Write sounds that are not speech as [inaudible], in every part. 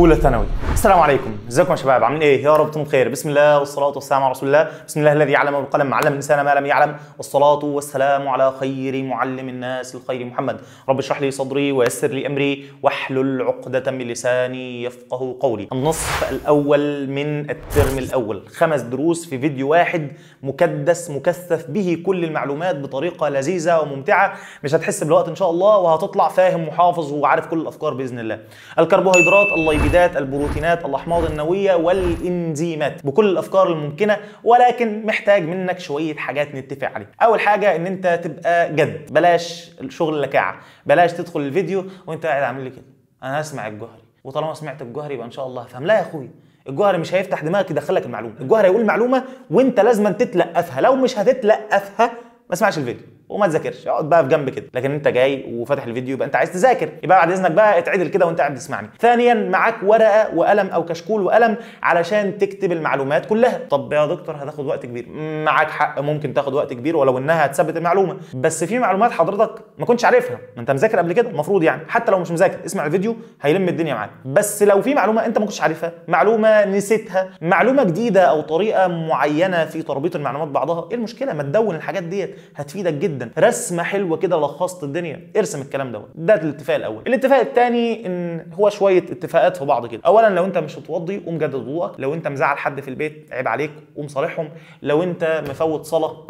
اولى ثانوي السلام عليكم ازيكم يا شباب عاملين ايه يا رب تكونوا بخير بسم الله والصلاه والسلام على رسول الله بسم الله الذي علم بالقلم علم الانسان ما لم يعلم والصلاه والسلام على خير معلم الناس الخير محمد رب اشرح لي صدري ويسر لي امري واحلل عقده من لساني يفقه قولي النصف الاول من الترم الاول خمس دروس في فيديو واحد مكدس مكثف به كل المعلومات بطريقه لذيذه وممتعه مش هتحس بالوقت ان شاء الله وهتطلع فاهم وحافظ وعارف كل الافكار باذن الله الكربوهيدرات اللايبيدات البروتينات الهرمونات الاحماض النوويه والانزيمات بكل الافكار الممكنه ولكن محتاج منك شويه حاجات نتفق عليها اول حاجه ان انت تبقى جد بلاش الشغل اللكاعه بلاش تدخل الفيديو وانت قاعد عامل لي كده انا هسمع الجهري وطالما سمعت الجهري يبقى ان شاء الله هفهم لا يا اخويا الجوهري مش هيفتح دماغك يدخلك المعلومه الجوهري هيقول معلومه وانت لازم تتلقفها لو مش هتتلقفها ما اسمعش الفيديو وما تذاكرش اقعد بقى في جنب كده لكن انت جاي وفاتح الفيديو يبقى انت عايز تذاكر يبقى بعد اذنك بقى اتعدل كده وانت قاعد تسمعني ثانيا معاك ورقه وقلم او كشكول وقلم علشان تكتب المعلومات كلها طب يا دكتور هتاخد وقت كبير معاك حق ممكن تاخد وقت كبير ولو انها هتثبت المعلومه بس في معلومات حضرتك ما كنتش عارفها ما انت مذاكر قبل كده المفروض يعني حتى لو مش مذاكر اسمع الفيديو هيلم الدنيا معاك بس لو في معلومه انت ما كنتش عارفها معلومه نسيتها معلومه جديده او طريقه معينه في تربيط المعلومات بعضها ايه المشكله ما تدون الحاجات ديت هتفيدك جدا جدا رسمه حلوه كده لخصت الدنيا ارسم الكلام دوت ده الاتفاق الاول الاتفاق الثاني ان هو شويه اتفاقات في بعض كده اولا لو انت مش هتوضي قوم جدد وضوءك لو انت مزعل حد في البيت عيب عليك قوم صالحهم لو انت مفوت صلاه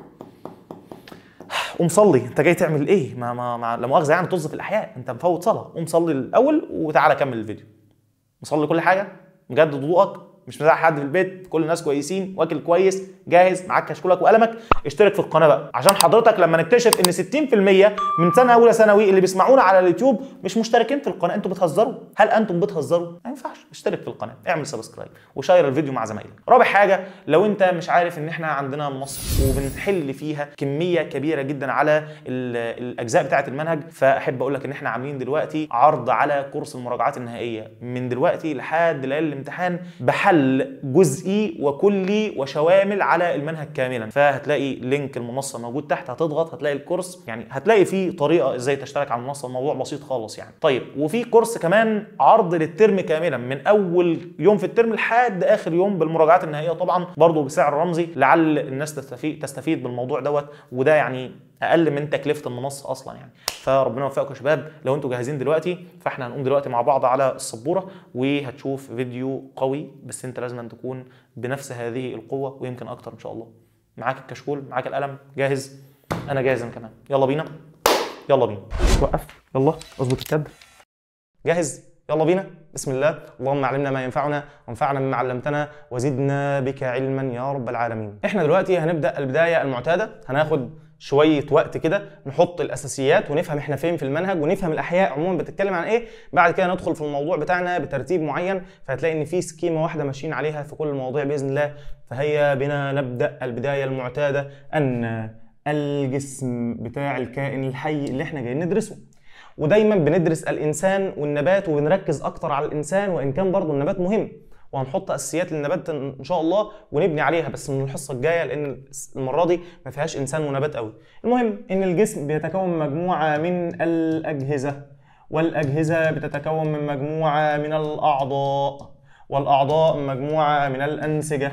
قوم صلي انت جاي تعمل ايه ما ما, ما لا مؤاخذه يعني طز في الاحياء انت مفوت صلاه قوم صلي الاول وتعالى كمل الفيديو مصلي كل حاجه مجدد وضوءك مش مزعل حد في البيت كل الناس كويسين واكل كويس جاهز معاك كشكولك وقلمك اشترك في القناه بقى عشان حضرتك لما نكتشف ان 60% من سنه اولى ثانوي اللي بيسمعونا على اليوتيوب مش مشتركين في القناه انتوا بتهزروا هل انتم بتهزروا ما ينفعش اشترك في القناه اعمل سبسكرايب وشير الفيديو مع زمايلك رابع حاجه لو انت مش عارف ان احنا عندنا مصر وبنحل فيها كميه كبيره جدا على الاجزاء بتاعه المنهج فاحب اقول لك ان احنا عاملين دلوقتي عرض على كورس المراجعات النهائيه من دلوقتي لحد ليالي الامتحان بحل جزئي وكلي وشوامل على على المنهج كاملا فهتلاقي لينك المنصه موجود تحت هتضغط هتلاقي الكورس يعني هتلاقي فيه طريقه ازاي تشترك على المنصه الموضوع بسيط خالص يعني طيب وفي كورس كمان عرض للترم كاملا من اول يوم في الترم لحد اخر يوم بالمراجعات النهائيه طبعا برضه بسعر رمزي لعل الناس تستفيد تستفيد بالموضوع دوت وده يعني اقل من تكلفه المنصه اصلا يعني فربنا يوفقكم يا شباب لو انتم جاهزين دلوقتي فاحنا هنقوم دلوقتي مع بعض على السبوره وهتشوف فيديو قوي بس انت لازم أن تكون بنفس هذه القوه ويمكن اكتر ان شاء الله معاك الكشكول معاك القلم جاهز انا جاهز انا كمان يلا بينا يلا بينا وقف يلا اظبط الكاب جاهز يلا بينا بسم الله اللهم علمنا ما ينفعنا وانفعنا بما علمتنا وزدنا بك علما يا رب العالمين احنا دلوقتي هنبدا البدايه المعتاده هناخد شويه وقت كده نحط الاساسيات ونفهم احنا فين في المنهج ونفهم الاحياء عموما بتتكلم عن ايه بعد كده ندخل في الموضوع بتاعنا بترتيب معين فهتلاقي ان في سكيمه واحده ماشيين عليها في كل المواضيع باذن الله فهيا بنا نبدا البدايه المعتاده ان الجسم بتاع الكائن الحي اللي احنا جايين ندرسه ودايما بندرس الانسان والنبات وبنركز اكتر على الانسان وان كان برضه النبات مهم وهنحط اساسيات للنبات ان شاء الله ونبني عليها بس من الحصه الجايه لان المره دي ما فيهاش انسان ونبات قوي المهم ان الجسم بيتكون من مجموعه من الاجهزه والاجهزه بتتكون من مجموعه من الاعضاء والاعضاء مجموعه من الانسجه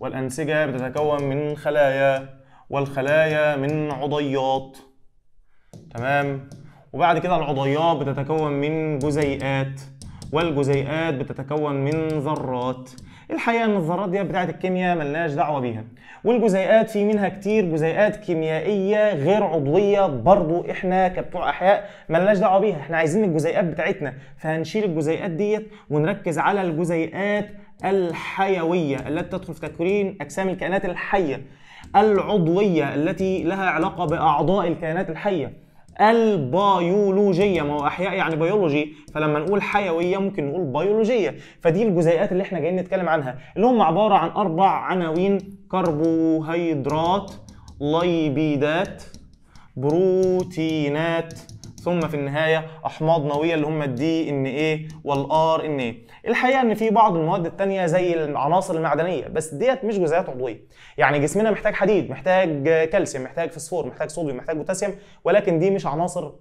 والانسجه بتتكون من خلايا والخلايا من عضيات تمام وبعد كده العضيات بتتكون من جزيئات والجزيئات بتتكون من ذرات الحقيقه ان الذرات دي بتاعه الكيمياء ملناش دعوه بيها والجزيئات في منها كتير جزيئات كيميائيه غير عضويه برضو احنا كبتوع احياء ملناش دعوه بيها احنا عايزين الجزيئات بتاعتنا فهنشيل الجزيئات ديت ونركز على الجزيئات الحيويه التي تدخل في تكوين اجسام الكائنات الحيه العضويه التي لها علاقه باعضاء الكائنات الحيه البيولوجيه ما هو احياء يعني بيولوجي فلما نقول حيويه ممكن نقول بيولوجيه فدي الجزيئات اللي احنا جايين نتكلم عنها اللي هم عباره عن اربع عناوين كربوهيدرات ليبيدات بروتينات ثم في النهايه احماض نوويه اللي هم الدي ان ايه والار ان ايه الحقيقه ان في بعض المواد الثانيه زي العناصر المعدنيه بس ديت مش جزيئات عضويه يعني جسمنا محتاج حديد محتاج كالسيوم محتاج فسفور محتاج صوديوم محتاج بوتاسيوم ولكن دي مش عناصر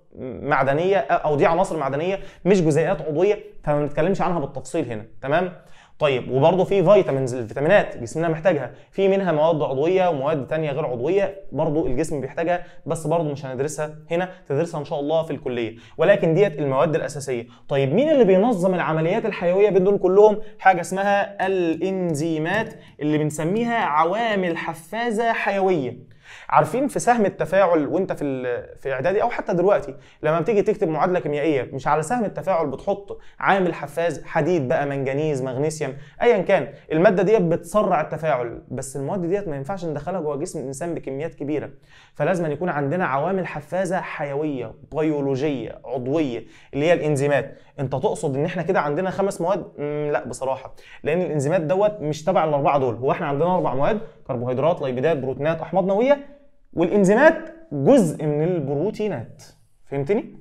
معدنيه او دي عناصر معدنيه مش جزيئات عضويه فما بنتكلمش عنها بالتفصيل هنا تمام طيب وبرضه في فيتامينز الفيتامينات جسمنا محتاجها في منها مواد عضويه ومواد تانية غير عضويه برضه الجسم بيحتاجها بس برضه مش هندرسها هنا تدرسها ان شاء الله في الكليه ولكن ديت المواد الاساسيه طيب مين اللي بينظم العمليات الحيويه بين دول كلهم حاجه اسمها الانزيمات اللي بنسميها عوامل حفازه حيويه عارفين في سهم التفاعل وانت في في اعدادي او حتى دلوقتي لما بتيجي تكتب معادله كيميائيه مش على سهم التفاعل بتحط عامل حفاز حديد بقى منجنيز مغنيسيوم ايا كان الماده ديت بتسرع التفاعل بس المواد ديت ما ينفعش ندخلها جوه جسم الانسان بكميات كبيره فلازم يكون عندنا عوامل حفازه حيويه بيولوجيه عضويه اللي هي الانزيمات انت تقصد ان احنا كده عندنا خمس مواد لا بصراحه لان الانزيمات دوت مش تبع الاربعه دول هو احنا عندنا اربع مواد كربوهيدرات لايبيدات بروتينات احماض نوويه والانزيمات جزء من البروتينات فهمتني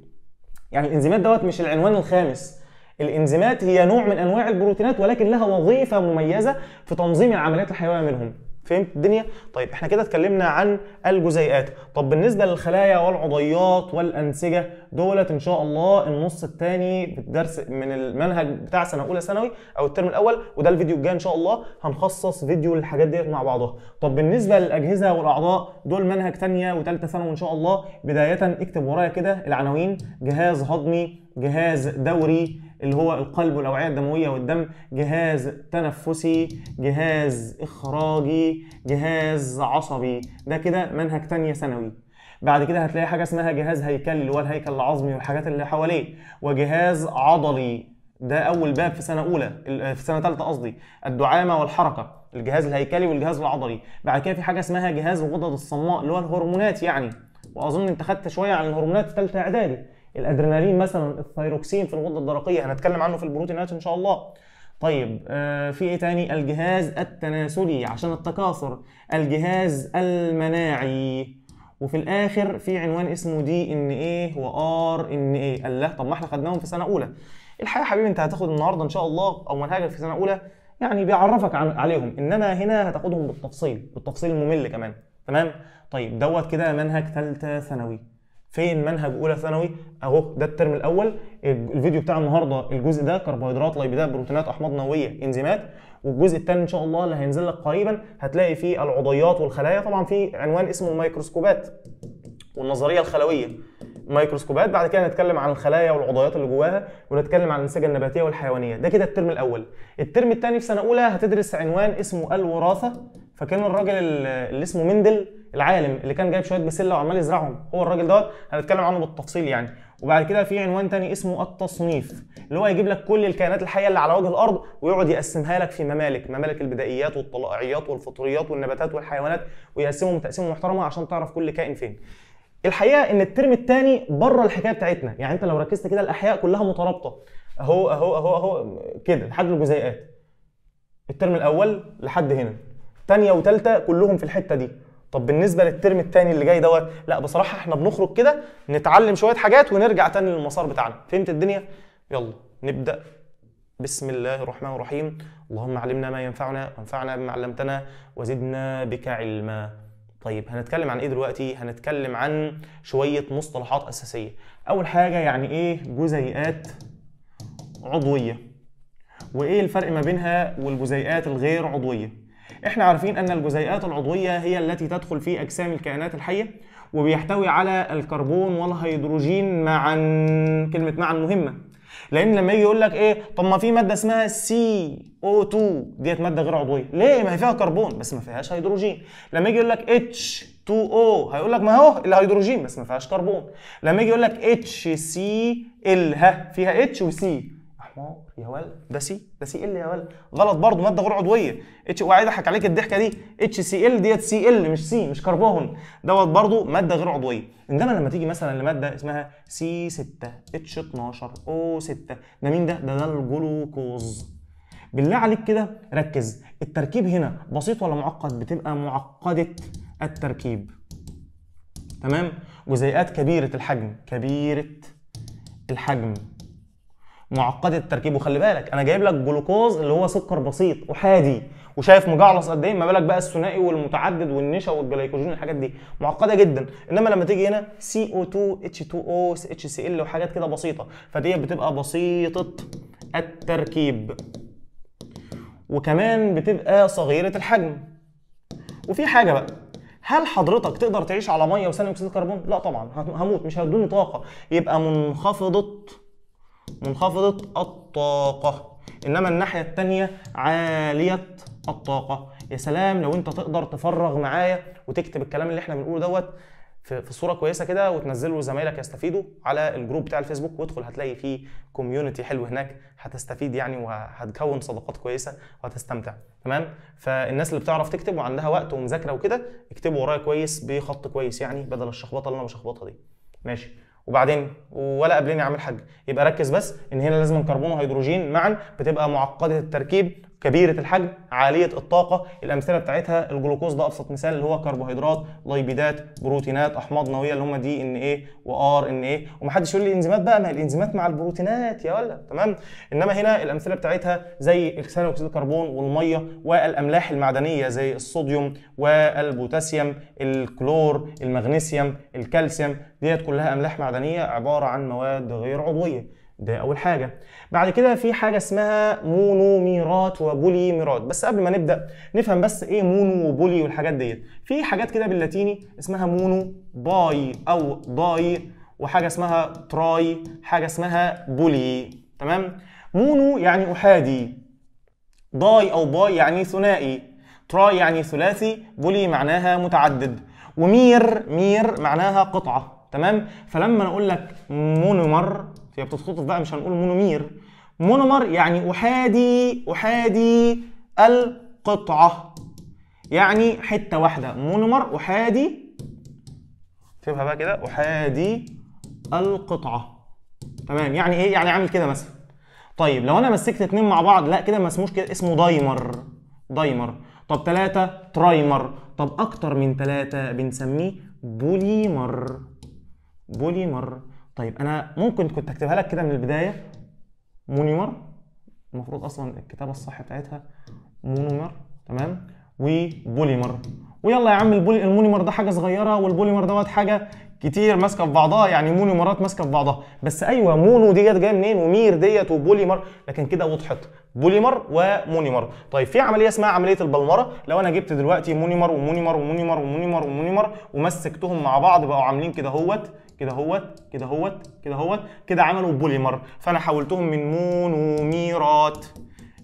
يعني الانزيمات دوت مش العنوان الخامس الانزيمات هي نوع من انواع البروتينات ولكن لها وظيفه مميزه في تنظيم العمليات الحيويه منهم فهمت الدنيا طيب احنا كده اتكلمنا عن الجزيئات طب بالنسبه للخلايا والعضيات والانسجه دولت ان شاء الله النص الثاني في الدرس من المنهج بتاع سنه اولى ثانوي او الترم الاول وده الفيديو الجاي ان شاء الله هنخصص فيديو للحاجات ديت مع بعضها طب بالنسبه للاجهزه والاعضاء دول منهج ثانيه وثالثه ثانوي ان شاء الله بدايه اكتب ورايا كده العناوين جهاز هضمي جهاز دوري اللي هو القلب والاوعيه الدمويه والدم جهاز تنفسي جهاز اخراجي جهاز عصبي ده كده منهج تانية ثانوي بعد كده هتلاقي حاجه اسمها جهاز هيكلي اللي هو الهيكل العظمي والحاجات اللي حواليه وجهاز عضلي ده اول باب في سنه اولى في سنه ثالثه قصدي الدعامه والحركه الجهاز الهيكلي والجهاز العضلي بعد كده في حاجه اسمها جهاز الغدد الصماء اللي هو الهرمونات يعني واظن انت خدت شويه عن الهرمونات في ثالثه اعدادي الادرينالين مثلا الثيروكسين في الغده الدرقيه هنتكلم عنه في البروتينات ان شاء الله طيب آه، في ايه تاني الجهاز التناسلي عشان التكاثر الجهاز المناعي وفي الاخر في عنوان اسمه دي ان ايه وار ان ايه الله طب ما احنا خدناهم في سنه اولى الحقيقه حبيبي انت هتاخد النهارده ان شاء الله او منهجك في سنه اولى يعني بيعرفك عليهم انما هنا هتاخدهم بالتفصيل بالتفصيل الممل كمان تمام طيب دوت كده منهج ثالثه ثانوي فين منهج اولى ثانوي اهو ده الترم الاول الفيديو بتاع النهارده الجزء ده كربوهيدرات لايبيدات بروتينات احماض نوويه انزيمات والجزء الثاني ان شاء الله اللي هينزل لك قريبا هتلاقي فيه العضيات والخلايا طبعا في عنوان اسمه الميكروسكوبات والنظريه الخلويه ميكروسكوبات بعد كده هنتكلم عن الخلايا والعضيات اللي جواها ونتكلم عن الانسجه النباتيه والحيوانيه ده كده الترم الاول الترم الثاني في سنه اولى هتدرس عنوان اسمه الوراثه فكان الراجل اللي اسمه مندل العالم اللي كان جايب شويه بسله وعمال يزرعهم هو الراجل دوت هنتكلم عنه بالتفصيل يعني وبعد كده في عنوان تاني اسمه التصنيف اللي هو يجيب لك كل الكائنات الحيه اللي على وجه الارض ويقعد يقسمها لك في ممالك ممالك البدائيات والطلائعيات والفطريات والنباتات والحيوانات ويقسمهم تقسيمه محترمه عشان تعرف كل كائن فين الحقيقه ان الترم الثاني بره الحكايه بتاعتنا يعني انت لو ركزت كده الاحياء كلها مترابطه اهو اهو اهو اهو كده لحد الجزيئات الترم الاول لحد هنا تانية وتالتة كلهم في الحتة دي طب بالنسبه للترم الثاني اللي جاي دوت لا بصراحه احنا بنخرج كده نتعلم شويه حاجات ونرجع تاني للمسار بتاعنا فهمت الدنيا يلا نبدا بسم الله الرحمن الرحيم اللهم علمنا ما ينفعنا وانفعنا بما علمتنا وزدنا بك علما طيب هنتكلم عن ايه دلوقتي هنتكلم عن شويه مصطلحات اساسيه اول حاجه يعني ايه جزيئات عضويه وايه الفرق ما بينها والجزيئات الغير عضويه احنا عارفين ان الجزيئات العضويه هي التي تدخل في اجسام الكائنات الحيه وبيحتوي على الكربون والهيدروجين معا كلمه معا مهمه لان لما يجي يقول لك ايه طب ما في ماده اسمها CO2 ديت ماده غير عضويه ليه ما هي فيها كربون بس ما فيهاش هيدروجين لما يجي يقول لك H2O هيقول لك ما هو الهيدروجين بس ما فيهاش كربون لما يجي يقول لك HCl ها فيها H وC حمار يا ولد ده سي ده سي ال يا ولد غلط برضه ماده غير عضويه اتش اوعى اضحك عليك الضحكه دي اتش سي ال ديت سي ال مش سي مش كربون دوت برضه ماده غير عضويه انما لما تيجي مثلا لماده اسمها سي 6 اتش 12 او 6 ده مين ده ده ده الجلوكوز بالله عليك كده ركز التركيب هنا بسيط ولا معقد بتبقى معقده التركيب تمام جزيئات كبيره الحجم كبيره الحجم معقده التركيب وخلي بالك انا جايب لك جلوكوز اللي هو سكر بسيط وحادي وشايف مجعلص قد ايه ما بالك بقى الثنائي والمتعدد والنشا والجليكوجين الحاجات دي معقده جدا انما لما تيجي هنا CO2 H2O HCl وحاجات كده بسيطه فدي بتبقى بسيطه التركيب وكمان بتبقى صغيره الحجم وفي حاجه بقى هل حضرتك تقدر تعيش على ميه وثاني اكسيد الكربون؟ لا طبعا هموت مش هدوني طاقه يبقى منخفضه منخفضة الطاقة إنما الناحية التانية عالية الطاقة يا سلام لو أنت تقدر تفرغ معايا وتكتب الكلام اللي احنا بنقوله دوت في صوره كويسه كده وتنزله لزمايلك يستفيدوا على الجروب بتاع الفيسبوك وادخل هتلاقي فيه كوميونتي حلو هناك هتستفيد يعني وهتكون صداقات كويسه وهتستمتع تمام فالناس اللي بتعرف تكتب وعندها وقت ومذاكره وكده اكتبوا ورايا كويس بخط كويس يعني بدل الشخبطه اللي انا بشخبطها دي ماشي وبعدين ولا قبلني عامل حاجه يبقى ركز بس ان هنا لازم كربون وهيدروجين معا بتبقى معقده التركيب كبيره الحجم عاليه الطاقه الامثله بتاعتها الجلوكوز ده ابسط مثال اللي هو كربوهيدرات ليبيدات بروتينات احماض نوويه اللي هم دي ان ايه وار ان ايه ومحدش يقول لي الانزيمات بقى ما الانزيمات مع البروتينات يا ولا تمام انما هنا الامثله بتاعتها زي ثاني اكسيد الكربون والميه والاملاح المعدنيه زي الصوديوم والبوتاسيوم الكلور المغنيسيوم الكالسيوم ديت كلها املاح معدنيه عباره عن مواد غير عضويه ده اول حاجه بعد كده في حاجه اسمها مونوميرات وبوليميرات بس قبل ما نبدا نفهم بس ايه مونو وبولي والحاجات ديت في حاجات كده باللاتيني اسمها مونو باي او باي وحاجه اسمها تراي حاجه اسمها بولي تمام مونو يعني احادي ضاي او باي يعني ثنائي تراي يعني ثلاثي بولي معناها متعدد ومير مير معناها قطعه تمام فلما نقول لك مونومر هي بتتخطف بقى مش هنقول مونومير مونومر يعني احادي احادي القطعه يعني حته واحده مونومر احادي شوفها بقى كده احادي القطعه تمام يعني ايه يعني عامل كده مثلا طيب لو انا مسكت اتنين مع بعض لا كده ما اسموش كده اسمه دايمر دايمر طب ثلاثة ترايمر طب اكتر من ثلاثة بنسميه بوليمر بوليمر طيب انا ممكن كنت اكتبها لك كده من البدايه مونيمر المفروض اصلا الكتابه الصح بتاعتها مونومر تمام وبوليمر ويلا يا عم البولي المونيمر ده حاجه صغيره والبوليمر دوت حاجه كتير ماسكه في بعضها يعني مونيمرات ماسكه في بعضها بس ايوه مونو ديت جايه منين ومير ديت وبوليمر لكن كده وضحت بوليمر ومونيمر طيب في عمليه اسمها عمليه البلمره لو انا جبت دلوقتي مونيمر ومونيمر ومونيمر ومونيمر ومونيمر ومسكتهم مع بعض بقوا عاملين كده اهوت كده هوت كده هوت كده هوت كده عملوا بوليمر فانا حولتهم من مونوميرات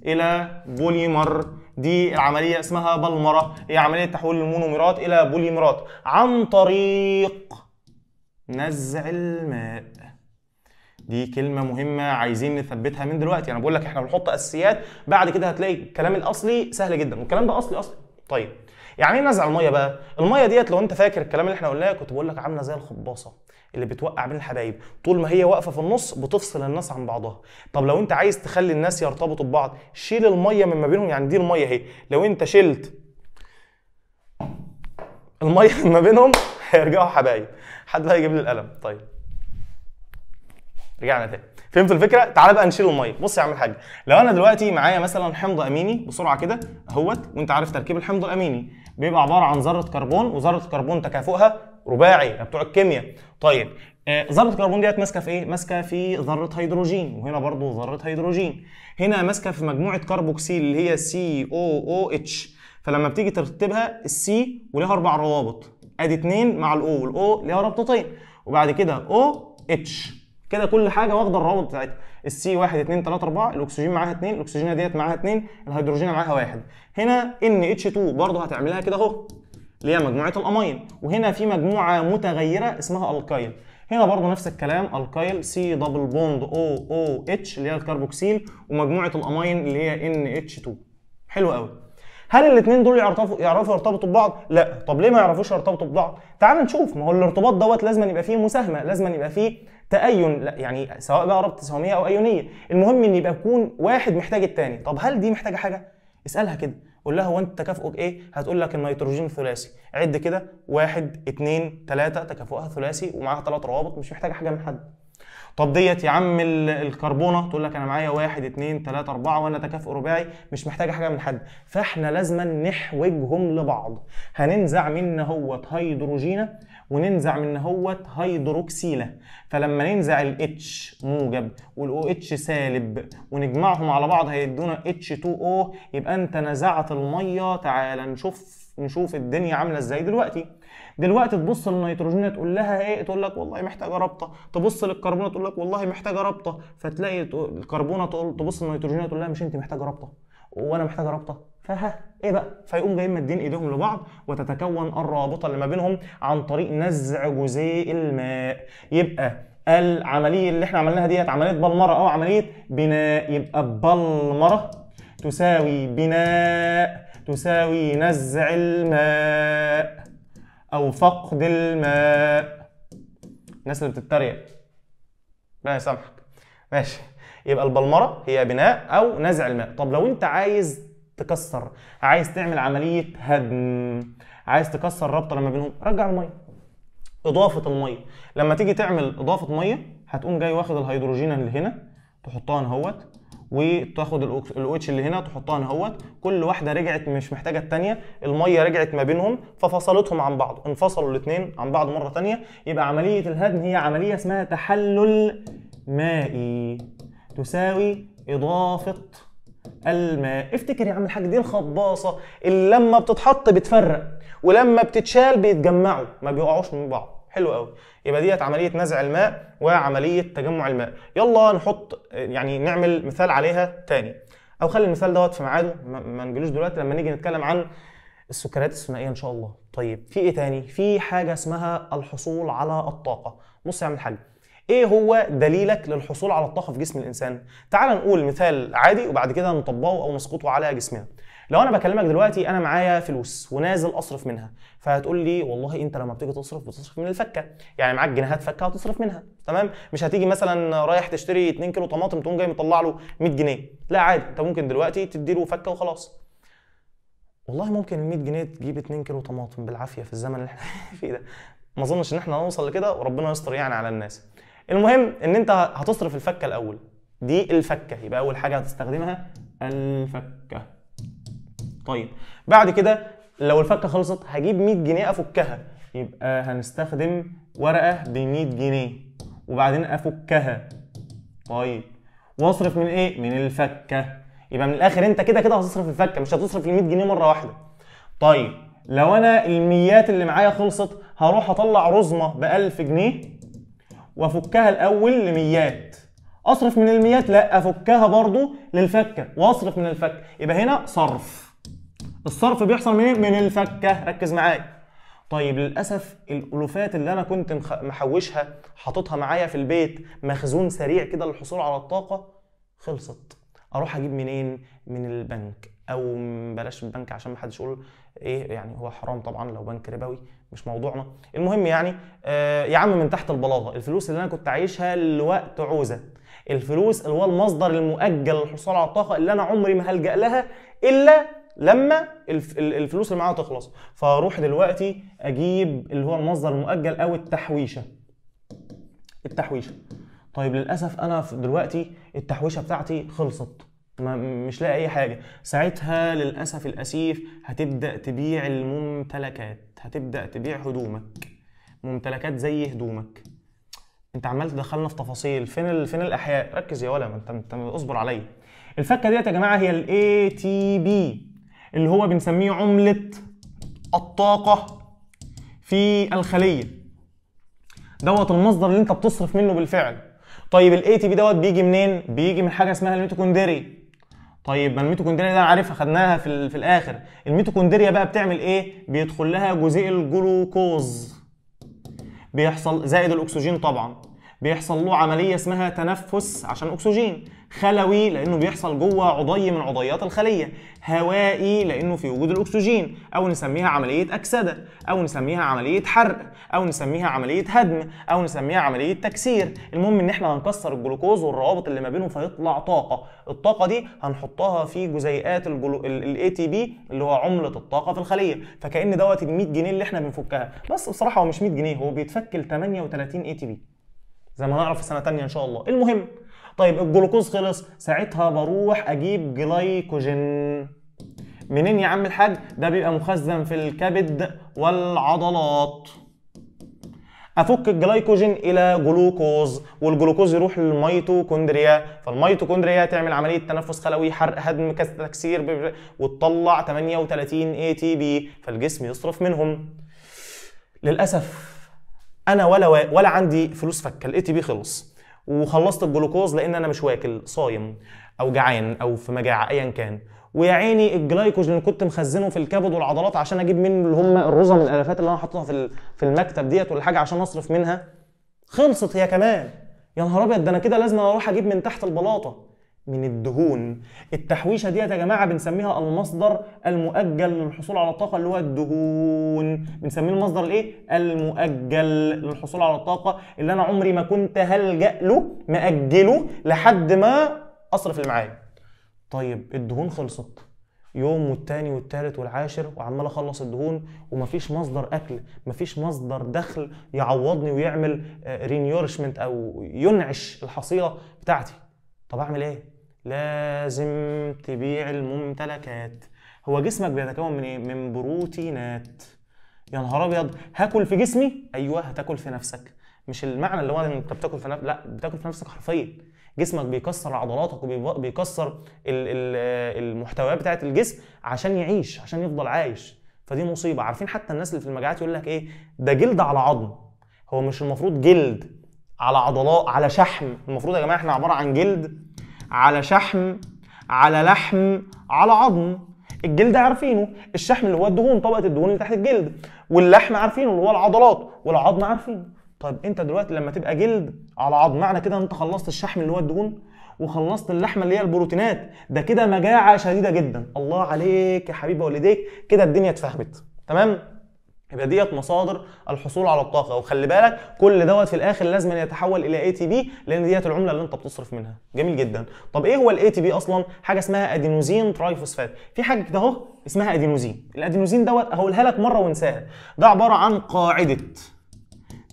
الى بوليمر دي العمليه اسمها بلمره هي عمليه تحويل المونوميرات الى بوليمرات عن طريق نزع الماء دي كلمه مهمه عايزين نثبتها من دلوقتي انا بقول لك احنا بنحط اساسيات بعد كده هتلاقي الكلام الاصلي سهل جدا والكلام ده اصلي اصلي طيب يعني ايه نزع الميه بقى الميه ديت لو انت فاكر الكلام اللي احنا قلناه كنت بقول لك عامله زي الخباصه اللي بتوقع بين الحبايب طول ما هي واقفه في النص بتفصل الناس عن بعضها طب لو انت عايز تخلي الناس يرتبطوا ببعض شيل الميه من ما بينهم يعني دي الميه اهي لو انت شلت الميه من ما بينهم هيرجعوا حبايب حد بقى يجيب لي القلم طيب رجعنا تاني فهمت الفكره تعال بقى نشيل الميه بص يا عم الحاج لو انا دلوقتي معايا مثلا حمض اميني بسرعه كده اهوت وانت عارف تركيب الحمض الاميني بيبقى عباره عن ذره كربون وذره الكربون تكافؤها رباعي بتوع الكيمياء طيب آه، ذره الكربون ديت ماسكه في ايه ماسكه في ذره هيدروجين وهنا برضو ذره هيدروجين هنا ماسكه في مجموعه كربوكسيل اللي هي سي او او اتش فلما بتيجي ترتبها السي وليها اربع روابط ادي اتنين مع الاو والاو ليها رابطتين وبعد كده او اتش كده كل حاجه واخده الروابط بتاعتها السي 1 2 3 4 الاكسجين معاها 2 الاكسجين ديت معاها 2 الهيدروجين معاها 1 هنا ان اتش 2 برضه هتعملها كده اهو اللي هي مجموعه الامين وهنا في مجموعه متغيره اسمها الكايل هنا برضه نفس الكلام الكايل سي دبل بوند او او اتش اللي هي الكربوكسيل ومجموعه الامين اللي هي ان اتش 2 حلو قوي هل الاثنين دول يعرفوا يعرفوا يرتبطوا ببعض؟ لا، طب ليه ما يعرفوش يرتبطوا ببعض؟ تعال نشوف، ما هو الارتباط دوت لازم يبقى فيه مساهمه، لازم يبقى فيه تأين يعني سواء بقى ربط تساهمية أو أيونية المهم إن يبقى يكون واحد محتاج التاني طب هل دي محتاجة حاجة؟ اسألها كده قول لها هو أنت تكافؤك إيه؟ هتقول لك النيتروجين ثلاثي، عد كده واحد اتنين تلاتة تكافؤها ثلاثي ومعاها تلات روابط مش محتاجة حاجة من حد طب ديت يا عم الكربونه تقول لك انا معايا واحد اثنين ثلاثه اربعه وانا تكافؤ رباعي مش محتاجه حاجه من حد فاحنا لازما نحوجهم لبعض هننزع من هوت هيدروجينه وننزع من هوت هيدروكسيله فلما ننزع الاتش موجب والاو اتش سالب ونجمعهم على بعض هيدونا اتش 2 او يبقى انت نزعت الميه تعال نشوف نشوف الدنيا عامله ازاي دلوقتي دلوقتي تبص للنيتروجين تقول لها ايه تقول لك والله محتاجه رابطه تبص للكربونه تقول لك والله محتاجه رابطه فتلاقي الكربونه تبص للنيتروجين تقول لها مش انت محتاجه رابطه وانا محتاجه رابطه فها ايه بقى فيقوم جايين مدين ايديهم لبعض وتتكون الرابطه اللي ما بينهم عن طريق نزع جزيء الماء يبقى العمليه اللي احنا عملناها ديت عمليه بلمره او أه، عمليه بناء يبقى بلمره تساوي بناء تساوي نزع الماء او فقد الماء الناس اللي بتتريق لا يسامحك ماشي يبقى البلمره هي بناء او نزع الماء طب لو انت عايز تكسر عايز تعمل عمليه هدم عايز تكسر رابطه لما بينهم رجع الميه اضافه الميه لما تيجي تعمل اضافه ميه هتقوم جاي واخد الهيدروجين اللي هنا تحطها اهوت وتاخد الاو اتش اللي هنا تحطها هنا اهوت كل واحده رجعت مش محتاجه الثانيه الميه رجعت ما بينهم ففصلتهم عن بعض انفصلوا الاثنين عن بعض مره ثانيه يبقى عمليه الهدم هي عمليه اسمها تحلل مائي تساوي اضافه الماء افتكر يا عم الحاج دي الخباصه اللي لما بتتحط بتفرق ولما بتتشال بيتجمعوا ما بيقعوش من بعض حلو قوي يبقى ديت عمليه نزع الماء وعمليه تجمع الماء يلا نحط يعني نعمل مثال عليها تاني او خلي المثال دوت في ميعاده ما نجيلوش دلوقتي لما نيجي نتكلم عن السكريات الثنائيه ان شاء الله طيب في ايه تاني في حاجه اسمها الحصول على الطاقه بص يا عم الحاج ايه هو دليلك للحصول على الطاقه في جسم الانسان تعال نقول مثال عادي وبعد كده نطبقه او نسقطه على جسمنا لو انا بكلمك دلوقتي انا معايا فلوس ونازل اصرف منها فهتقول لي والله انت لما بتيجي تصرف بتصرف من الفكه يعني معاك جنيهات فكه هتصرف منها تمام مش هتيجي مثلا رايح تشتري 2 كيلو طماطم تقوم جاي مطلع له 100 جنيه لا عادي انت ممكن دلوقتي تدي له فكه وخلاص والله ممكن ال 100 جنيه تجيب 2 كيلو طماطم بالعافيه في الزمن اللي احنا [laughs] فيه ده ما اظنش ان احنا هنوصل لكده وربنا يستر يعني على الناس المهم ان انت هتصرف الفكه الاول دي الفكه يبقى اول حاجه هتستخدمها الفكه طيب بعد كده لو الفكه خلصت هجيب 100 جنيه افكها يبقى هنستخدم ورقه ب 100 جنيه وبعدين افكها طيب واصرف من ايه من الفكه يبقى من الاخر انت كده كده هتصرف الفكه مش هتصرف ال 100 جنيه مره واحده طيب لو انا الميات اللي معايا خلصت هروح اطلع رزمه ب 1000 جنيه وافكها الاول لميات اصرف من الميات لا افكها برضو للفكه واصرف من الفكه يبقى هنا صرف الصرف بيحصل منين؟ من الفكه ركز معايا طيب للاسف الالوفات اللي انا كنت محوشها حاططها معايا في البيت مخزون سريع كده للحصول على الطاقه خلصت اروح اجيب منين من البنك او بلاش البنك عشان ما حدش يقول ايه يعني هو حرام طبعا لو بنك ربوي مش موضوعنا المهم يعني آه يا عم من تحت البلاطه الفلوس اللي انا كنت عايشها لوقت عوزه الفلوس اللي هو المصدر المؤجل للحصول على الطاقه اللي انا عمري ما هلجا لها الا لما الفلوس اللي معاها تخلص فاروح دلوقتي اجيب اللي هو المصدر المؤجل او التحويشه التحويشه طيب للاسف انا دلوقتي التحويشه بتاعتي خلصت ما مش لاقي اي حاجه ساعتها للاسف الاسيف هتبدا تبيع الممتلكات هتبدا تبيع هدومك ممتلكات زي هدومك انت عمال تدخلنا في تفاصيل فين ال... فين الاحياء ركز يا ولا انت انت اصبر عليا الفكه ديت يا جماعه هي الاي تي بي اللي هو بنسميه عملة الطاقة في الخلية دوت المصدر اللي انت بتصرف منه بالفعل طيب الاي تي بي دوت بيجي منين بيجي من حاجه اسمها الميتوكوندريا طيب ما الميتوكوندريا ده عارفها خدناها في, في الاخر الميتوكوندريا بقى بتعمل ايه بيدخل لها جزيء الجلوكوز بيحصل زائد الاكسجين طبعا بيحصل له عمليه اسمها تنفس عشان اكسجين خلوي لانه بيحصل جوه عضي من عضيات الخليه هوائي لانه في وجود الاكسجين او نسميها عمليه اكسده او نسميها عمليه حرق او نسميها عمليه هدم او نسميها عمليه تكسير المهم ان احنا هنكسر الجلوكوز والروابط اللي ما بينهم فيطلع طاقه الطاقه دي هنحطها في جزيئات الاي تي بي اللي هو عمله الطاقه في الخليه فكان دوت ال 100 جنيه اللي احنا بنفكها بس بصراحه هو مش 100 جنيه هو بيتفكل 38 اي تي بي زي ما هنعرف في سنه ثانيه ان شاء الله المهم طيب الجلوكوز خلص ساعتها بروح اجيب جلايكوجين منين يا عم الحاج ده بيبقى مخزن في الكبد والعضلات افك الجلايكوجين الى جلوكوز والجلوكوز يروح للميتوكوندريا فالميتوكوندريا تعمل عمليه تنفس خلوي حرق هدم تكسير وتطلع 38 اي تي بي فالجسم يصرف منهم للاسف انا ولا ولا عندي فلوس فكه الاي تي بي خلص وخلصت الجلوكوز لان انا مش واكل صايم او جعان او في مجاعه ايا كان ويا عيني الجلايكوجين اللي كنت مخزنه في الكبد والعضلات عشان اجيب منه اللي هم الرزه من الالافات اللي انا حاططها في في المكتب ديت ولا حاجه عشان اصرف منها خلصت هي كمان يا نهار ابيض ده انا كده لازم اروح اجيب من تحت البلاطه من الدهون التحويشه ديت يا جماعه بنسميها المصدر المؤجل للحصول على الطاقه اللي هو الدهون بنسميه المصدر الايه المؤجل للحصول على الطاقه اللي انا عمري ما كنت هلجا له ماجله لحد ما اصرف اللي معايا طيب الدهون خلصت يوم والتاني والتالت والعاشر وعمال اخلص الدهون ومفيش مصدر اكل مفيش مصدر دخل يعوضني ويعمل رينيورشمنت آه، او ينعش الحصيله بتاعتي طب اعمل ايه لازم تبيع الممتلكات هو جسمك بيتكون من ايه من بروتينات يا نهار ابيض هاكل في جسمي ايوه هتاكل في نفسك مش المعنى اللي هو انت بتاكل في نفسك لا بتاكل في نفسك حرفيا جسمك بيكسر عضلاتك وبيكسر المحتويات بتاعه الجسم عشان يعيش عشان يفضل عايش فدي مصيبه عارفين حتى الناس اللي في المجاعات يقول لك ايه ده جلد على عظم هو مش المفروض جلد على عضلات على شحم المفروض يا جماعه احنا عباره عن جلد على شحم على لحم على عظم الجلد عارفينه الشحم اللي هو الدهون طبقه الدهون اللي تحت الجلد واللحم عارفينه اللي هو العضلات والعظم عارفينه طيب انت دلوقتي لما تبقى جلد على عظم معنى كده انت خلصت الشحم اللي هو الدهون وخلصت اللحمه اللي هي البروتينات ده كده مجاعه شديده جدا الله عليك يا حبيبي والديك كده الدنيا اتفهمت تمام يبقى ديت مصادر الحصول على الطاقه وخلي بالك كل دوت في الاخر لازم يتحول الى اي تي بي لان ديت العمله اللي انت بتصرف منها جميل جدا طب ايه هو الاي تي بي اصلا حاجه اسمها ادينوزين ترايفوسفات في حاجه كده اهو اسمها ادينوزين الادينوزين دوت هقولها لك مره وانساها ده عباره عن قاعده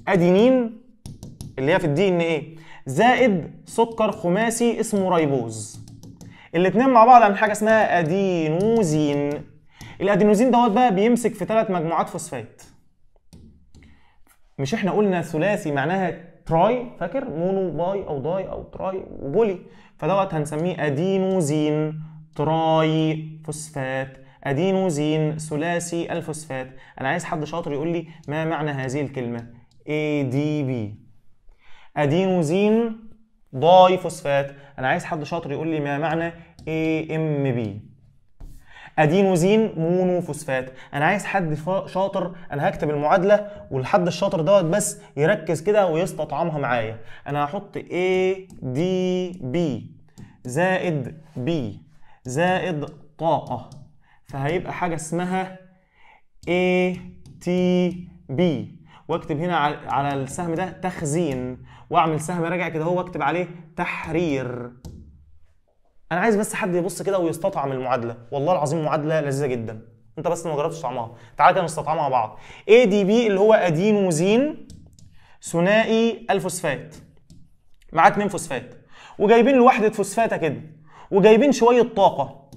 ادينين اللي هي في الدي ان ايه زائد سكر خماسي اسمه ريبوز الاثنين مع بعض عن حاجه اسمها ادينوزين الادينوزين دوت بقى بيمسك في ثلاث مجموعات فوسفات مش احنا قلنا ثلاثي معناها تراي فاكر مونو باي او داي او تراي وبولي فدوت هنسميه ادينوزين تراي فوسفات ادينوزين ثلاثي الفوسفات انا عايز حد شاطر يقول لي ما معنى هذه الكلمه اي دي بي ادينوزين داي فوسفات انا عايز حد شاطر يقول لي ما معنى اي ام بي ادينوزين مونوفوسفات انا عايز حد شاطر انا هكتب المعادله والحد الشاطر دوت بس يركز كده ويستطعمها معايا انا هحط اي دي بي زائد بي زائد طاقه فهيبقى حاجه اسمها اي تي بي واكتب هنا على السهم ده تخزين واعمل سهم راجع كده هو واكتب عليه تحرير انا عايز بس حد يبص كده ويستطعم المعادله والله العظيم معادله لذيذه جدا انت بس ما جربتش طعمها تعالى كده نستطعمها مع بعض اي دي بي اللي هو ادينوزين ثنائي الفوسفات معاه اتنين فوسفات وجايبين لوحده فوسفاته كده وجايبين شويه طاقه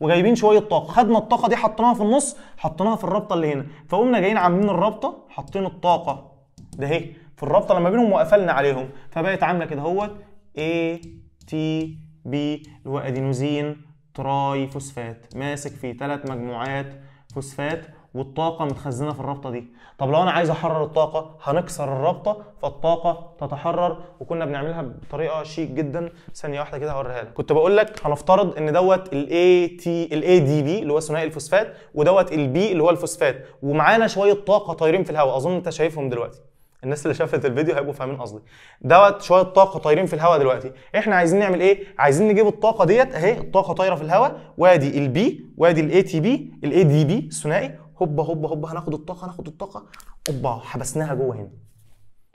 وجايبين شويه طاقه خدنا الطاقه دي حطيناها في النص حطيناها في الرابطه اللي هنا فقمنا جايين عاملين الرابطه حاطين الطاقه ده اهي في الرابطه لما بينهم وقفلنا عليهم فبقت عامله كده اهوت اي تي بالوادينوزين تراي فوسفات ماسك في ثلاث مجموعات فوسفات والطاقه متخزنه في الرابطه دي طب لو انا عايز احرر الطاقه هنكسر الرابطه فالطاقه تتحرر وكنا بنعملها بطريقه شيك جدا ثانيه واحده كده هوريها لك كنت بقول لك هنفترض ان دوت الاي تي الاي دي بي اللي هو ثنائي الفوسفات ودوت البي اللي هو الفوسفات ومعانا شويه طاقه طايرين في الهواء اظن انت شايفهم دلوقتي الناس اللي شافت الفيديو هيبقوا فاهمين قصدي دوت شويه طاقه طايرين في الهواء دلوقتي احنا عايزين نعمل ايه عايزين نجيب الطاقه ديت اهي الطاقه طايره في الهواء وادي البي وادي الاي تي بي الاي دي بي الثنائي هوبا هوبا هوبا هناخد الطاقه هناخد الطاقه اوبا حبسناها جوه هنا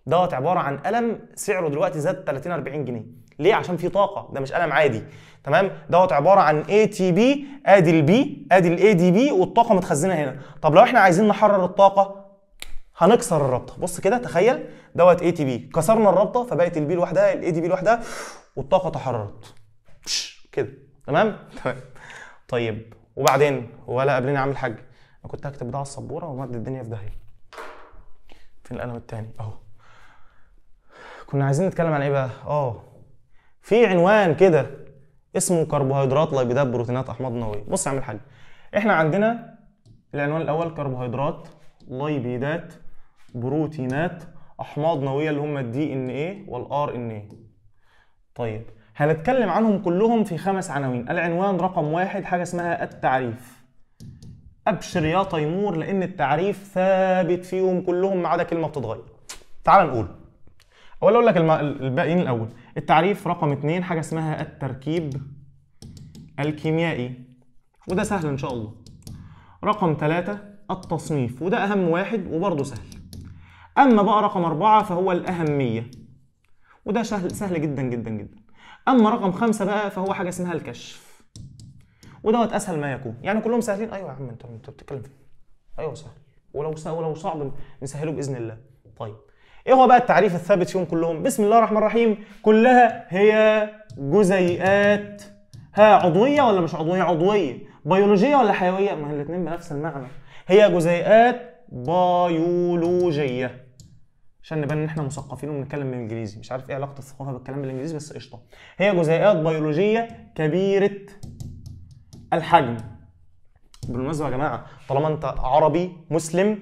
دوت عباره عن قلم سعره دلوقتي زاد 30 40 جنيه ليه عشان في طاقه ده مش قلم عادي تمام دوت عباره عن اي تي بي ادي البي ادي الاي دي بي والطاقه متخزنه هنا طب لو احنا عايزين نحرر الطاقه هنكسر الرابطه بص كده تخيل دوت اي تي بي كسرنا الرابطه فبقت البي لوحدها الاي تي بي لوحدها والطاقه تحررت كده تمام تمام طيب وبعدين ولا قبلنا اعمل حاجه انا كنت هكتب ده على السبوره ومد الدنيا في داهيه فين القلم التاني اهو كنا عايزين نتكلم عن ايه بقى اه في عنوان كده اسمه كربوهيدرات لايبيدات بروتينات احماض نوويه بص يا عم الحاج احنا عندنا العنوان الاول كربوهيدرات لايبيدات بروتينات احماض نوويه اللي هم الدي ان ايه والار ان ايه طيب هنتكلم عنهم كلهم في خمس عناوين العنوان رقم واحد حاجه اسمها التعريف ابشر يا تيمور لان التعريف ثابت فيهم كلهم ما عدا كلمه بتتغير تعال نقول اول اقول لك الباقيين الاول التعريف رقم اثنين حاجه اسمها التركيب الكيميائي وده سهل ان شاء الله رقم ثلاثة التصنيف وده اهم واحد وبرضه سهل اما بقى رقم أربعة فهو الاهميه وده سهل سهل جدا جدا جدا اما رقم خمسة بقى فهو حاجه اسمها الكشف ودوت اسهل ما يكون يعني كلهم سهلين ايوه يا عم انت انت بتتكلم فيه ايوه سهل ولو سهل ولو صعب نسهله باذن الله طيب ايه هو بقى التعريف الثابت فيهم كلهم بسم الله الرحمن الرحيم كلها هي جزيئات ها عضويه ولا مش عضويه عضويه بيولوجيه ولا حيويه ما هي الاتنين بنفس المعنى هي جزيئات بيولوجيه عشان نبان ان احنا مثقفين وبنتكلم بالانجليزي مش عارف ايه علاقه الثقافه بالكلام بالانجليزي بس قشطه هي جزيئات بيولوجيه كبيره الحجم بالمناسبه يا جماعه طالما انت عربي مسلم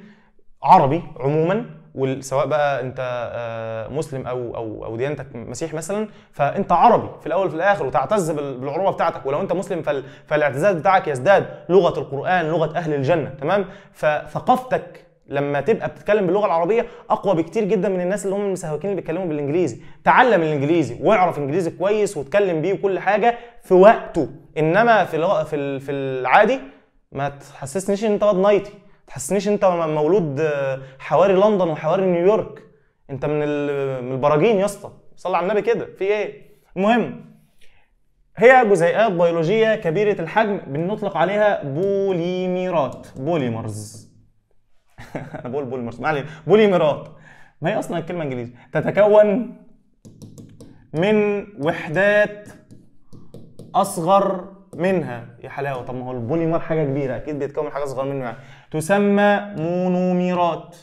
عربي عموما وسواء بقى انت آه، مسلم او او او ديانتك مسيح مثلا فانت عربي في الاول وفي الاخر وتعتز بالعروبه بتاعتك ولو انت مسلم فالاعتزاز بتاعك يزداد لغه القران لغه اهل الجنه تمام فثقافتك لما تبقى بتتكلم باللغه العربيه اقوى بكتير جدا من الناس اللي هم المسهوكين اللي بيتكلموا بالانجليزي تعلم الانجليزي واعرف انجليزي كويس واتكلم بيه وكل حاجه في وقته انما في في العادي ما تحسسنيش ان انت واد نايتي تحسنيش انت مولود حواري لندن وحواري نيويورك انت من من البراجين يا اسطى صلى على النبي كده في ايه المهم هي جزيئات بيولوجيه كبيره الحجم بنطلق عليها بوليميرات بوليمرز [laughs] انا بقول بوليمرز معلش بوليميرات ما هي اصلا الكلمه انجليزي تتكون من وحدات اصغر منها يا حلاوه طب ما هو البوليمر حاجه كبيره اكيد بيتكون من حاجه اصغر منه يعني تسمى مونوميرات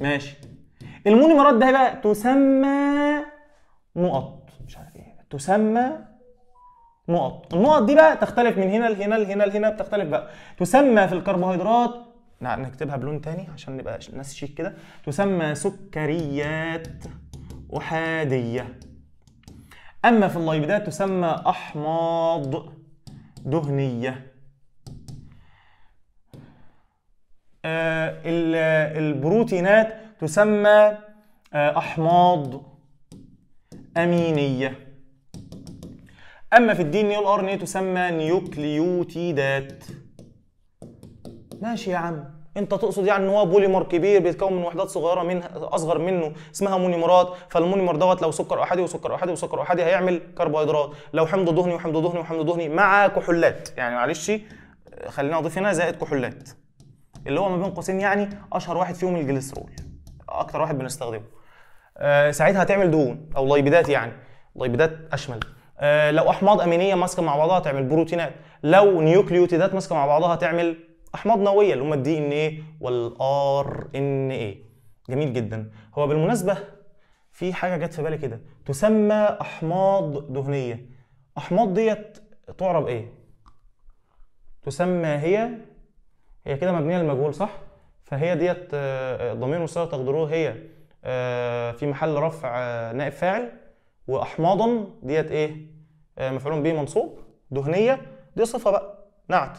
ماشي المونوميرات ده بقى تسمى نقط مش عارف ايه تسمى نقط النقط دي بقى تختلف من هنا لهنا لهنا لهنا بتختلف بقى تسمى في الكربوهيدرات نكتبها بلون تاني عشان نبقى ناس شيك كده تسمى سكريات احاديه اما في اللايبيدات تسمى احماض دهنيه آه، البروتينات تسمى آه، احماض امينيه اما في الدي ان ار ان تسمى نيوكليوتيدات ماشي يا عم انت تقصد يعني ان هو بوليمر كبير بيتكون من وحدات صغيره منها اصغر منه اسمها مونيمرات فالمونيمر دوت لو سكر احادي وسكر احادي وسكر احادي هيعمل كربوهيدرات لو حمض دهني وحمض دهني وحمض دهني مع كحولات يعني معلش آه، خلينا نضيف هنا زائد كحولات اللي هو ما بين قوسين يعني اشهر واحد فيهم الجليسرول اكتر واحد بنستخدمه آه، ساعتها هتعمل دهون او لايبيدات يعني لايبيدات اشمل آه، لو احماض امينيه ماسكه مع بعضها تعمل بروتينات لو نيوكليوتيدات ماسكه مع بعضها تعمل احماض نوويه اللي هم الدي ان ايه والار ان ايه جميل جدا هو بالمناسبه في حاجه جت في بالي كده تسمى احماض دهنيه احماض ديت تعرب ايه تسمى هي هي كده مبنيه للمجهول صح فهي ديت آه، آه، ضمير مستتر تقديره هي آه، في محل رفع نائب فاعل واحماضا ديت ايه مفعول به منصوب دهنيه دي صفه بقى نعت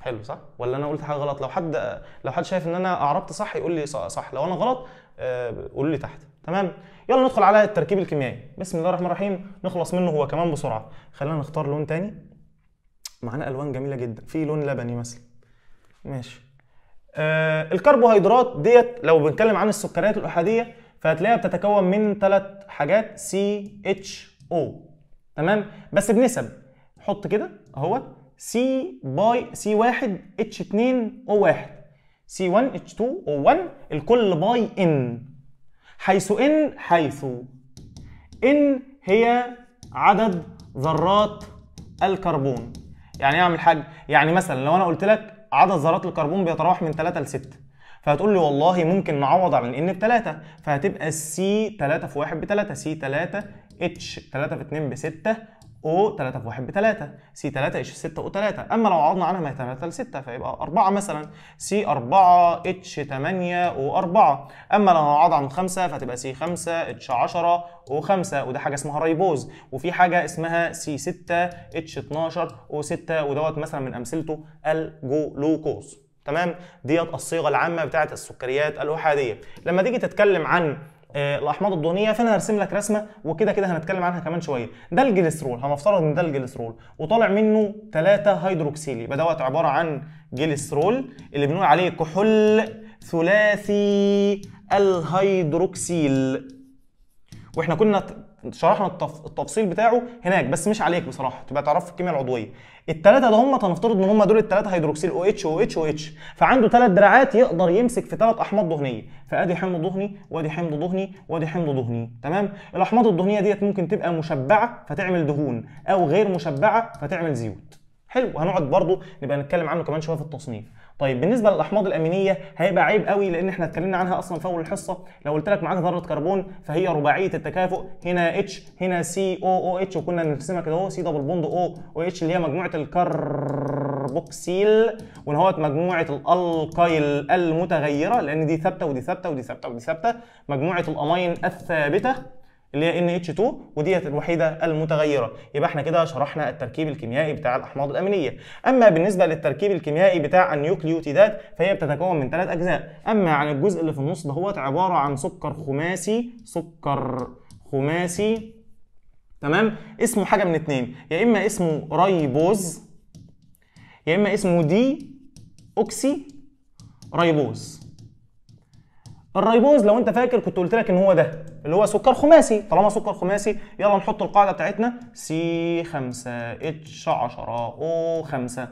حلو صح ولا انا قلت حاجه غلط لو حد لو حد شايف ان انا اعربت صح يقول لي صح لو انا غلط قول لي تحت تمام يلا ندخل على التركيب الكيميائي بسم الله الرحمن الرحيم نخلص منه هو كمان بسرعه خلينا نختار لون تاني معانا الوان جميله جدا في لون لبني مثلا ماشي آه الكربوهيدرات ديت لو بنتكلم عن السكريات الاحاديه فهتلاقيها بتتكون من ثلاث حاجات سي اتش او تمام بس بنسب حط كده اهو سي باي سي 1 اتش 2 او 1 سي 1 اتش 2 او 1 الكل باي ان حيث ان حيث ان هي عدد ذرات الكربون يعني ايه اعمل حجم يعني مثلا لو انا قلت لك عدد ذرات الكربون بيتراوح من 3 ل 6 فهتقول لي والله ممكن نعوض على ان ب 3 فهتبقى سي 3 في 1 ب 3 سي 3 اتش 3 في 2 ب 6 O 3 في 1 ب 3 C 3 H 6 O 3 أما لو عوضنا عنها ما هي 3 ل 6 فيبقى 4 مثلا C 4 H 8 O 4 أما لو هنعوض عن 5 فتبقى C 5 H 10 O 5 وده حاجة اسمها ريبوز وفي حاجة اسمها C 6 H 12 O 6 ودوت مثلا من أمثلته الجلوكوز تمام ديت الصيغة العامة بتاعة السكريات الأحادية لما تيجي تتكلم عن آه، الاحماض الدهنيه فانا هرسم لك رسمه وكده كده هنتكلم عنها كمان شويه ده الجليسرول هنفترض ان ده الجليسرول وطالع منه 3 هيدروكسيل يبقى دوت عباره عن جليسرول اللي بنقول عليه كحول ثلاثي الهيدروكسيل واحنا كنا شرحنا التفصيل بتاعه هناك بس مش عليك بصراحه تبقى تعرف الكيمياء العضويه الثلاثه ده هم هنفترض ان هم دول الثلاثه هيدروكسيل او اتش او اتش او اتش فعنده ثلاث دراعات يقدر يمسك في ثلاث احماض دهنيه فادي حمض دهني وادي حمض دهني وادي حمض دهني تمام الاحماض الدهنيه ديت ممكن تبقى مشبعه فتعمل دهون او غير مشبعه فتعمل زيوت حلو هنقعد برضه نبقى نتكلم عنه كمان شويه في التصنيف طيب بالنسبه للاحماض الامينيه هيبقى عيب قوي لان احنا اتكلمنا عنها اصلا في اول الحصه لو قلت لك معاك ذره كربون فهي رباعيه التكافؤ هنا اتش هنا سي او او اتش وكنا نرسمها كده اهو سي دبل بوند او او اتش اللي هي مجموعه الكربوكسيل هو مجموعه الالكايل المتغيره لان دي ثابته ودي ثابته ودي ثابته ودي ثابته مجموعه الامين الثابته اللي هي NH2 وديت الوحيده المتغيره يبقى احنا كده شرحنا التركيب الكيميائي بتاع الاحماض الامينيه اما بالنسبه للتركيب الكيميائي بتاع النيوكليوتيدات فهي بتتكون من ثلاث اجزاء اما عن الجزء اللي في النص دهوت عباره عن سكر خماسي سكر خماسي تمام اسمه حاجه من اتنين يا اما اسمه ريبوز يا اما اسمه دي اوكسي ريبوز الريبوز لو انت فاكر كنت قلت لك ان هو ده اللي هو سكر خماسي طالما سكر خماسي يلا نحط القاعده بتاعتنا سي 5 اتش 10 او 5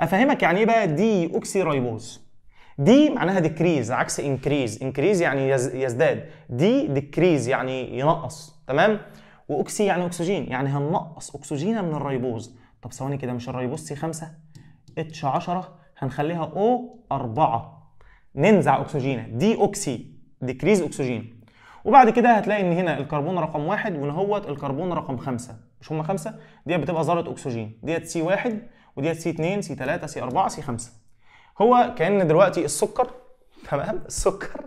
افهمك يعني ايه بقى دي اوكسي ريبوز دي معناها ديكريز عكس انكريز انكريز يعني يزداد دي ديكريز يعني ينقص تمام واوكسي يعني اكسجين يعني هننقص اكسجينها من الريبوز طب ثواني كده مش الريبوز سي 5 اتش 10 هنخليها او 4 ننزع اكسجينه دي اوكسي ديكريز اكسجين وبعد كده هتلاقي ان هنا الكربون رقم واحد وان هوت الكربون رقم خمسه مش هم خمسه ديت بتبقى ذره اكسجين ديت سي واحد وديت سي 2 سي 3 سي 4 سي 5 هو كان دلوقتي السكر [laughs] تمام السكر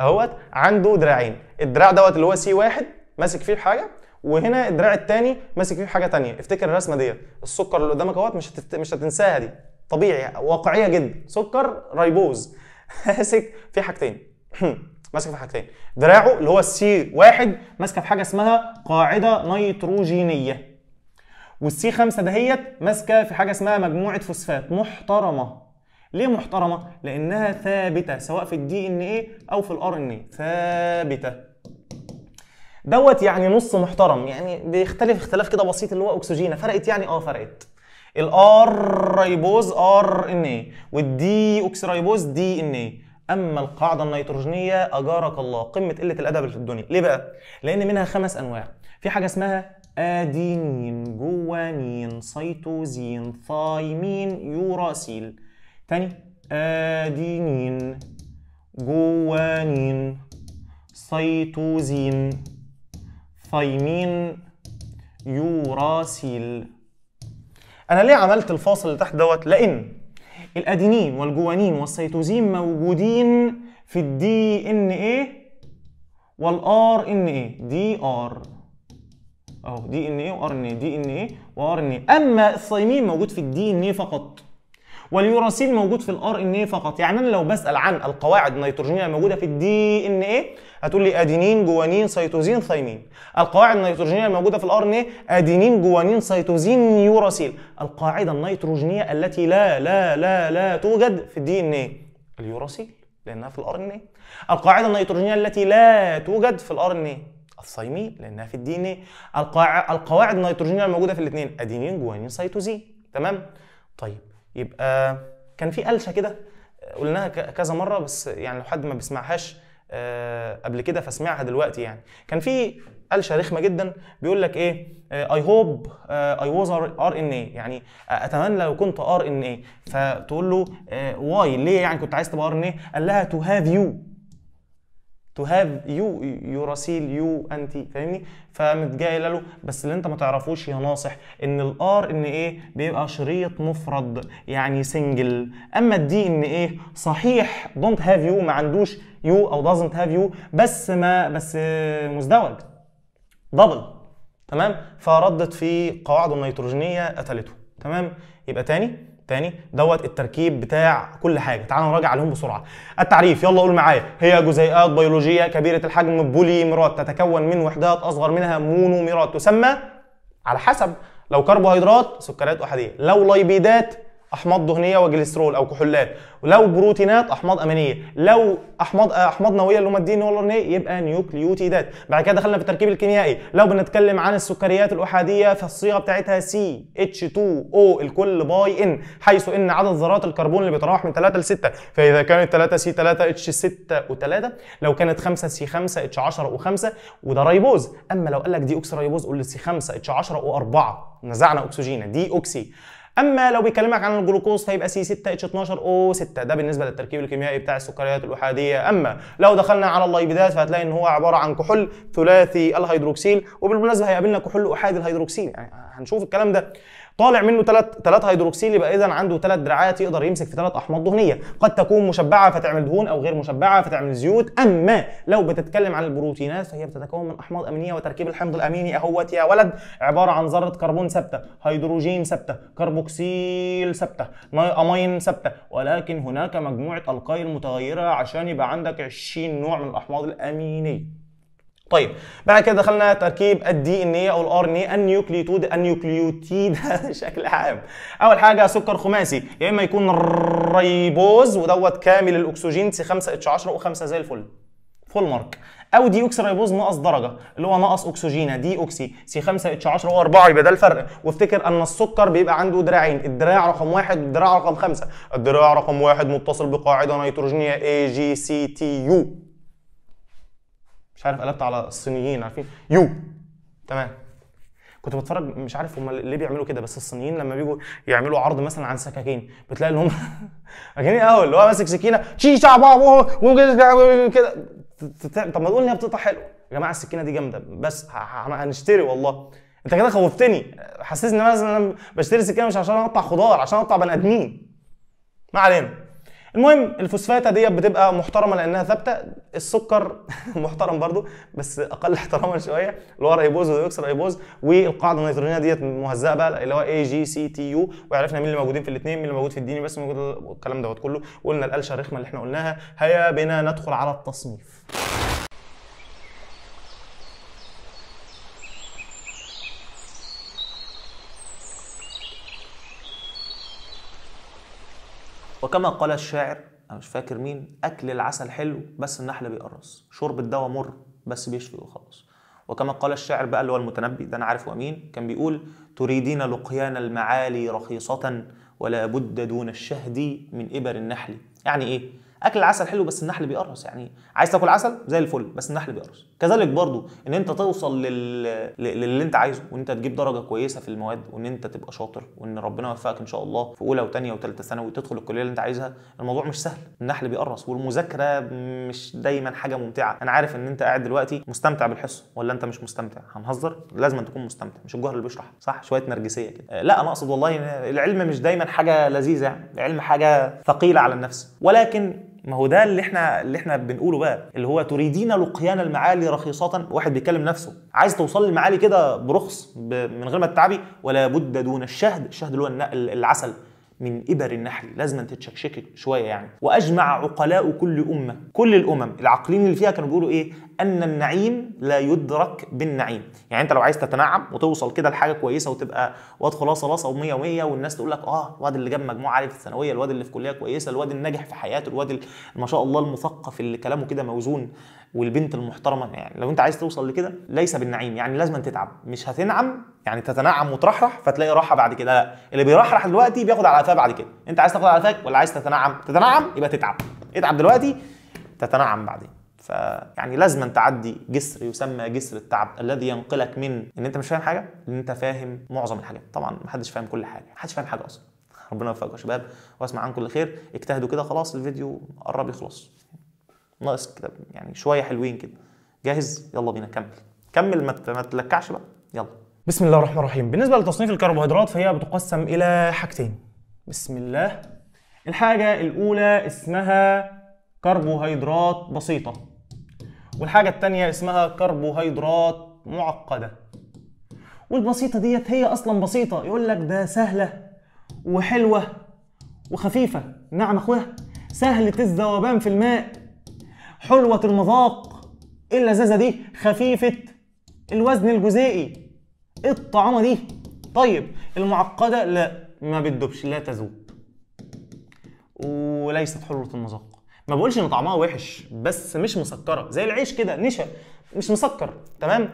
اهوت عنده دراعين الدراع دوت اللي هو سي واحد ماسك فيه بحاجه وهنا الدراع الثاني ماسك فيه بحاجه ثانيه افتكر الرسمه ديت السكر اللي قدامك اهوت مش هتت... مش هتنساها دي طبيعي واقعيه جدا سكر ريبوز [laughs] ماسك في حاجتين [clears throat] ماسك في حاجتين دراعه اللي هو السي واحد ماسكه في حاجه اسمها قاعده نيتروجينيه والسي خمسة دهيت ماسكه في حاجه اسمها مجموعه فوسفات محترمه ليه محترمه لانها ثابته سواء في الدي ان ايه او في الار ان ايه ثابته دوت يعني نص محترم يعني بيختلف اختلاف كده بسيط اللي هو اكسجينه فرقت يعني اه فرقت الار ريبوز ار ان اي والدي اوكس ريبوز دي ان اي اما القاعده النيتروجينيه اجارك الله قمه قله الادب اللي في الدنيا ليه بقى لان منها خمس انواع في حاجه اسمها ادينين جوانين سيتوزين ثايمين يوراسيل تاني ادينين جوانين سيتوزين ثايمين يوراسيل انا ليه عملت الفاصل اللي تحت دوت لان الادينين والجوانين والسيتوزين موجودين في الدي ان ايه والار ان ايه دي ار اهو دي ان ايه وار ان ايه دي ان ايه وار ان ايه اما الثايمين موجود في الدي ان ايه فقط واليوراسيل موجود في الار ان ايه فقط يعني انا لو بسال عن القواعد النيتروجينيه الموجوده في الدي ان ايه هتقول لي ادينين جوانين سيتوزين ثايمين القواعد النيتروجينيه الموجوده في الار ان اي ادينين جوانين سيتوزين يوراسيل القاعده النيتروجينيه التي لا لا لا لا توجد في الدي ان اي اليوراسيل لانها في الار ان اي القاعده النيتروجينيه التي لا توجد في الار ان اي الثايمين لانها في الدي ان ايه القواعد النيتروجينيه الموجوده في الاثنين ادينين جوانين سيتوزين تمام طيب يبقى كان في قلشه كده قلناها كذا مره بس يعني لو حد ما بيسمعهاش آه، قبل كده فاسمعها دلوقتي يعني كان في قلشه رخمه جدا بيقول لك ايه اي هوب اي واز ار ان اي يعني اتمنى لو كنت ار ان اي فتقول له واي آه، ليه يعني كنت عايز تبقى ار ان اي قال لها تو هاف يو تو هاف يو يو راسيل يو انت فاهمني فقامت جايه له بس اللي انت ما تعرفوش يا ناصح ان الار ان ايه بيبقى شريط مفرد يعني سنجل اما الدي ان ايه صحيح دونت هاف يو ما عندوش يو او دازنت هاف يو بس ما بس مزدوج دبل تمام فردت في قواعده النيتروجينيه قتلته تمام يبقى تاني تاني دوت التركيب بتاع كل حاجه تعالوا نراجع عليهم بسرعه التعريف يلا قول معايا هي جزيئات بيولوجيه كبيره الحجم بوليمرات تتكون من وحدات اصغر منها مونومرات تسمى على حسب لو كربوهيدرات سكريات احاديه لو لايبيدات احماض دهنيه وجليسترول او كحولات ولو بروتينات احماض امينيه لو احماض آه، احماض نوويه اللي هم الدي ان إيه إيه، يبقى نيوكليوتيدات بعد كده دخلنا في التركيب الكيميائي لو بنتكلم عن السكريات الاحاديه فالصيغه بتاعتها سي اتش 2 او الكل باي ان حيث ان عدد ذرات الكربون اللي بيتراوح من 3 ل 6 فاذا كانت 3 سي 3 اتش 6 و3 لو كانت 5 سي 5 اتش 10 و5 وده رايبوز اما لو قال لك دي اوكسي رايبوز قول لي سي 5 اتش 10 و4 نزعنا اكسجين دي اوكسي اما لو بيكلمك عن الجلوكوز فيبقى سي 6 اتش 12 او 6 ده بالنسبه للتركيب الكيميائي بتاع السكريات الاحاديه اما لو دخلنا على اللايبيدات فهتلاقي ان هو عباره عن كحول ثلاثي الهيدروكسيل وبالمناسبه هيقابلنا كحول احادي الهيدروكسيل يعني هنشوف الكلام ده طالع منه ثلاث ثلاث هيدروكسيل يبقى اذا عنده ثلاث دراعات يقدر يمسك في ثلاث احماض دهنيه قد تكون مشبعه فتعمل دهون او غير مشبعه فتعمل زيوت اما لو بتتكلم عن البروتينات فهي بتتكون من احماض امينيه وتركيب الحمض الاميني اهوت يا ولد عباره عن ذره كربون ثابته هيدروجين ثابته كربوكسيل ثابته امين ثابته ولكن هناك مجموعه القايل متغيره عشان يبقى عندك 20 نوع من الاحماض الامينيه طيب بعد كده دخلنا تركيب الدي ان ايه او الار ان ايه النيوكليوتود النيوكليوتيد [laughs] بشكل عام اول حاجه سكر خماسي يا اما يكون ريبوز ودوت كامل الاكسجين سي 5 اتش 10 و5 زي الفل فول مارك او دي اوكسي ريبوز ناقص درجه اللي هو ناقص اكسجينه دي اوكسي سي 5 اتش 10 او 4 يبقى ده الفرق وافتكر ان السكر بيبقى عنده دراعين الدراع رقم واحد والدراع رقم خمسه الدراع رقم واحد متصل بقاعده نيتروجينيه اي جي سي تي يو مش عارف قلبت على الصينيين عارفين يو تمام كنت بتفرج مش عارف هم ليه بيعملوا كده بس الصينيين لما بيجوا يعملوا عرض مثلا عن سكاكين بتلاقي اللي هم [laughs] اجانين قوي اللي هو ماسك سكينه شي شعب كده طب ما تقول ان هي بتقطع حلو يا جماعه السكينه دي جامده بس هنشتري والله انت كده خوفتني حسيت ان انا بشتري سكينه مش عشان اقطع خضار عشان اقطع بني ادمين ما علينا المهم الفوسفاتة دي بتبقى محترمة لأنها ثابتة السكر [laughs] محترم برضو بس أقل احتراما شوية اللي هو ريبوز وديوكسي ريبوز والقاعدة النيترونيه ديت مهزأة بقى اللي هو اي جي سي تي يو وعرفنا مين اللي موجودين في الاثنين مين اللي موجود في الديني بس موجود الكلام دوت كله قلنا القلشة الرخمة اللي احنا قلناها هيا بنا ندخل على التصنيف وكما قال الشاعر انا مش فاكر مين اكل العسل حلو بس النحل بيقرص شرب الدواء مر بس بيشفي وخلاص وكما قال الشاعر بقى اللي هو المتنبي ده انا عارفه امين كان بيقول تريدين لقيان المعالي رخيصه ولا بد دون الشهد من ابر النحل يعني ايه اكل العسل حلو بس النحل بيقرص يعني عايز تاكل عسل زي الفل بس النحل بيقرص كذلك برضو ان انت توصل لل... للي انت عايزه وان انت تجيب درجه كويسه في المواد وان انت تبقى شاطر وان ربنا يوفقك ان شاء الله في اولى وثانيه وثالثه ثانوي وتدخل الكليه اللي انت عايزها الموضوع مش سهل النحل بيقرص والمذاكره مش دايما حاجه ممتعه انا عارف ان انت قاعد دلوقتي مستمتع بالحصه ولا انت مش مستمتع هنهزر لازم تكون مستمتع مش الجهر اللي بيشرح صح شويه نرجسيه كده لا انا اقصد والله العلم مش دايما حاجه لذيذه يعني العلم حاجه ثقيله على النفس ولكن ما هو ده اللي احنا اللي احنا بنقوله بقى اللي هو تريدين لقيان المعالي رخيصة واحد بيكلم نفسه عايز توصل للمعالي كده برخص من غير ما تتعبي ولا بد دون الشهد الشهد اللي هو العسل من إبر النحل لازم تتشكشك شوية يعني وأجمع عقلاء كل أمة كل الأمم العاقلين اللي فيها كانوا بيقولوا إيه أن النعيم لا يدرك بالنعيم يعني أنت لو عايز تتنعم وتوصل كده لحاجة كويسة وتبقى واد خلاصه لاصه و100 و100 والناس تقول لك آه الواد اللي جاب مجموعة عالية في الثانوية الواد اللي في كلية كويسة الواد الناجح في حياته الواد ما شاء الله المثقف اللي كلامه كده موزون والبنت المحترمه يعني لو انت عايز توصل لكده ليس بالنعيم يعني لازم تتعب مش هتنعم يعني تتنعم وترحرح فتلاقي راحه بعد كده لا اللي بيرحرح دلوقتي بياخد على قفاه بعد كده انت عايز تاخد على قفاك ولا عايز تتنعم تتنعم يبقى تتعب اتعب دلوقتي تتنعم بعدين فيعني لازم تعدي جسر يسمى جسر التعب الذي ينقلك من ان انت مش فاهم حاجه ان انت فاهم معظم الحاجات طبعا محدش فاهم كل حاجه محدش فاهم حاجه اصلا ربنا يوفقكم يا شباب واسمع عن كل خير اجتهدوا كده خلاص الفيديو قرب يخلص ناقص كده يعني شويه حلوين كده جاهز يلا بينا كمل كمل ما تلكعش بقى يلا بسم الله الرحمن الرحيم بالنسبه لتصنيف الكربوهيدرات فهي بتقسم الى حاجتين بسم الله الحاجه الاولى اسمها كربوهيدرات بسيطه والحاجه الثانيه اسمها كربوهيدرات معقده والبسيطه ديت هي اصلا بسيطه يقول لك ده سهله وحلوه وخفيفه نعم اخويا سهله الذوبان في الماء حلوة المذاق اللذاذة دي خفيفة الوزن الجزيئي ايه الطعامة دي طيب المعقدة لا ما بتدوبش لا تذوب وليست حلوة المذاق ما بقولش ان طعمها وحش بس مش مسكرة زي العيش كده نشا مش مسكر تمام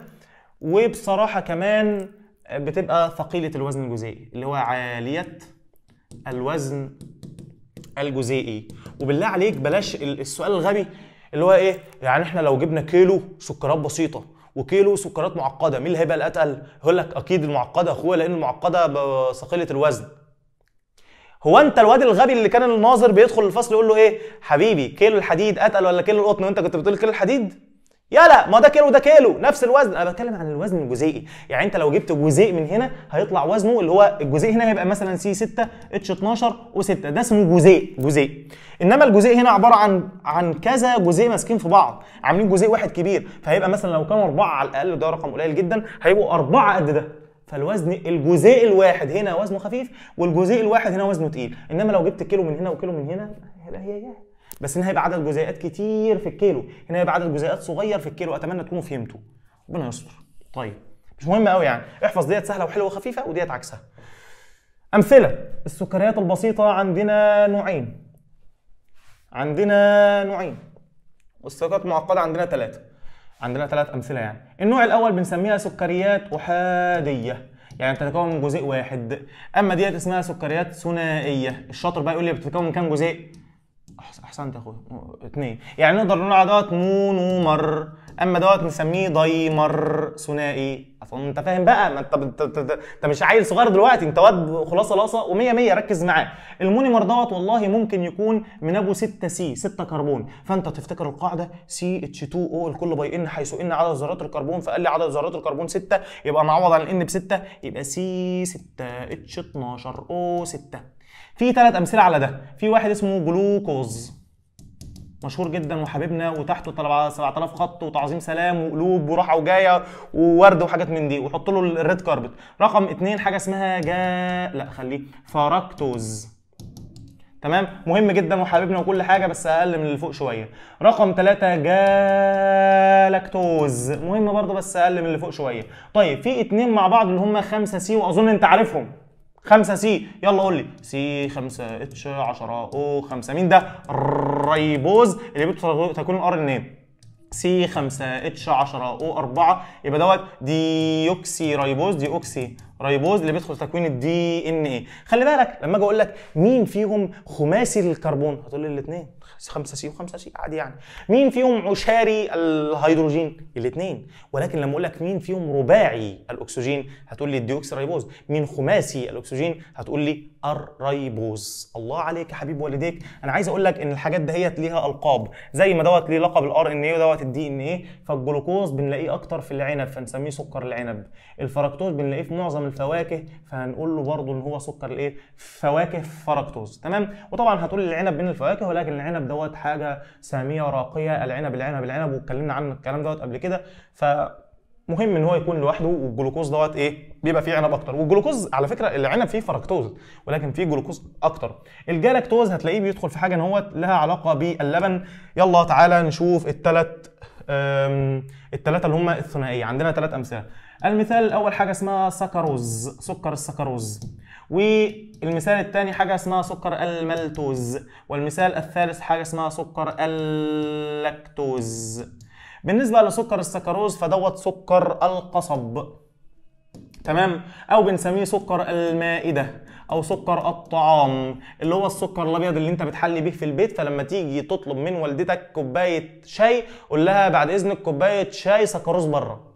وبصراحة كمان بتبقى ثقيلة الوزن الجزيئي اللي هو عالية الوزن الجزيئي وبالله عليك بلاش السؤال الغبي اللي هو ايه يعني احنا لو جبنا كيلو سكرات بسيطه وكيلو سكرات معقده مين اللي هيبقى الاتقل يقول لك اكيد المعقده اخويا لان المعقده ثقيله الوزن هو انت الواد الغبي اللي كان الناظر بيدخل الفصل يقول له ايه حبيبي كيلو الحديد اتقل ولا كيلو القطن وانت كنت بتقول كيلو الحديد يلا ما ده كيلو وده كيلو نفس الوزن انا بتكلم عن الوزن الجزيئي يعني انت لو جبت جزيء من هنا هيطلع وزنه اللي هو الجزيء هنا هيبقى مثلا سي 6 اتش 12 و6 ده اسمه جزيء جزيء انما الجزيء هنا عباره عن عن كذا جزيء ماسكين في بعض عاملين جزيء واحد كبير فهيبقى مثلا لو كانوا اربعه على الاقل ده رقم قليل جدا هيبقوا اربعه قد ده فالوزن الجزيء الواحد هنا وزنه خفيف والجزيء الواحد هنا وزنه تقيل انما لو جبت كيلو من هنا وكيلو من هنا هي بس هنا هيبقى عدد جزيئات كتير في الكيلو هنا هيبقى عدد جزيئات صغير في الكيلو اتمنى تكونوا فهمتوا ربنا يستر طيب مش مهم قوي يعني احفظ ديت سهله وحلوه وخفيفه وديت عكسها امثله السكريات البسيطه عندنا نوعين عندنا نوعين والسكريات المعقده عندنا ثلاثه عندنا ثلاث امثله يعني النوع الاول بنسميها سكريات احاديه يعني بتتكون من جزيء واحد اما ديت اسمها سكريات ثنائيه الشاطر بقى يقول لي بتتكون من كام جزيء احسنت يا اخويا اثنين يعني نقدر نقول على دوت مونومر اما دوت نسميه ضيمر ثنائي انت فاهم بقى ما انت انت مش عيل صغير دلوقتي انت واد خلاصه لاصه و100 100 ركز معاه المونيمر دوت والله ممكن يكون من ابو 6 سي 6 كربون فانت تفتكر القاعده سي اتش 2 او الكل باي ان حيث ان عدد ذرات الكربون فقال لي عدد ذرات الكربون 6 يبقى معوض عن ان ب 6 يبقى سي 6 اتش 12 او 6 في ثلاث امثله على ده في واحد اسمه جلوكوز مشهور جدا وحبيبنا وتحته 7000 خط وتعظيم سلام وقلوب وراحه وجايه وورد وحاجات من دي وحط له الريد كاربت رقم اثنين حاجه اسمها جا لا خليه فاركتوز تمام مهم جدا وحبيبنا وكل حاجه بس اقل من اللي فوق شويه رقم ثلاثة جالاكتوز مهم برضه بس اقل من اللي فوق شويه طيب في اثنين مع بعض اللي هم خمسه سي واظن انت عارفهم 5 سي يلا قول لي سي 5 اتش 10 او 5 مين ده الريبوز اللي بتكون ار ان ايه سي 5 اتش 10 او 4 يبقى دوت ديوكسي ريبوز ديوكسي ريبوز اللي بيدخل تكوين الدي ان ايه خلي بالك لما اجي اقول لك مين فيهم خماسي للكربون هتقول لي الاثنين خمسة سي وخمسة سي عادي يعني مين فيهم عشاري الهيدروجين الاثنين ولكن لما اقول لك مين فيهم رباعي الاكسجين هتقول لي الديوكسيريبوز مين خماسي الاكسجين هتقول لي الريبوز الله عليك يا حبيب والديك انا عايز اقول لك ان الحاجات دهيت ليها القاب زي ما دوت ليه لقب الار ان اي ودوت الدي ان اي فالجلوكوز بنلاقيه اكتر في العنب فنسميه سكر العنب الفركتوز بنلاقيه في معظم الفواكه فهنقول له برضه ان هو سكر الايه فواكه فركتوز تمام وطبعا هتقول العنب بين الفواكه ولكن العنب العنب دوت حاجه ساميه راقيه العنب العنب العنب واتكلمنا عن الكلام دوت قبل كده ف مهم ان هو يكون لوحده والجلوكوز دوت ايه بيبقى فيه عنب اكتر والجلوكوز على فكره العنب فيه فركتوز ولكن فيه جلوكوز اكتر الجالكتوز هتلاقيه بيدخل في حاجه ان هو لها علاقه باللبن يلا تعالى نشوف الثلاث الثلاثه اللي هم الثنائيه عندنا ثلاث امثله المثال الاول حاجه اسمها سكروز سكر السكروز والمثال الثاني حاجة اسمها سكر الملتوز والمثال الثالث حاجة اسمها سكر اللاكتوز بالنسبة لسكر السكروز فدوت سكر القصب تمام او بنسميه سكر المائده او سكر الطعام اللي هو السكر الابيض اللي انت بتحلي بيه في البيت فلما تيجي تطلب من والدتك كوبايه شاي قول لها بعد اذنك كوبايه شاي سكروز بره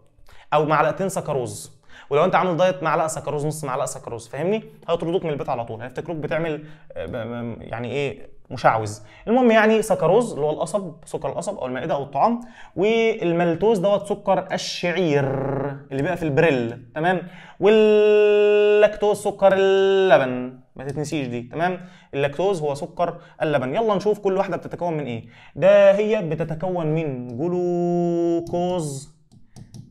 او معلقتين سكروز ولو انت عامل دايت معلقه سكروز نص معلقه سكروز فاهمني هيطردوك من البيت على طول هيفتكروك بتعمل آه، يعني ايه مشعوذ المهم يعني سكروز اللي هو القصب سكر القصب او المائده او الطعام والملتوز دوت سكر الشعير اللي بيبقى في البريل تمام واللاكتوز سكر اللبن ما تتنسيش دي تمام اللاكتوز هو سكر اللبن يلا نشوف كل واحده بتتكون من ايه ده هي بتتكون من جلوكوز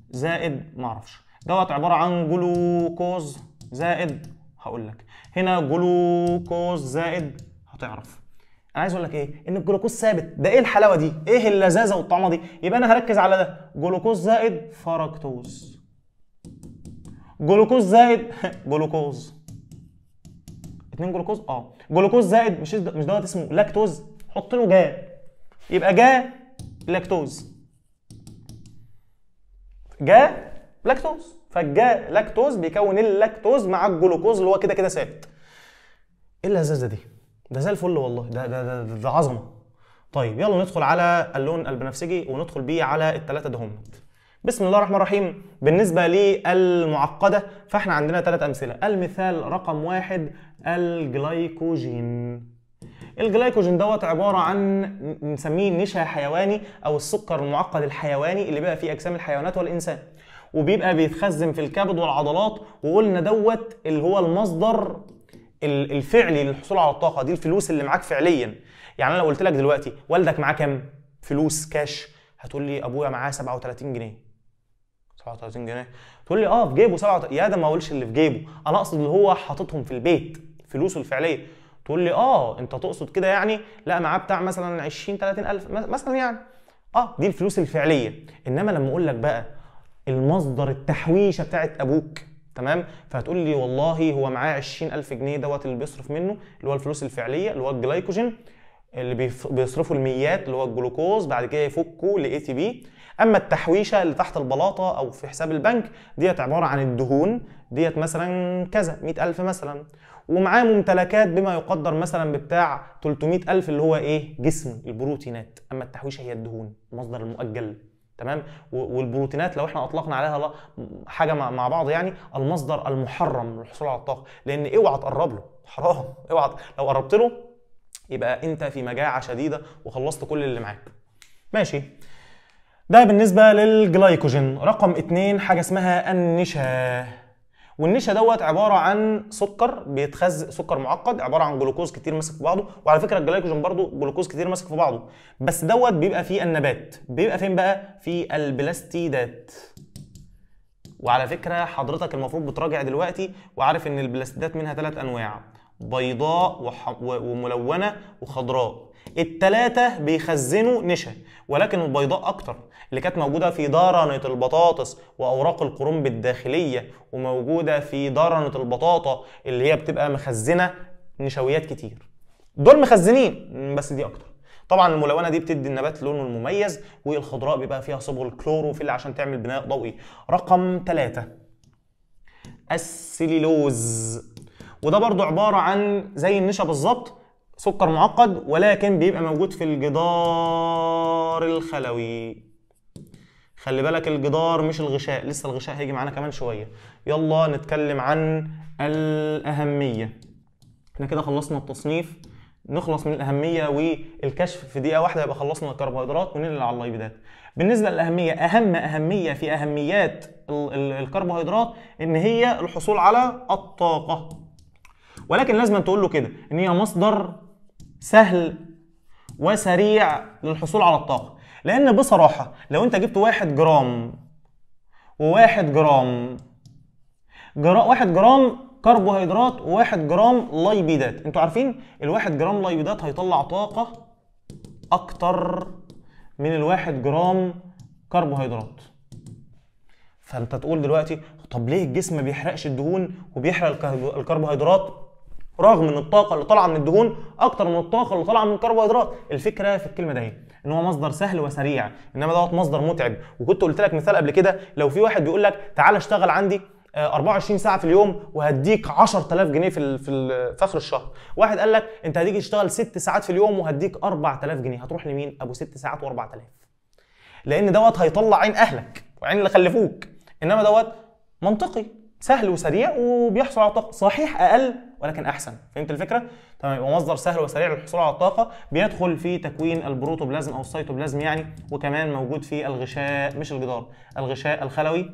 زائد معرفش دوت عباره عن جلوكوز زائد هقول لك هنا جلوكوز زائد هتعرف انا عايز اقول لك ايه ان الجلوكوز ثابت ده ايه الحلاوه دي ايه اللذاذه والطعمه دي يبقى انا هركز على ده جلوكوز زائد فركتوز جلوكوز زائد [laughs] جلوكوز اتنين جلوكوز اه جلوكوز زائد مش مش دوت اسمه لاكتوز حط له جا يبقى جا لاكتوز جا لاكتوز فالجا لاكتوز بيكون اللاكتوز مع الجلوكوز اللي هو كده كده ثابت ايه اللذاذه دي ده زي الفل والله ده ده ده, ده, ده عظمه طيب يلا ندخل على اللون البنفسجي وندخل بيه على الثلاثه دهمت بسم الله الرحمن الرحيم بالنسبة للمعقدة فاحنا عندنا ثلاث أمثلة المثال رقم واحد الجلايكوجين الجلايكوجين دوت عبارة عن بنسميه نشا حيواني أو السكر المعقد الحيواني اللي بقى فيه أجسام الحيوانات والإنسان وبيبقى بيتخزن في الكبد والعضلات وقلنا دوت اللي هو المصدر الفعلي للحصول على الطاقه دي الفلوس اللي معاك فعليا يعني انا لو قلت لك دلوقتي والدك معاه كام فلوس كاش هتقول لي ابويا معاه 37 جنيه 37 جنيه تقول لي اه في جيبه 7 يا ده ما اقولش اللي في جيبه انا اقصد اللي هو حاططهم في البيت فلوسه الفعليه تقول لي اه انت تقصد كده يعني لا معاه بتاع مثلا 20 30 الف مثلا يعني اه دي الفلوس الفعليه انما لما اقول لك بقى المصدر التحويشه بتاعت ابوك تمام فهتقول لي والله هو معاه 20000 جنيه دوت اللي بيصرف منه اللي هو الفلوس الفعليه اللي هو الجلايكوجين اللي بيصرفوا الميات اللي هو الجلوكوز بعد كده يفكوا لاي تي بي اما التحويشه اللي تحت البلاطه او في حساب البنك ديت عباره عن الدهون ديت مثلا كذا 100000 مثلا ومعاه ممتلكات بما يقدر مثلا ببتاع 300000 اللي هو ايه جسم البروتينات اما التحويشه هي الدهون المصدر المؤجل تمام والبروتينات لو احنا اطلقنا عليها حاجه مع بعض يعني المصدر المحرم للحصول على الطاقه لان اوعى تقرب له حرام اوعى لو قربت له يبقى انت في مجاعه شديده وخلصت كل اللي معاك ماشي ده بالنسبه للجلايكوجين رقم اتنين حاجه اسمها النشا والنشا دوت عباره عن سكر بيتخزن سكر معقد عباره عن جلوكوز كتير ماسك في بعضه وعلى فكره الجلايكوجين برضه جلوكوز كتير ماسك في بعضه بس دوت بيبقى فيه النبات بيبقى فين بقى في البلاستيدات وعلى فكره حضرتك المفروض بتراجع دلوقتي وعارف ان البلاستيدات منها ثلاث انواع بيضاء وح... وملونه وخضراء التلاتة بيخزنوا نشا ولكن البيضاء أكتر اللي كانت موجودة في درنة البطاطس وأوراق القرنب الداخلية وموجودة في درنة البطاطا اللي هي بتبقى مخزنة نشويات كتير دول مخزنين بس دي أكتر طبعا الملونه دي بتدي النبات لونه المميز والخضراء بيبقى فيها صبغ الكلوروفيل عشان تعمل بناء ضوئي رقم ثلاثة السليلوز وده برضو عبارة عن زي النشا بالظبط سكر معقد ولكن بيبقى موجود في الجدار الخلوي خلي بالك الجدار مش الغشاء لسه الغشاء هيجي معانا كمان شويه يلا نتكلم عن الاهميه احنا كده خلصنا التصنيف نخلص من الاهميه والكشف في دقيقه واحده يبقى خلصنا الكربوهيدرات وننقل على اللايبيدات بالنسبه للاهميه اهم اهميه في اهميات الكربوهيدرات ان هي الحصول على الطاقه ولكن لازم تقول له كده ان هي مصدر سهل وسريع للحصول على الطاقة لأن بصراحة لو أنت جبت واحد جرام وواحد جرام جرا... واحد جرام كربوهيدرات وواحد جرام لايبيدات انتوا عارفين الواحد جرام لايبيدات هيطلع طاقة أكتر من الواحد جرام كربوهيدرات فانت تقول دلوقتي طب ليه الجسم ما بيحرقش الدهون وبيحرق الكربوهيدرات رغم ان الطاقه اللي طالعه من الدهون اكتر من الطاقه اللي طالعه من الكربوهيدرات الفكره في الكلمه دهي ان هو مصدر سهل وسريع انما دوت مصدر متعب وكنت قلت لك مثال قبل كده لو في واحد بيقول لك تعالى اشتغل عندي 24 آه، ساعه في اليوم وهديك 10000 جنيه في في اخر الشهر واحد قال لك انت هتيجي تشتغل 6 ساعات في اليوم وهديك 4000 جنيه هتروح لمين ابو 6 ساعات و4000 لان دوت هيطلع عين اهلك وعين اللي خلفوك انما دوت منطقي سهل وسريع وبيحصل على طاقه صحيح اقل ولكن احسن فهمت الفكره تمام يبقى مصدر سهل وسريع للحصول على الطاقه بيدخل في تكوين البروتوبلازم او السيتوبلازم يعني وكمان موجود في الغشاء مش الجدار الغشاء الخلوي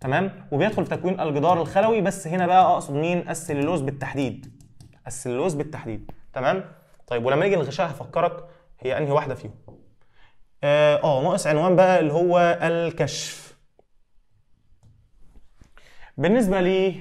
تمام وبيدخل في تكوين الجدار الخلوي بس هنا بقى اقصد مين السليلوز بالتحديد السليلوز بالتحديد تمام طيب ولما يجي الغشاء هفكرك هي انهي واحده فيهم آه،, اه ناقص عنوان بقى اللي هو الكشف بالنسبه لي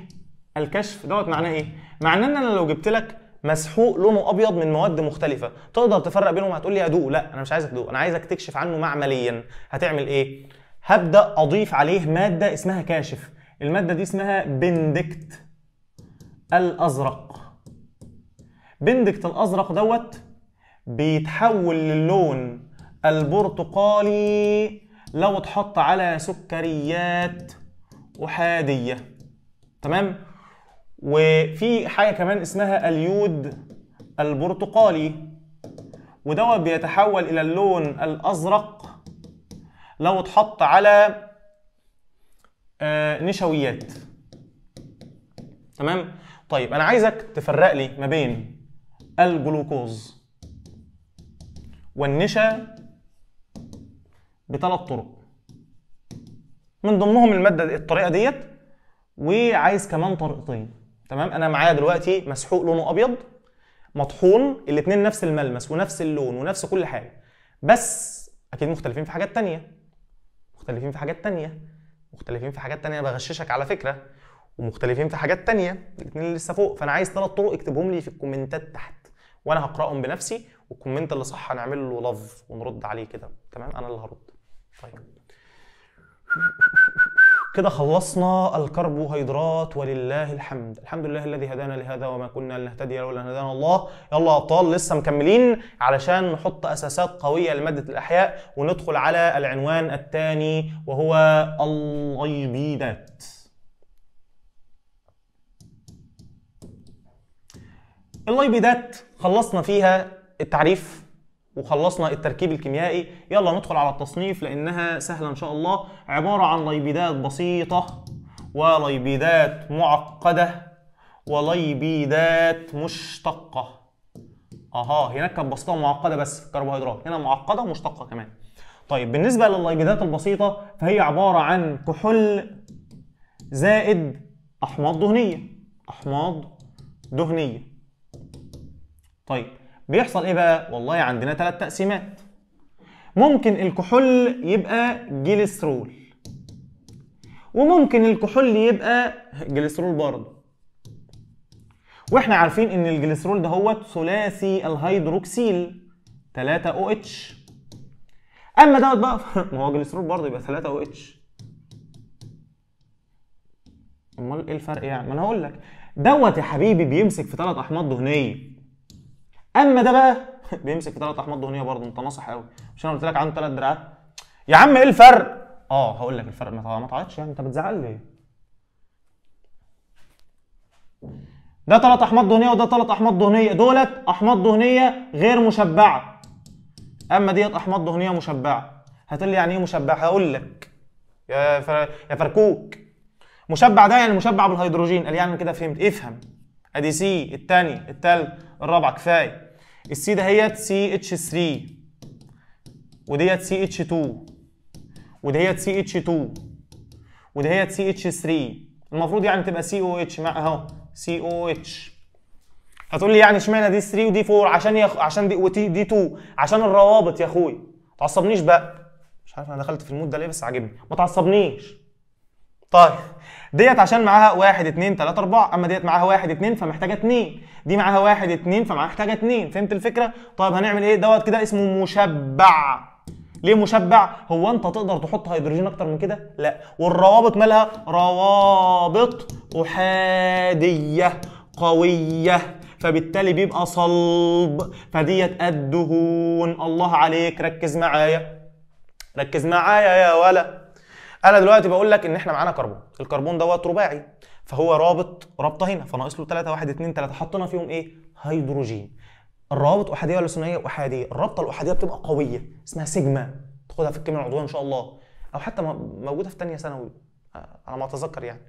الكشف دوت معناه ايه؟ معناه ان انا لو جبت لك مسحوق لونه ابيض من مواد مختلفه تقدر تفرق بينهم هتقول لي ادوق لا انا مش عايزك تدوق انا عايزك تكشف عنه معمليا هتعمل ايه هبدا اضيف عليه ماده اسمها كاشف الماده دي اسمها بندكت الازرق بندكت الازرق دوت بيتحول للون البرتقالي لو اتحط على سكريات احاديه تمام وفي حاجه كمان اسمها اليود البرتقالي ودوت بيتحول الى اللون الازرق لو اتحط على آه، نشويات تمام طيب انا عايزك تفرق لي ما بين الجلوكوز والنشا بثلاث طرق من ضمنهم الماده الطريقه ديت وعايز كمان طريقتين تمام انا معايا دلوقتي مسحوق لونه ابيض مطحون الاثنين نفس الملمس ونفس اللون ونفس كل حاجه بس اكيد مختلفين في حاجات تانية مختلفين في حاجات تانية مختلفين في حاجات تانية بغششك على فكره ومختلفين في حاجات تانية الاثنين اللي لسه فوق فانا عايز ثلاث طرق اكتبهم لي في الكومنتات تحت وانا هقراهم بنفسي والكومنت اللي صح هنعمل له لاف ونرد عليه كده تمام انا اللي هرد طيب كده خلصنا الكربوهيدرات ولله الحمد الحمد لله الذي هدانا لهذا وما كنا لنهتدي لولا ان هدانا الله يلا يا ابطال لسه مكملين علشان نحط اساسات قويه لماده الاحياء وندخل على العنوان الثاني وهو الغيبينات اللايبيدات خلصنا فيها التعريف وخلصنا التركيب الكيميائي يلا ندخل على التصنيف لانها سهله ان شاء الله عباره عن ليبيدات بسيطه وليبيدات معقده وليبيدات مشتقه اها هناك كانت بسيطه ومعقده بس كربوهيدرات هنا معقده ومشتقه كمان طيب بالنسبه للليبيدات البسيطه فهي عباره عن كحول زائد احماض دهنيه احماض دهنيه طيب بيحصل ايه بقى؟ والله عندنا ثلاث تقسيمات. ممكن الكحول يبقى جليسترول. وممكن الكحول يبقى جليسترول برضه. واحنا عارفين ان الجليسترول ده هو ثلاثي الهيدروكسيل 3 او اتش اما دوت بقى [laughs] ما هو جليسترول برضه يبقى 3 او اتش امال ايه الفرق يعني ما انا هقول لك دوت يا حبيبي بيمسك في ثلاث احماض دهنيه اما ده بقى [laughs] بيمسك في ثلاث احماض دهنيه برضه انت ناصح قوي مش انا قلت لك عنده ثلاث دراعات يا عم ايه الفرق اه هقول لك الفرق ما تعيطش يعني انت بتزعل ليه ده ثلاث احماض دهنيه وده ثلاث احماض دهنيه دولت احماض دهنيه غير مشبعه اما ديت احماض دهنيه مشبعه هتقول لي يعني ايه مشبع هقول لك يا فر... يا فركوك مشبع ده يعني مشبع بالهيدروجين قال يعني كده فهمت افهم ادي سي الثاني الثالث الرابع كفايه السي دهيت سي اتش 3 وديت سي اتش 2 ودهيت سي اتش 2 ودهيت سي اتش 3 المفروض يعني تبقى سي او اتش مع اهو سي او اتش هتقول لي يعني اشمعنى دي 3 ودي 4 عشان يخ... عشان دي ودي دي 2 عشان الروابط يا اخويا ما تعصبنيش بقى مش عارف انا دخلت في المود ده ليه بس عاجبني ما تعصبنيش طيب ديت عشان معاها 1 2 3 4 اما ديت معاها 1 2 فمحتاجه 2 دي معاها 1 2 فمعاها محتاجه 2 فهمت الفكره طيب هنعمل ايه دوت كده اسمه مشبع ليه مشبع هو انت تقدر تحط هيدروجين اكتر من كده لا والروابط مالها روابط احاديه قويه فبالتالي بيبقى صلب فديت الدهون الله عليك ركز معايا ركز معايا يا ولد انا دلوقتي بقول لك ان احنا معانا كربون الكربون دوت رباعي فهو رابط رابطه هنا فناقص له 3 1 2 3 حطينا فيهم ايه هيدروجين الروابط احاديه ولا ثنائيه احاديه الرابطه الاحاديه بتبقى قويه اسمها سيجما تاخدها في الكيمياء العضويه ان شاء الله او حتى موجوده في ثانيه ثانوي آه، على ما اتذكر يعني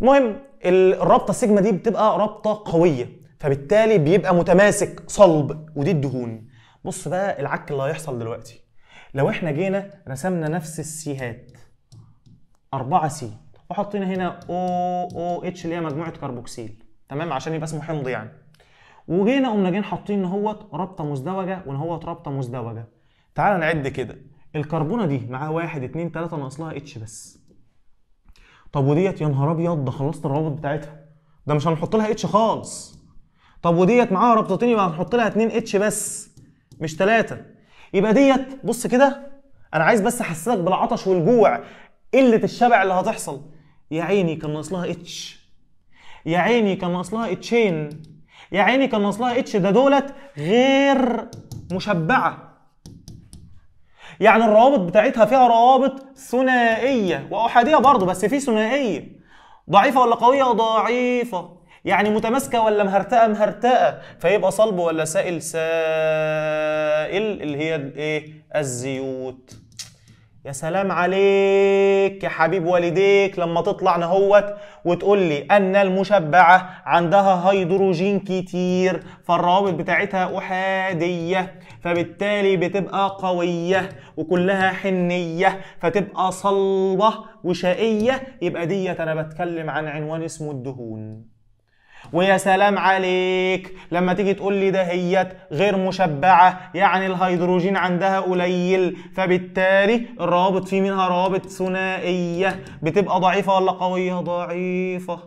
المهم الرابطه السيجما دي بتبقى رابطه قويه فبالتالي بيبقى متماسك صلب ودي الدهون بص بقى العك اللي هيحصل دلوقتي لو احنا جينا رسمنا نفس السيهات 4 سي وحطينا هنا او او اتش اللي هي مجموعه كربوكسيل تمام عشان يبقى اسمه حمض يعني وجينا قمنا جايين حاطين ان هوت رابطه مزدوجه وان هوت رابطه مزدوجه تعال نعد كده الكربونه دي معاها 1 2 3 ناقص لها اتش بس طب وديت يا نهار ابيض ده خلصت الروابط بتاعتها ده مش هنحط لها اتش خالص طب وديت معاها رابطتين يبقى هنحط لها 2 اتش بس مش 3 يبقى ديت بص كده انا عايز بس احسسك بالعطش والجوع قله الشبع اللي هتحصل يا عيني كان ناقصلها اتش يا عيني كان ناقصلها اتشين يا عيني كان ناقصلها اتش ده دولت غير مشبعه يعني الروابط بتاعتها فيها روابط ثنائيه واحاديه برضه بس في ثنائيه ضعيفه ولا قويه ضعيفه يعني متماسكه ولا مهرتقه مهرتقه فيبقى صلب ولا سائل سائل اللي هي الايه الزيوت يا سلام عليك يا حبيب والديك لما تطلع نهوت وتقول لي ان المشبعه عندها هيدروجين كتير فالروابط بتاعتها احاديه فبالتالي بتبقى قويه وكلها حنيه فتبقى صلبه وشقيه يبقى ديت انا بتكلم عن عنوان اسمه الدهون ويا سلام عليك لما تيجي تقول لي دهيت غير مشبعه يعني الهيدروجين عندها قليل فبالتالي الروابط في منها روابط ثنائيه بتبقى ضعيفه ولا قويه ضعيفه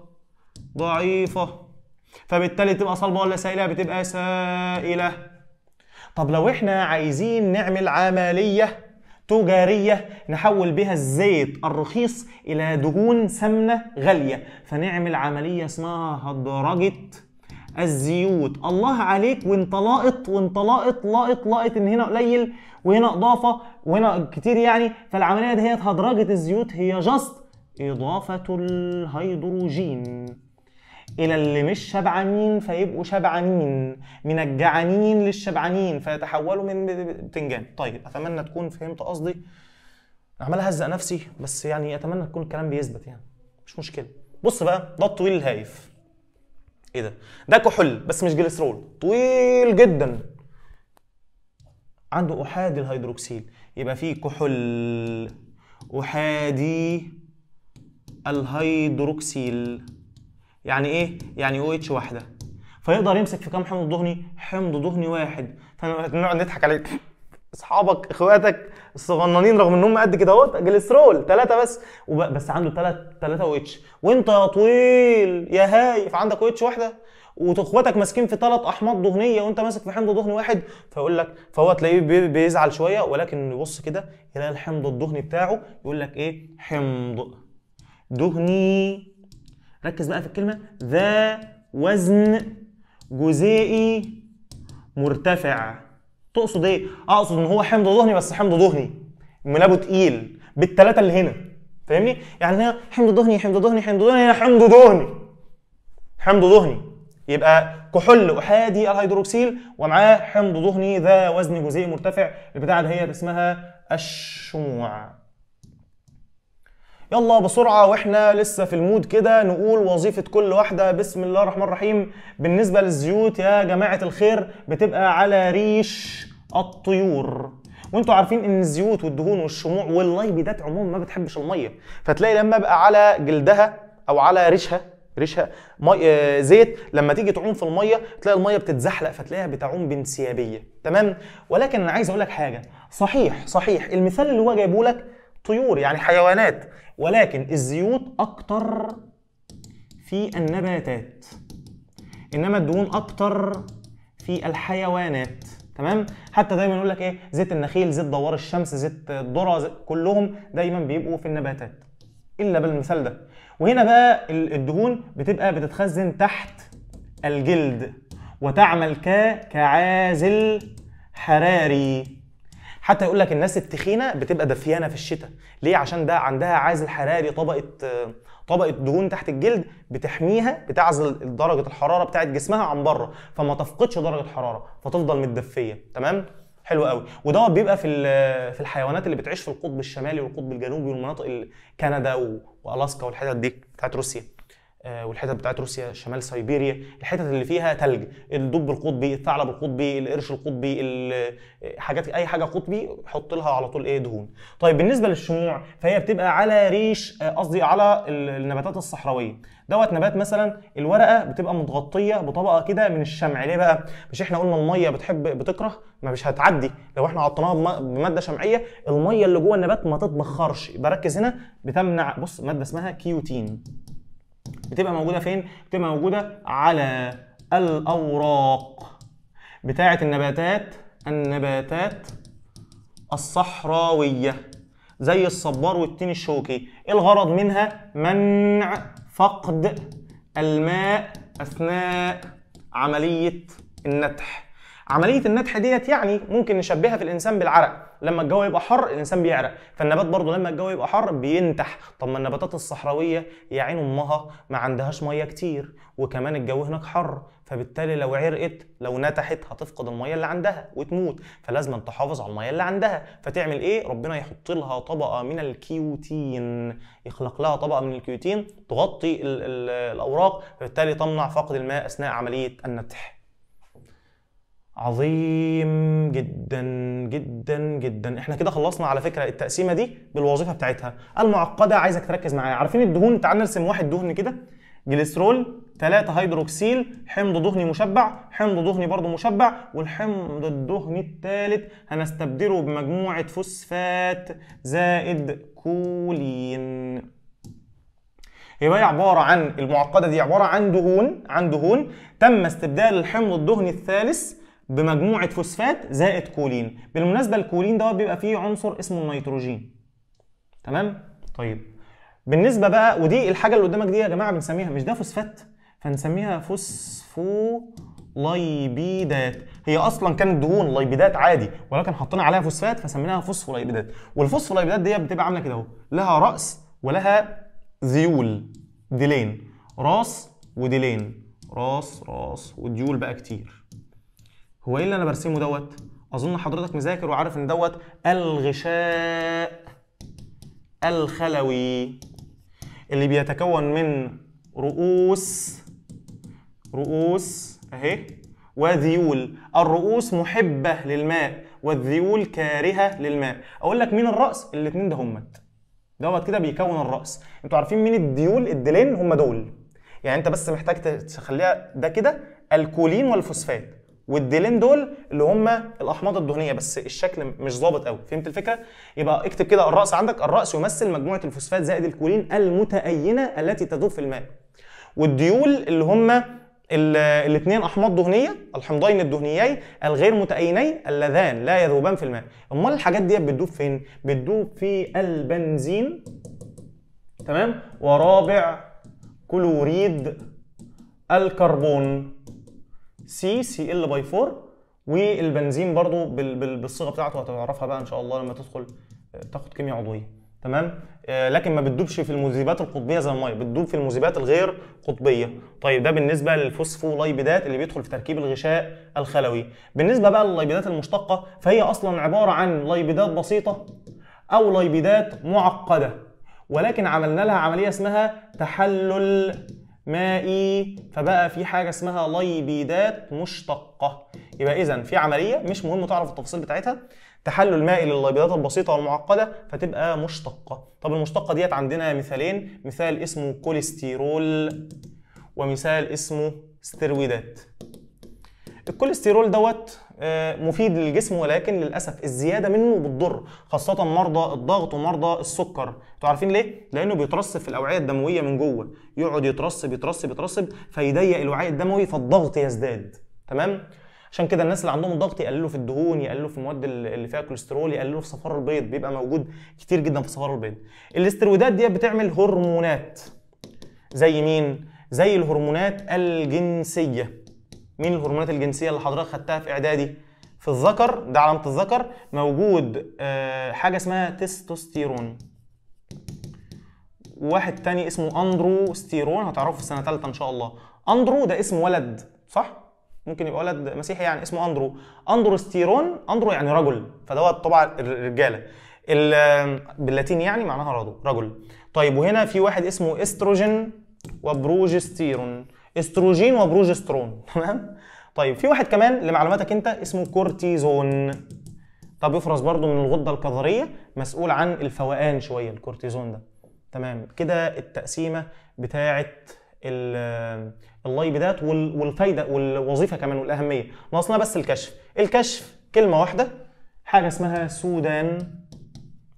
ضعيفه فبالتالي تبقى صلبه ولا سائله بتبقى سائله طب لو احنا عايزين نعمل عمليه تجارية نحول بها الزيت الرخيص إلى دهون سمنة غالية فنعمل عملية اسمها هدرجة الزيوت الله عليك وانت لاقط وانت لاقط لاقط لاقط ان هنا قليل وهنا اضافه وهنا كتير يعني فالعمليه دهيت هدرجه الزيوت هي جاست اضافه الهيدروجين إلى اللي مش شبعانين فيبقوا شبعانين من الجعانين للشبعانين فيتحولوا من بتنجان طيب أتمنى تكون فهمت قصدي عمال أهزق نفسي بس يعني أتمنى تكون الكلام بيثبت يعني مش مشكلة بص بقى ده الطويل الهايف ايه ده ده كحول بس مش جليسرول طويل جدا عنده احادي الهيدروكسيل يبقى فيه كحول احادي الهيدروكسيل يعني ايه يعني او اتش واحده فيقدر يمسك في كام حمض دهني حمض دهني واحد فنقعد نضحك عليه اصحابك اخواتك الصغننين رغم انهم قد كده اهوت جليسترول ثلاثه بس بس عنده ثلاث ثلاثه او اتش وانت يا طويل يا هاي فعندك او اتش واحده واخواتك ماسكين في ثلاث احماض دهنيه وانت ماسك في حمض دهني واحد فيقول لك فهو تلاقيه بيزعل شويه ولكن يبص كده يلاقي الحمض الدهني بتاعه يقول لك ايه حمض دهني ركز بقى في الكلمه ذا وزن جزيئي مرتفع تقصد ايه آه، اقصد ان هو حمض دهني بس حمض دهني ملابه تقيل بالثلاثه اللي هنا فاهمني يعني هنا حمض دهني حمض دهني حمض دهني هنا حمض دهني حمض دهني يبقى كحول احادي الهيدروكسيل ومعاه حمض دهني ذا وزن جزيئي مرتفع البتاعه اللي هي اسمها الشموع يلا بسرعه واحنا لسه في المود كده نقول وظيفه كل واحده بسم الله الرحمن الرحيم بالنسبه للزيوت يا جماعه الخير بتبقى على ريش الطيور وانتوا عارفين ان الزيوت والدهون والشموع واللايبيدات عموما ما بتحبش الميه فتلاقي لما بقى على جلدها او على ريشها ريشها مي... آه، زيت لما تيجي تعوم في الميه تلاقي الميه بتتزحلق فتلاقيها بتعوم بانسيابيه تمام ولكن انا عايز اقول لك حاجه صحيح صحيح المثال اللي هو جايبه لك طيور يعني حيوانات ولكن الزيوت اكتر في النباتات انما الدهون اكتر في الحيوانات تمام حتى دايما يقول لك ايه زيت النخيل زيت دوار الشمس زيت الذره زي... كلهم دايما بيبقوا في النباتات الا بالمثال ده وهنا بقى الدهون بتبقى بتتخزن تحت الجلد وتعمل كعازل حراري حتى يقول لك الناس التخينه بتبقى دفيانه في الشتاء ليه عشان ده عندها عازل حراري طبقه آه، طبقه دهون تحت الجلد بتحميها بتعزل درجه الحراره بتاعت جسمها عن بره فما تفقدش درجه الحراره فتفضل متدفيه تمام حلو قوي ودوت بيبقى في في الحيوانات اللي بتعيش في القطب الشمالي والقطب الجنوبي والمناطق كندا والاسكا والحتت دي بتاعت روسيا آه، والحتت بتاعت روسيا شمال سيبيريا الحتت اللي فيها ثلج الدب القطبي الثعلب القطبي القرش القطبي آه، حاجات اي حاجه قطبي حط لها على طول ايه دهون طيب بالنسبه للشموع فهي بتبقى على ريش آه، قصدي على النباتات الصحراويه دوت نبات مثلا الورقه بتبقى متغطيه بطبقه كده من الشمع ليه بقى مش احنا قلنا الميه بتحب بتكره ما مش هتعدي لو احنا عطيناها بماده شمعيه الميه اللي جوه النبات ما تتبخرش بركز هنا بتمنع بص ماده اسمها كيوتين بتبقى موجوده فين بتبقى موجوده على الاوراق بتاعه النباتات النباتات الصحراويه زي الصبار والتين الشوكي إيه الغرض منها منع فقد الماء اثناء عمليه النتح عمليه النتح ديت يعني ممكن نشبهها في الانسان بالعرق لما الجو يبقى حر الانسان بيعرق فالنبات برضه لما الجو يبقى حر بينتح طب ما النباتات الصحراويه يا عين امها ما عندهاش ميه كتير وكمان الجو هناك حر فبالتالي لو عرقت لو نتحت هتفقد الميه اللي عندها وتموت فلازم تحافظ على الميه اللي عندها فتعمل ايه ربنا يحط لها طبقه من الكيوتين يخلق لها طبقه من الكيوتين تغطي الـ الـ الاوراق فبالتالي تمنع فقد الماء اثناء عمليه النتح عظيم جدا جدا جدا احنا كده خلصنا على فكره التقسيمه دي بالوظيفه بتاعتها المعقده عايزك تركز معايا عارفين الدهون تعال نرسم واحد دهن كده جليسترول 3 هيدروكسيل حمض دهني مشبع حمض دهني برضه مشبع والحمض الدهني الثالث هنستبدله بمجموعه فوسفات زائد كولين يبقى هي عباره عن المعقده دي عباره عن دهون عن دهون تم استبدال الحمض الدهني الثالث بمجموعه فوسفات زائد كولين بالمناسبه الكولين دوت بيبقى فيه عنصر اسمه النيتروجين تمام طيب بالنسبه بقى ودي الحاجه اللي قدامك دي يا جماعه بنسميها مش ده فوسفات فنسميها فوسفولايبيدات هي اصلا كانت دهون ليبيدات عادي ولكن حطينا عليها فوسفات فسميناها فوسفولايبيدات والفوسفولايبيدات دي بتبقى عامله كده اهو لها راس ولها ذيول ديلين راس وديلين راس راس وديول بقى كتير هو ايه اللي انا برسمه دوت اظن حضرتك مذاكر وعارف ان دوت الغشاء الخلوي اللي بيتكون من رؤوس رؤوس اهي وذيول الرؤوس محبه للماء والذيول كارهه للماء اقول لك مين الراس الاثنين ده همت دوت كده بيكون الراس انتوا عارفين مين الديول الدلين هم دول يعني انت بس محتاج تخليها ده كده الكولين والفوسفات والديلين دول اللي هم الاحماض الدهنيه بس الشكل مش ظابط قوي فهمت الفكره يبقى اكتب كده الراس عندك الراس يمثل مجموعه الفوسفات زائد الكولين المتأينه التي تذوب في الماء والديول اللي هم الاثنين احماض دهنيه الحمضين الدهنيين الغير متأينين اللذان لا يذوبان في الماء امال الحاجات دي بتدوب فين بتدوب في البنزين تمام ورابع كلوريد الكربون سي سي ال باي 4 والبنزين برضو بالصيغه بتاعته هتعرفها بقى ان شاء الله لما تدخل آه، تاخد كيمياء عضويه تمام آه، لكن ما بتدوبش في المذيبات القطبيه زي الميه بتدوب في المذيبات الغير قطبيه طيب ده بالنسبه للفوسفولايبيدات اللي بيدخل في تركيب الغشاء الخلوي بالنسبه بقى للايبيدات المشتقه فهي اصلا عباره عن ليبيدات بسيطه او ليبيدات معقده ولكن عملنا لها عمليه اسمها تحلل مائي فبقى في حاجه اسمها ليبيدات مشتقه يبقى اذا في عمليه مش مهم تعرف التفاصيل بتاعتها تحلل مائي للليبيدات البسيطه والمعقده فتبقى مشتقه طب المشتقه ديت عندنا مثالين مثال اسمه كوليسترول ومثال اسمه ستيرويدات الكوليسترول دوت آه، مفيد للجسم ولكن للاسف الزياده منه بتضر خاصه مرضى الضغط ومرضى السكر انتوا عارفين ليه لانه بيترسب في الاوعيه الدمويه من جوه يقعد يترسب يترسب يترسب فيضيق الوعاء الدموي فالضغط يزداد تمام عشان كده الناس اللي عندهم الضغط يقللوا في الدهون يقللوا في المواد اللي فيها كوليسترول يقللوا في صفار البيض بيبقى موجود كتير جدا في صفار البيض الاسترويدات دي بتعمل هرمونات زي مين زي الهرمونات الجنسيه مين الهرمونات الجنسيه اللي حضرتك خدتها في اعدادي في الذكر ده علامه الذكر موجود آه، حاجه اسمها تستوستيرون واحد تاني اسمه اندرو ستيرون هتعرفه في سنه ثالثه ان شاء الله اندرو ده اسم ولد صح ممكن يبقى ولد مسيحي يعني اسمه اندرو اندرو ستيرون اندرو يعني رجل فده طبعا الرجاله باللاتيني يعني معناها رجل طيب وهنا في واحد اسمه استروجين وبروجستيرون استروجين وبروجسترون [laughs] تمام طيب في واحد كمان لمعلوماتك انت اسمه كورتيزون طب يفرز برضو من الغده الكظريه مسؤول عن الفوقان شويه الكورتيزون ده تمام كده التقسيمه بتاعه آه، اللايبيدات والفايده والوظيفه كمان والاهميه ناقصنا بس الكشف الكشف كلمه واحده حاجه اسمها سودان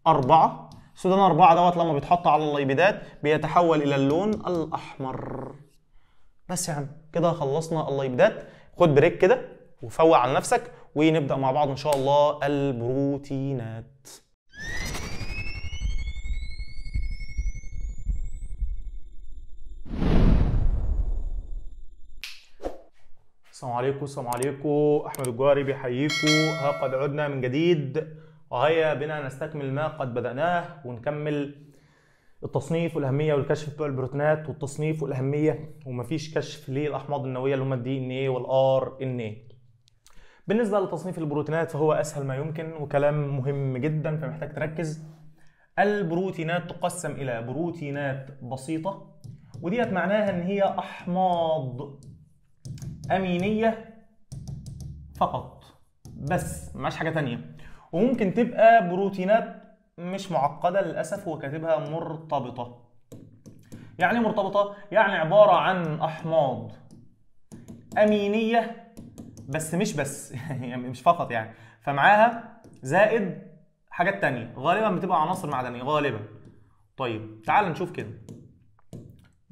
أربعة سودان أربعة دوت لما بيتحط على اللايبيدات بيتحول إلى اللون الأحمر بس يا عم كده خلصنا الله يبدات خد بريك كده وفوق على نفسك ونبدا مع بعض ان شاء الله البروتينات السلام عليكم السلام عليكم احمد الجوهري بيحييكم ها قد عدنا من جديد وهيا بنا نستكمل ما قد بدأناه ونكمل التصنيف والاهميه والكشف بتوع البروتينات والتصنيف والاهميه ومفيش كشف للاحماض النوويه اللي هم الدي ان اي والار ان اي بالنسبه لتصنيف البروتينات فهو اسهل ما يمكن وكلام مهم جدا فمحتاج تركز البروتينات تقسم الى بروتينات بسيطه وديت معناها ان هي احماض امينيه فقط بس معاش حاجه تانية وممكن تبقى بروتينات مش معقده للاسف هو كاتبها مرتبطه يعني إيه مرتبطه يعني عباره عن احماض امينيه بس مش بس [laughs] يعني مش فقط يعني فمعاها زائد حاجات تانية غالبا بتبقى عناصر معدنيه غالبا طيب تعال نشوف كده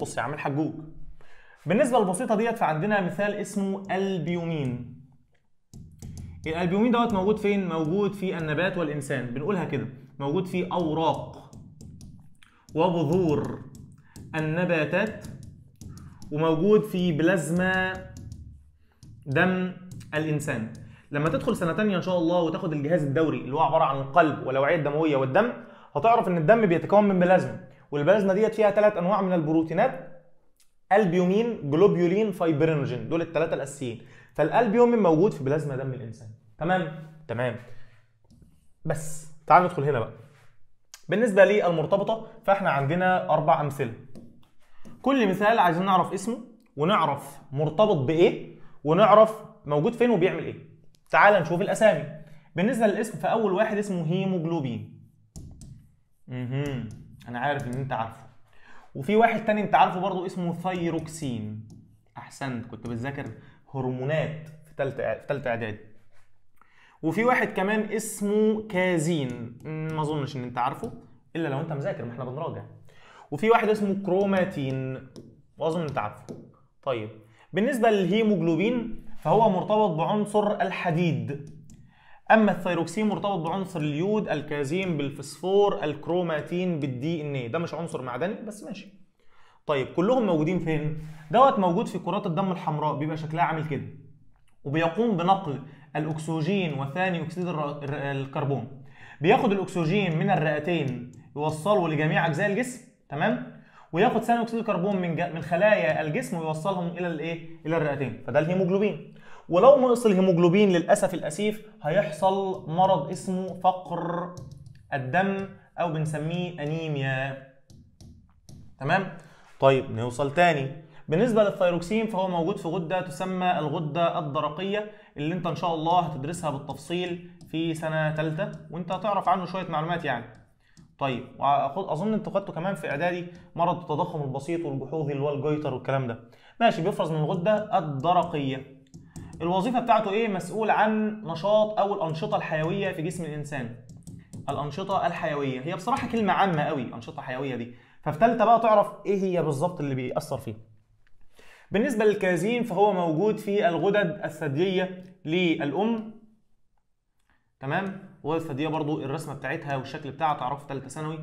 بص يا عم الحجوج بالنسبه للبسيطه ديت فعندنا مثال اسمه البيومين الالبيومين دوت موجود فين موجود في النبات والانسان بنقولها كده موجود فيه اوراق وبذور النباتات وموجود في بلازما دم الانسان لما تدخل سنه تانية ان شاء الله وتاخد الجهاز الدوري اللي هو عباره عن القلب والاوعيه الدمويه والدم هتعرف ان الدم بيتكون من بلازما والبلازما ديت فيها ثلاث انواع من البروتينات البيومين جلوبيولين فايبرينوجين دول الثلاثه الاساسيين فالالبيومين موجود في بلازما دم الانسان تمام تمام بس تعال ندخل هنا بقى بالنسبه للمرتبطه فاحنا عندنا اربع امثله كل مثال عايزين نعرف اسمه ونعرف مرتبط بايه ونعرف موجود فين وبيعمل ايه تعال نشوف الاسامي بالنسبه للاسم فاول واحد اسمه هيموجلوبين اها انا عارف ان انت عارفه وفي واحد تاني انت عارفه برضه اسمه ثيروكسين احسنت كنت بتذاكر هرمونات في ثالثه في ثالثه اعدادي وفي واحد كمان اسمه كازين ما اظنش ان انت عارفه الا لو انت مذاكر ما احنا بنراجع وفي واحد اسمه كروماتين واظن انت عارفه طيب بالنسبه للهيموجلوبين فهو مرتبط بعنصر الحديد اما الثيروكسين مرتبط بعنصر اليود الكازين بالفسفور الكروماتين بالدي ان ايه ده مش عنصر معدني بس ماشي طيب كلهم موجودين فين دوت موجود في كرات الدم الحمراء بيبقى شكلها عامل كده وبيقوم بنقل الاكسجين وثاني اكسيد الكربون بياخد الاكسجين من الرئتين يوصله لجميع اجزاء الجسم تمام وياخد ثاني اكسيد الكربون من من خلايا الجسم ويوصلهم الى الايه الى الرئتين فده الهيموجلوبين ولو نقص الهيموجلوبين للاسف الاسيف هيحصل مرض اسمه فقر الدم او بنسميه انيميا تمام طيب نوصل تاني بالنسبه للثيروكسين فهو موجود في غده تسمى الغده الدرقيه اللي انت ان شاء الله هتدرسها بالتفصيل في سنه ثالثه وانت هتعرف عنه شويه معلومات يعني طيب اظن انتوا خدتوا كمان في اعدادي مرض التضخم البسيط والجحوظي اللي هو الجويتر والكلام ده ماشي بيفرز من الغده الدرقيه الوظيفه بتاعته ايه مسؤول عن نشاط او الانشطه الحيويه في جسم الانسان الانشطه الحيويه هي بصراحه كلمه عامه قوي انشطه حيويه دي ففي ثالثه بقى تعرف ايه هي بالظبط اللي بيأثر فيه بالنسبة للكازين فهو موجود في الغدد الثديية للأم تمام والثدية الثديية برضو الرسمة بتاعتها والشكل بتاعها تعرفه ثالثة ثانوي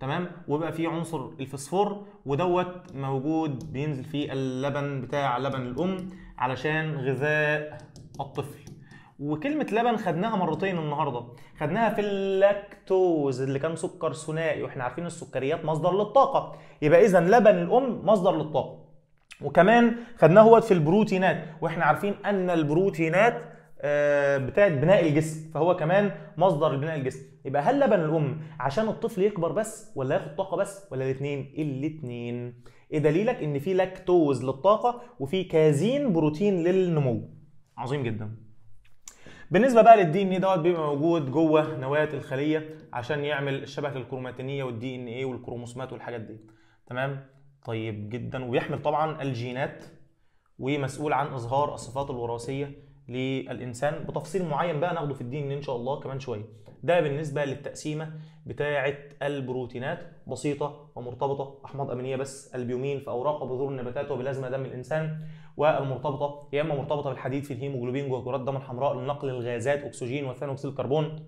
تمام وبقى فيه عنصر الفسفور ودوت موجود بينزل في اللبن بتاع لبن الأم علشان غذاء الطفل وكلمة لبن خدناها مرتين النهاردة خدناها في اللاكتوز اللي كان سكر ثنائي واحنا عارفين السكريات مصدر للطاقة يبقى إذا لبن الأم مصدر للطاقة وكمان خدناه هو في البروتينات واحنا عارفين ان البروتينات آه، بتاعت بناء الجسم فهو كمان مصدر لبناء الجسم يبقى هل لبن الام عشان الطفل يكبر بس ولا ياخد طاقه بس ولا الاثنين الاثنين ايه دليلك ان في لاكتوز للطاقه وفي كازين بروتين للنمو عظيم جدا بالنسبه بقى للدي ان ايه دوت بيبقى موجود جوه نواه الخليه عشان يعمل الشبكه الكروماتينيه والدي ان ايه والكروموسومات والحاجات دي تمام طيب جدا ويحمل طبعا الجينات ومسؤول عن اظهار الصفات الوراثيه للانسان بتفصيل معين بقى ناخده في الدين ان شاء الله كمان شويه ده بالنسبه للتقسيمه بتاعه البروتينات بسيطه ومرتبطه احماض امينيه بس البيومين في اوراق وبذور النباتات وبلازما دم الانسان والمرتبطه يا اما مرتبطه بالحديد في الهيموجلوبين جوه كرات الدم الحمراء لنقل الغازات اكسجين وثاني اكسيد الكربون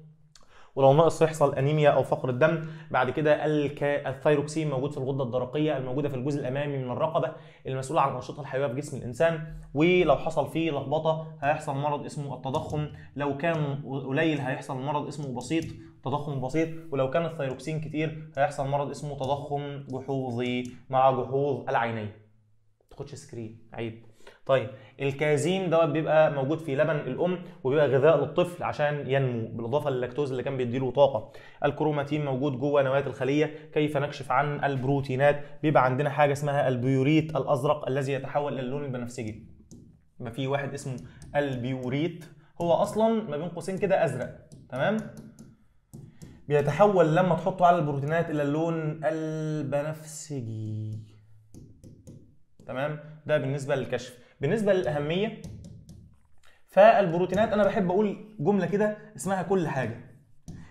ولو ناقص يحصل انيميا او فقر الدم بعد كده الثيروكسين موجود في الغده الدرقيه الموجوده في الجزء الامامي من الرقبه المسؤوله عن الانشطه الحيويه في جسم الانسان ولو حصل فيه لخبطه هيحصل مرض اسمه التضخم لو كان قليل هيحصل مرض اسمه بسيط تضخم بسيط ولو كان الثيروكسين كتير هيحصل مرض اسمه تضخم جحوظي مع جحوظ العينين تاخدش سكرين عيب طيب الكازين دوت بيبقى موجود في لبن الام وبيبقى غذاء للطفل عشان ينمو بالاضافه للاكتوز اللي كان بيديله طاقه الكروماتين موجود جوه نواه الخليه كيف نكشف عن البروتينات بيبقى عندنا حاجه اسمها البيوريت الازرق الذي يتحول الى اللون البنفسجي ما في واحد اسمه البيوريت هو اصلا ما بين قوسين كده ازرق تمام بيتحول لما تحطه على البروتينات الى اللون البنفسجي تمام ده بالنسبه للكشف بالنسبه للاهميه فالبروتينات انا بحب اقول جمله كده اسمها كل حاجه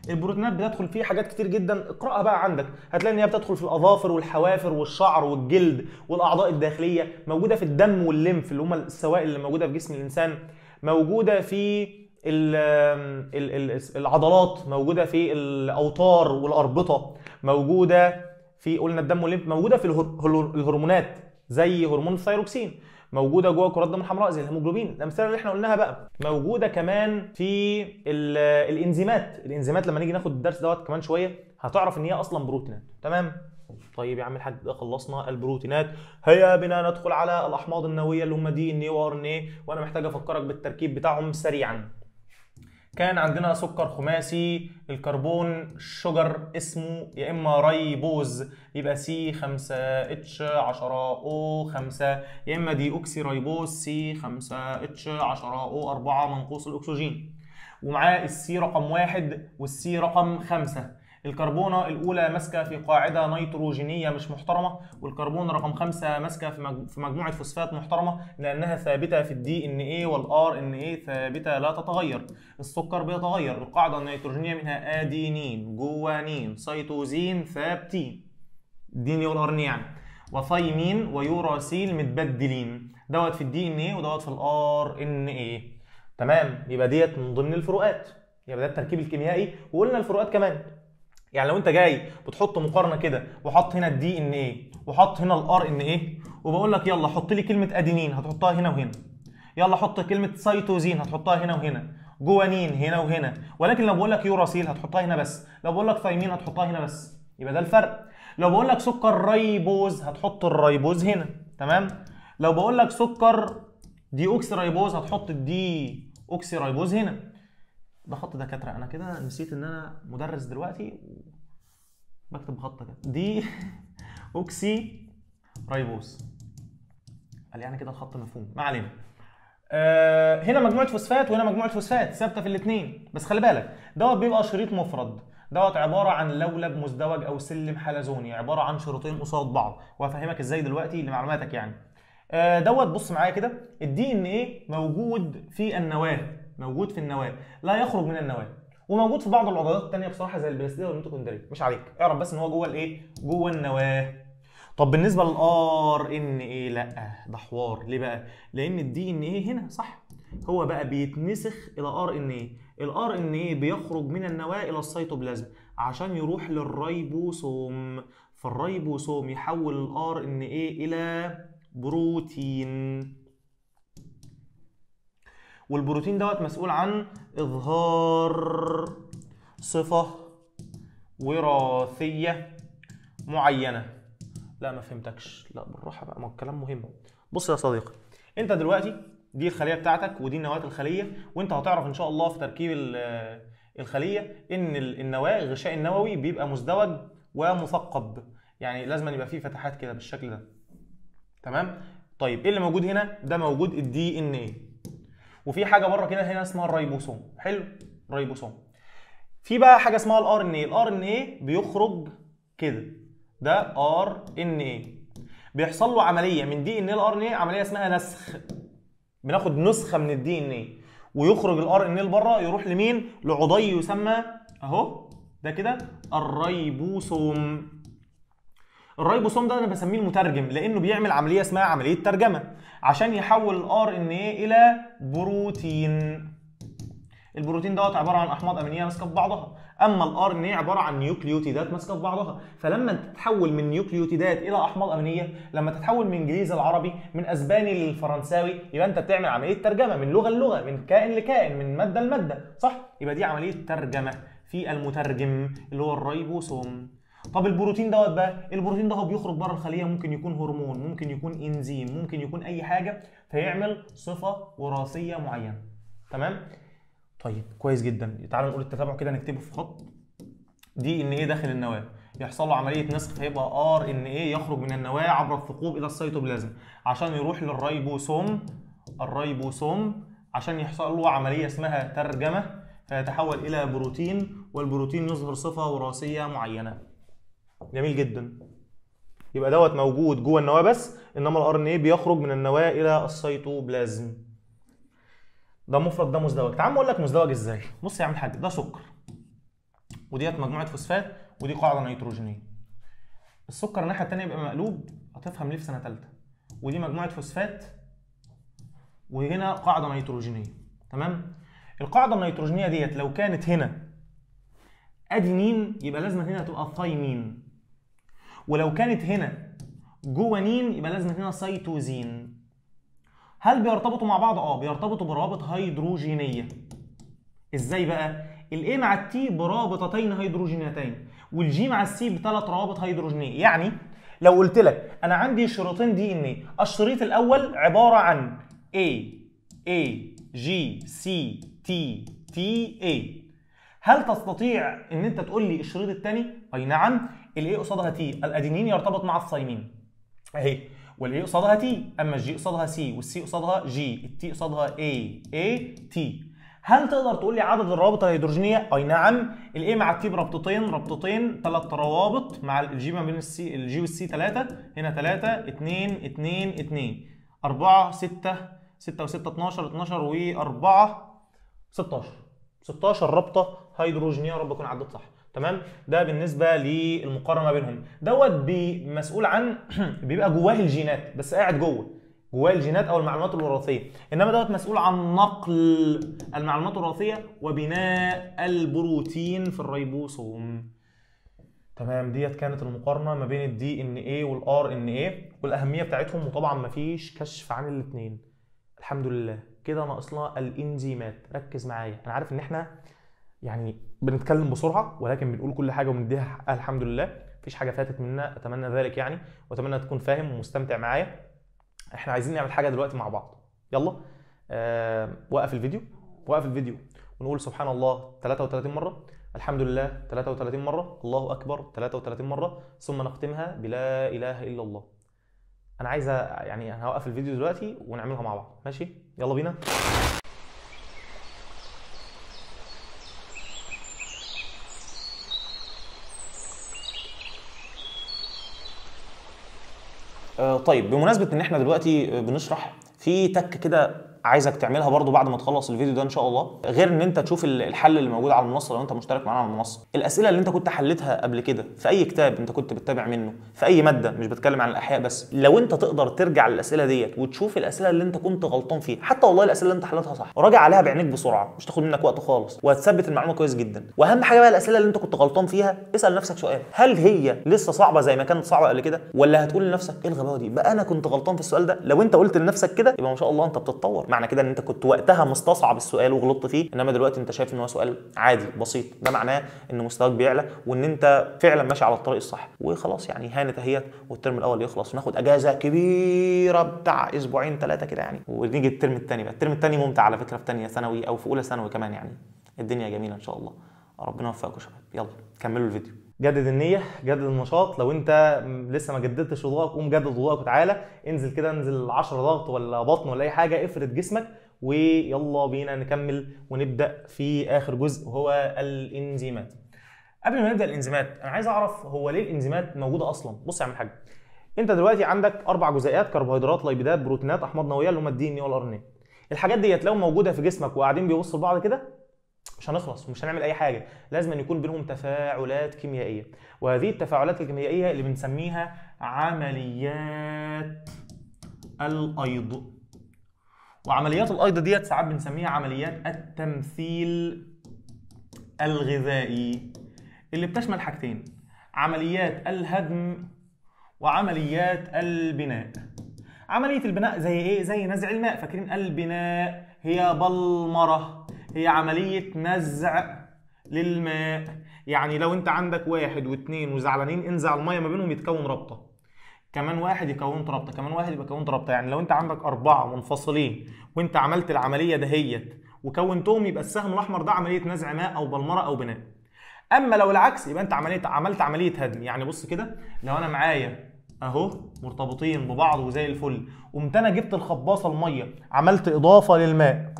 البروتينات بتدخل فيه حاجات كتير جدا اقراها بقى عندك هتلاقي ان هي بتدخل في الاظافر والحوافر والشعر والجلد والاعضاء الداخليه موجوده في الدم والليمف اللي هم السوائل اللي موجوده في جسم الانسان موجوده في العضلات موجوده في الاوتار والاربطه موجوده في قلنا الدم والليمف موجوده في الهرمونات زي هرمون الثيروكسين موجوده جوه كرات الدم الحمراء زي الهيموجلوبين الامثله اللي احنا قلناها بقى موجوده كمان في آه، الانزيمات الانزيمات لما نيجي ناخد الدرس دوت كمان شويه هتعرف ان هي اصلا بروتينات تمام طيب يا عم الحاج ده خلصنا البروتينات هيا بنا ندخل على الاحماض النوويه اللي هم دي اي ار ان اي وانا محتاج افكرك بالتركيب بتاعهم سريعا كان عندنا سكر خماسي الكربون شجر اسمه يا اما ريبوز يبقى سي 5 اتش 10 او 5 يا اما دي اوكسي ريبوز سي 5 اتش 10 او 4 منقوص الاكسجين ومعاه السي رقم واحد والسي رقم خمسة الكربونه الاولى ماسكه في قاعده نيتروجينيه مش محترمه والكربون رقم خمسة ماسكه في مجموعه فوسفات محترمه لانها ثابته في الدي ان إيه والار ان إيه ثابته لا تتغير السكر بيتغير القاعده النيتروجينيه منها ادينين جوانين سيتوزين ثابتين ديني والار ان يعني وثايمين ويوراسيل متبدلين دوت في الدي ان إيه ودوت في الار ان إيه تمام يبقى ديت من ضمن الفروقات يبقى ده التركيب الكيميائي وقلنا الفروقات كمان يعني لو انت جاي بتحط مقارنه كده وحط هنا الدي ان ايه وحط هنا الار ان ايه وبقول لك يلا حط لي كلمه ادينين هتحطها هنا وهنا يلا حط كلمه سيتوزين هتحطها هنا وهنا جوانين هنا وهنا ولكن لو بقول لك يوراسيل هتحطها هنا بس لو بقول لك ثايمين هتحطها هنا بس يبقى ده الفرق لو بقول لك سكر ريبوز هتحط الريبوز هنا تمام لو بقول لك سكر دي اوكسي ريبوز هتحط الدي اوكسي ريبوز هنا بخط دكاتره انا كده نسيت ان انا مدرس دلوقتي بكتب بخط كده دي [laughs] اوكسي ريبوز قال يعني كده الخط مفهوم ما علينا آه، هنا مجموعه فوسفات وهنا مجموعه فوسفات ثابته في الاثنين بس خلي بالك دوت بيبقى شريط مفرد دوت عباره عن لولب مزدوج او سلم حلزوني عباره عن شريطين قصاد بعض وهفهمك ازاي دلوقتي لمعلوماتك يعني آه، دوت بص معايا كده الدي ان ايه موجود في النواه موجود في النواه لا يخرج من النواه وموجود في بعض العضلات الثانيه بصراحه زي البلاستيديه والميتوكوندريا مش عليك اعرف بس ان هو جوه الايه جوه النواه طب بالنسبه للار ان ايه لا ده حوار ليه بقى لان الدي ان ايه هنا صح هو بقى بيتنسخ الى ار ان ايه الار ان ايه بيخرج من النواه الى السيتوبلازم عشان يروح للريبوسوم فالريبوسوم يحول الار ان ايه الى بروتين والبروتين دوت مسؤول عن اظهار صفه وراثيه معينه لا ما فهمتكش لا بالراحه بقى ما الكلام مهم بص يا صديقي انت دلوقتي دي الخليه بتاعتك ودي نواه الخليه وانت هتعرف ان شاء الله في تركيب الخليه ان النواه الغشاء النووي بيبقى مزدوج ومثقب يعني لازم يبقى فيه فتحات كده بالشكل ده تمام طيب ايه اللي موجود هنا ده موجود الدي ان ايه وفي حاجه بره كده هنا اسمها الريبوسوم حلو ريبوسوم في بقى حاجه اسمها الار ان اي الار ان اي بيخرج كده ده ار ان اي بيحصل له عمليه من دي ان اي الار ان اي عمليه اسمها نسخ بناخد نسخه من الدي ان اي ويخرج الار ان اي لبره يروح لمين لعضي يسمى اهو ده كده الريبوسوم الريبوسوم ده انا بسميه المترجم لانه بيعمل عمليه اسمها عمليه ترجمه عشان يحول الار ان اي الى بروتين البروتين دوت عباره عن احماض امينيه ماسكه في بعضها اما الار ان اي عباره عن نيوكليوتيدات ماسكه في بعضها فلما تتحول من نيوكليوتيدات الى احماض امينيه لما تتحول من انجليزي العربي من اسباني للفرنساوي يبقى انت بتعمل عمليه ترجمه من لغه للغه من كائن لكائن من ماده لماده صح يبقى دي عمليه ترجمه في المترجم اللي هو الريبوسوم طب البروتين دوت بقى البروتين ده هو بيخرج بره الخليه ممكن يكون هرمون ممكن يكون انزيم ممكن يكون اي حاجه فيعمل صفه وراثيه معينه تمام طيب كويس جدا تعالوا نقول التتابع كده نكتبه في خط دي ان ايه داخل النواه يحصل له عمليه نسخ فيبقى ار ان ايه يخرج من النواه عبر الثقوب الى السيتوبلازم عشان يروح للريبوسوم الريبوسوم عشان يحصل له عمليه اسمها ترجمه فيتحول الى بروتين والبروتين يظهر صفه وراثيه معينه جميل جدا يبقى دوت موجود جوه النواه بس انما الار ان ايه بيخرج من النواه الى السيتوبلازم ده مفرد ده مزدوج تعال اقول لك مزدوج ازاي بص يا عم الحاج ده سكر وديت مجموعه فوسفات ودي قاعده نيتروجينيه السكر الناحيه الثانيه يبقى مقلوب هتفهم ليه في سنه ثالثه ودي مجموعه فوسفات وهنا قاعده نيتروجينيه تمام القاعده النيتروجينيه ديت لو كانت هنا ادينين يبقى لازم هنا تبقى ثايمين ولو كانت هنا جوانين يبقى لازم هنا سيتوزين هل بيرتبطوا مع بعض؟ اه بيرتبطوا بروابط هيدروجينيه. ازاي بقى؟ الاي مع التي برابطتين هيدروجينيتين والجي مع السي بثلاث روابط هيدروجينيه، يعني لو قلت لك انا عندي شريطين دي ان ايه، الشريط الاول عباره عن اي اي جي سي تي تي اي هل تستطيع ان انت تقول لي الشريط الثاني؟ اي نعم، الايه قصادها تي الادينين يرتبط مع الثايمين اهي والاي قصادها تي اما الجي قصادها سي والسي قصادها جي التي قصادها اي اي تي هل تقدر تقول لي عدد الروابط الهيدروجينيه؟ اي نعم، الاي مع التي بربطتين، ربطتين، ثلاث روابط مع الجي ما بين السي الجي والسي ثلاثه، هنا ثلاثه، اثنين، اثنين، اثنين، اربعه، سته، سته وسته 12 12 واربعه 16 16 رابطه هيدروجينيه يا رب اكون عدت صح. تمام ده بالنسبه للمقارنه ما بينهم دوت بي مسؤول عن [clears throat] بيبقى جواه الجينات بس قاعد جوه جواه الجينات او المعلومات الوراثيه انما دوت مسؤول عن نقل المعلومات الوراثيه وبناء البروتين في الريبوسوم تمام ديت كانت المقارنه ما بين الدي ان ايه والار ان ايه والاهميه بتاعتهم وطبعا مفيش كشف عن الاثنين الحمد لله كده ناقصنا الانزيمات ركز معايا انا عارف ان احنا يعني بنتكلم بسرعه ولكن بنقول كل حاجه وبنديها حقها الحمد لله مفيش حاجه فاتت منا اتمنى ذلك يعني واتمنى تكون فاهم ومستمتع معايا احنا عايزين نعمل حاجه دلوقتي مع بعض يلا آه وقف الفيديو وقف الفيديو ونقول سبحان الله 33 مره الحمد لله 33 مره الله اكبر 33 مره ثم نختمها بلا اله الا الله انا عايز يعني هوقف الفيديو دلوقتي ونعملها مع بعض ماشي يلا بينا آه، طيب بمناسبه ان احنا دلوقتي آه، بنشرح في تك كده عايزك تعملها برضو بعد ما تخلص الفيديو ده ان شاء الله غير ان انت تشوف الحل اللي موجود على المنصه لو انت مشترك معانا على المنصه الاسئله اللي انت كنت حليتها قبل كده في اي كتاب انت كنت بتتابع منه في اي ماده مش بتكلم عن الاحياء بس لو انت تقدر ترجع للاسئله ديت وتشوف الاسئله اللي انت كنت غلطان فيها حتى والله الاسئله اللي انت حليتها صح راجع عليها بعينيك بسرعه مش تاخد منك وقت خالص وهتثبت المعلومه كويس جدا واهم حاجه بقى الاسئله اللي انت كنت غلطان فيها اسال نفسك سؤال هل هي لسه صعبه زي ما كانت صعبه قبل كده ولا هتقول لنفسك ايه الغباوه دي بقى انا كنت غلطان في السؤال ده لو انت قلت لنفسك كده يبقى ما شاء الله انت بتتطور معنى كده ان انت كنت وقتها مستصعب السؤال وغلطت فيه انما دلوقتي انت شايف ان هو سؤال عادي بسيط ده معناه ان مستواك بيعلى وان انت فعلا ماشي على الطريق الصح وخلاص يعني هانت اهيت والترم الاول يخلص وناخد اجازه كبيره بتاع اسبوعين ثلاثه كده يعني ونيجي الترم الثاني بقى الترم الثاني ممتع على فكره في ثانيه ثانوي او في اولى ثانوي كمان يعني الدنيا جميله ان شاء الله ربنا يوفقكم يا شباب يلا كملوا الفيديو جدد النية جدد النشاط لو انت لسه ما جددتش وضوءك قوم جدد وضوءك وتعالى انزل كده انزل 10 ضغط ولا بطن ولا اي حاجه افرد جسمك ويلا بينا نكمل ونبدا في اخر جزء وهو الانزيمات قبل ما نبدا الانزيمات انا عايز اعرف هو ليه الانزيمات موجوده اصلا بص يا عم الحاج انت دلوقتي عندك اربع جزيئات كربوهيدرات لايبيدات بروتينات احماض نوويه اللي هم الدي ان اي والار ان إيه. الحاجات ديت لو موجوده في جسمك وقاعدين بيبصوا لبعض كده مش هنخلص ومش هنعمل اي حاجه لازم أن يكون بينهم تفاعلات كيميائيه وهذه التفاعلات الكيميائيه اللي بنسميها عمليات الايض وعمليات الايض ديت ساعات بنسميها عمليات التمثيل الغذائي اللي بتشمل حاجتين عمليات الهدم وعمليات البناء عمليه البناء زي ايه زي نزع الماء فاكرين البناء هي بلمره هي عملية نزع للماء يعني لو انت عندك واحد واثنين وزعلانين انزع المية ما بينهم يتكون رابطة كمان واحد يكونت رابطه كمان واحد يبقى رابطه يعني لو انت عندك اربعه منفصلين وانت عملت العمليه دهيت وكونتهم يبقى السهم الاحمر ده عمليه نزع ماء او بلمره او بناء اما لو العكس يبقى انت عمليه عملت عمليه هدم يعني بص كده لو انا معايا اهو مرتبطين ببعض وزي الفل قمت انا جبت الخباصه الميه عملت اضافه للماء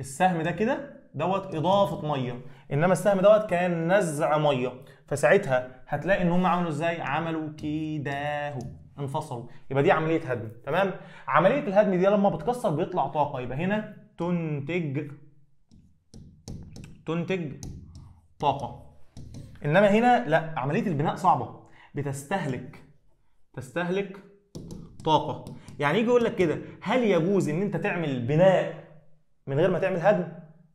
السهم ده كده دوت اضافه ميه انما السهم دوت كان نزع ميه فساعتها هتلاقي ان هم عملوا ازاي عملوا كده انفصلوا يبقى دي عمليه هدم تمام عمليه الهدم دي لما بتكسر بيطلع طاقه يبقى هنا تنتج تنتج طاقه انما هنا لا عمليه البناء صعبه بتستهلك تستهلك طاقه يعني يجي يقول لك كده هل يجوز ان انت تعمل بناء من غير ما تعمل هدم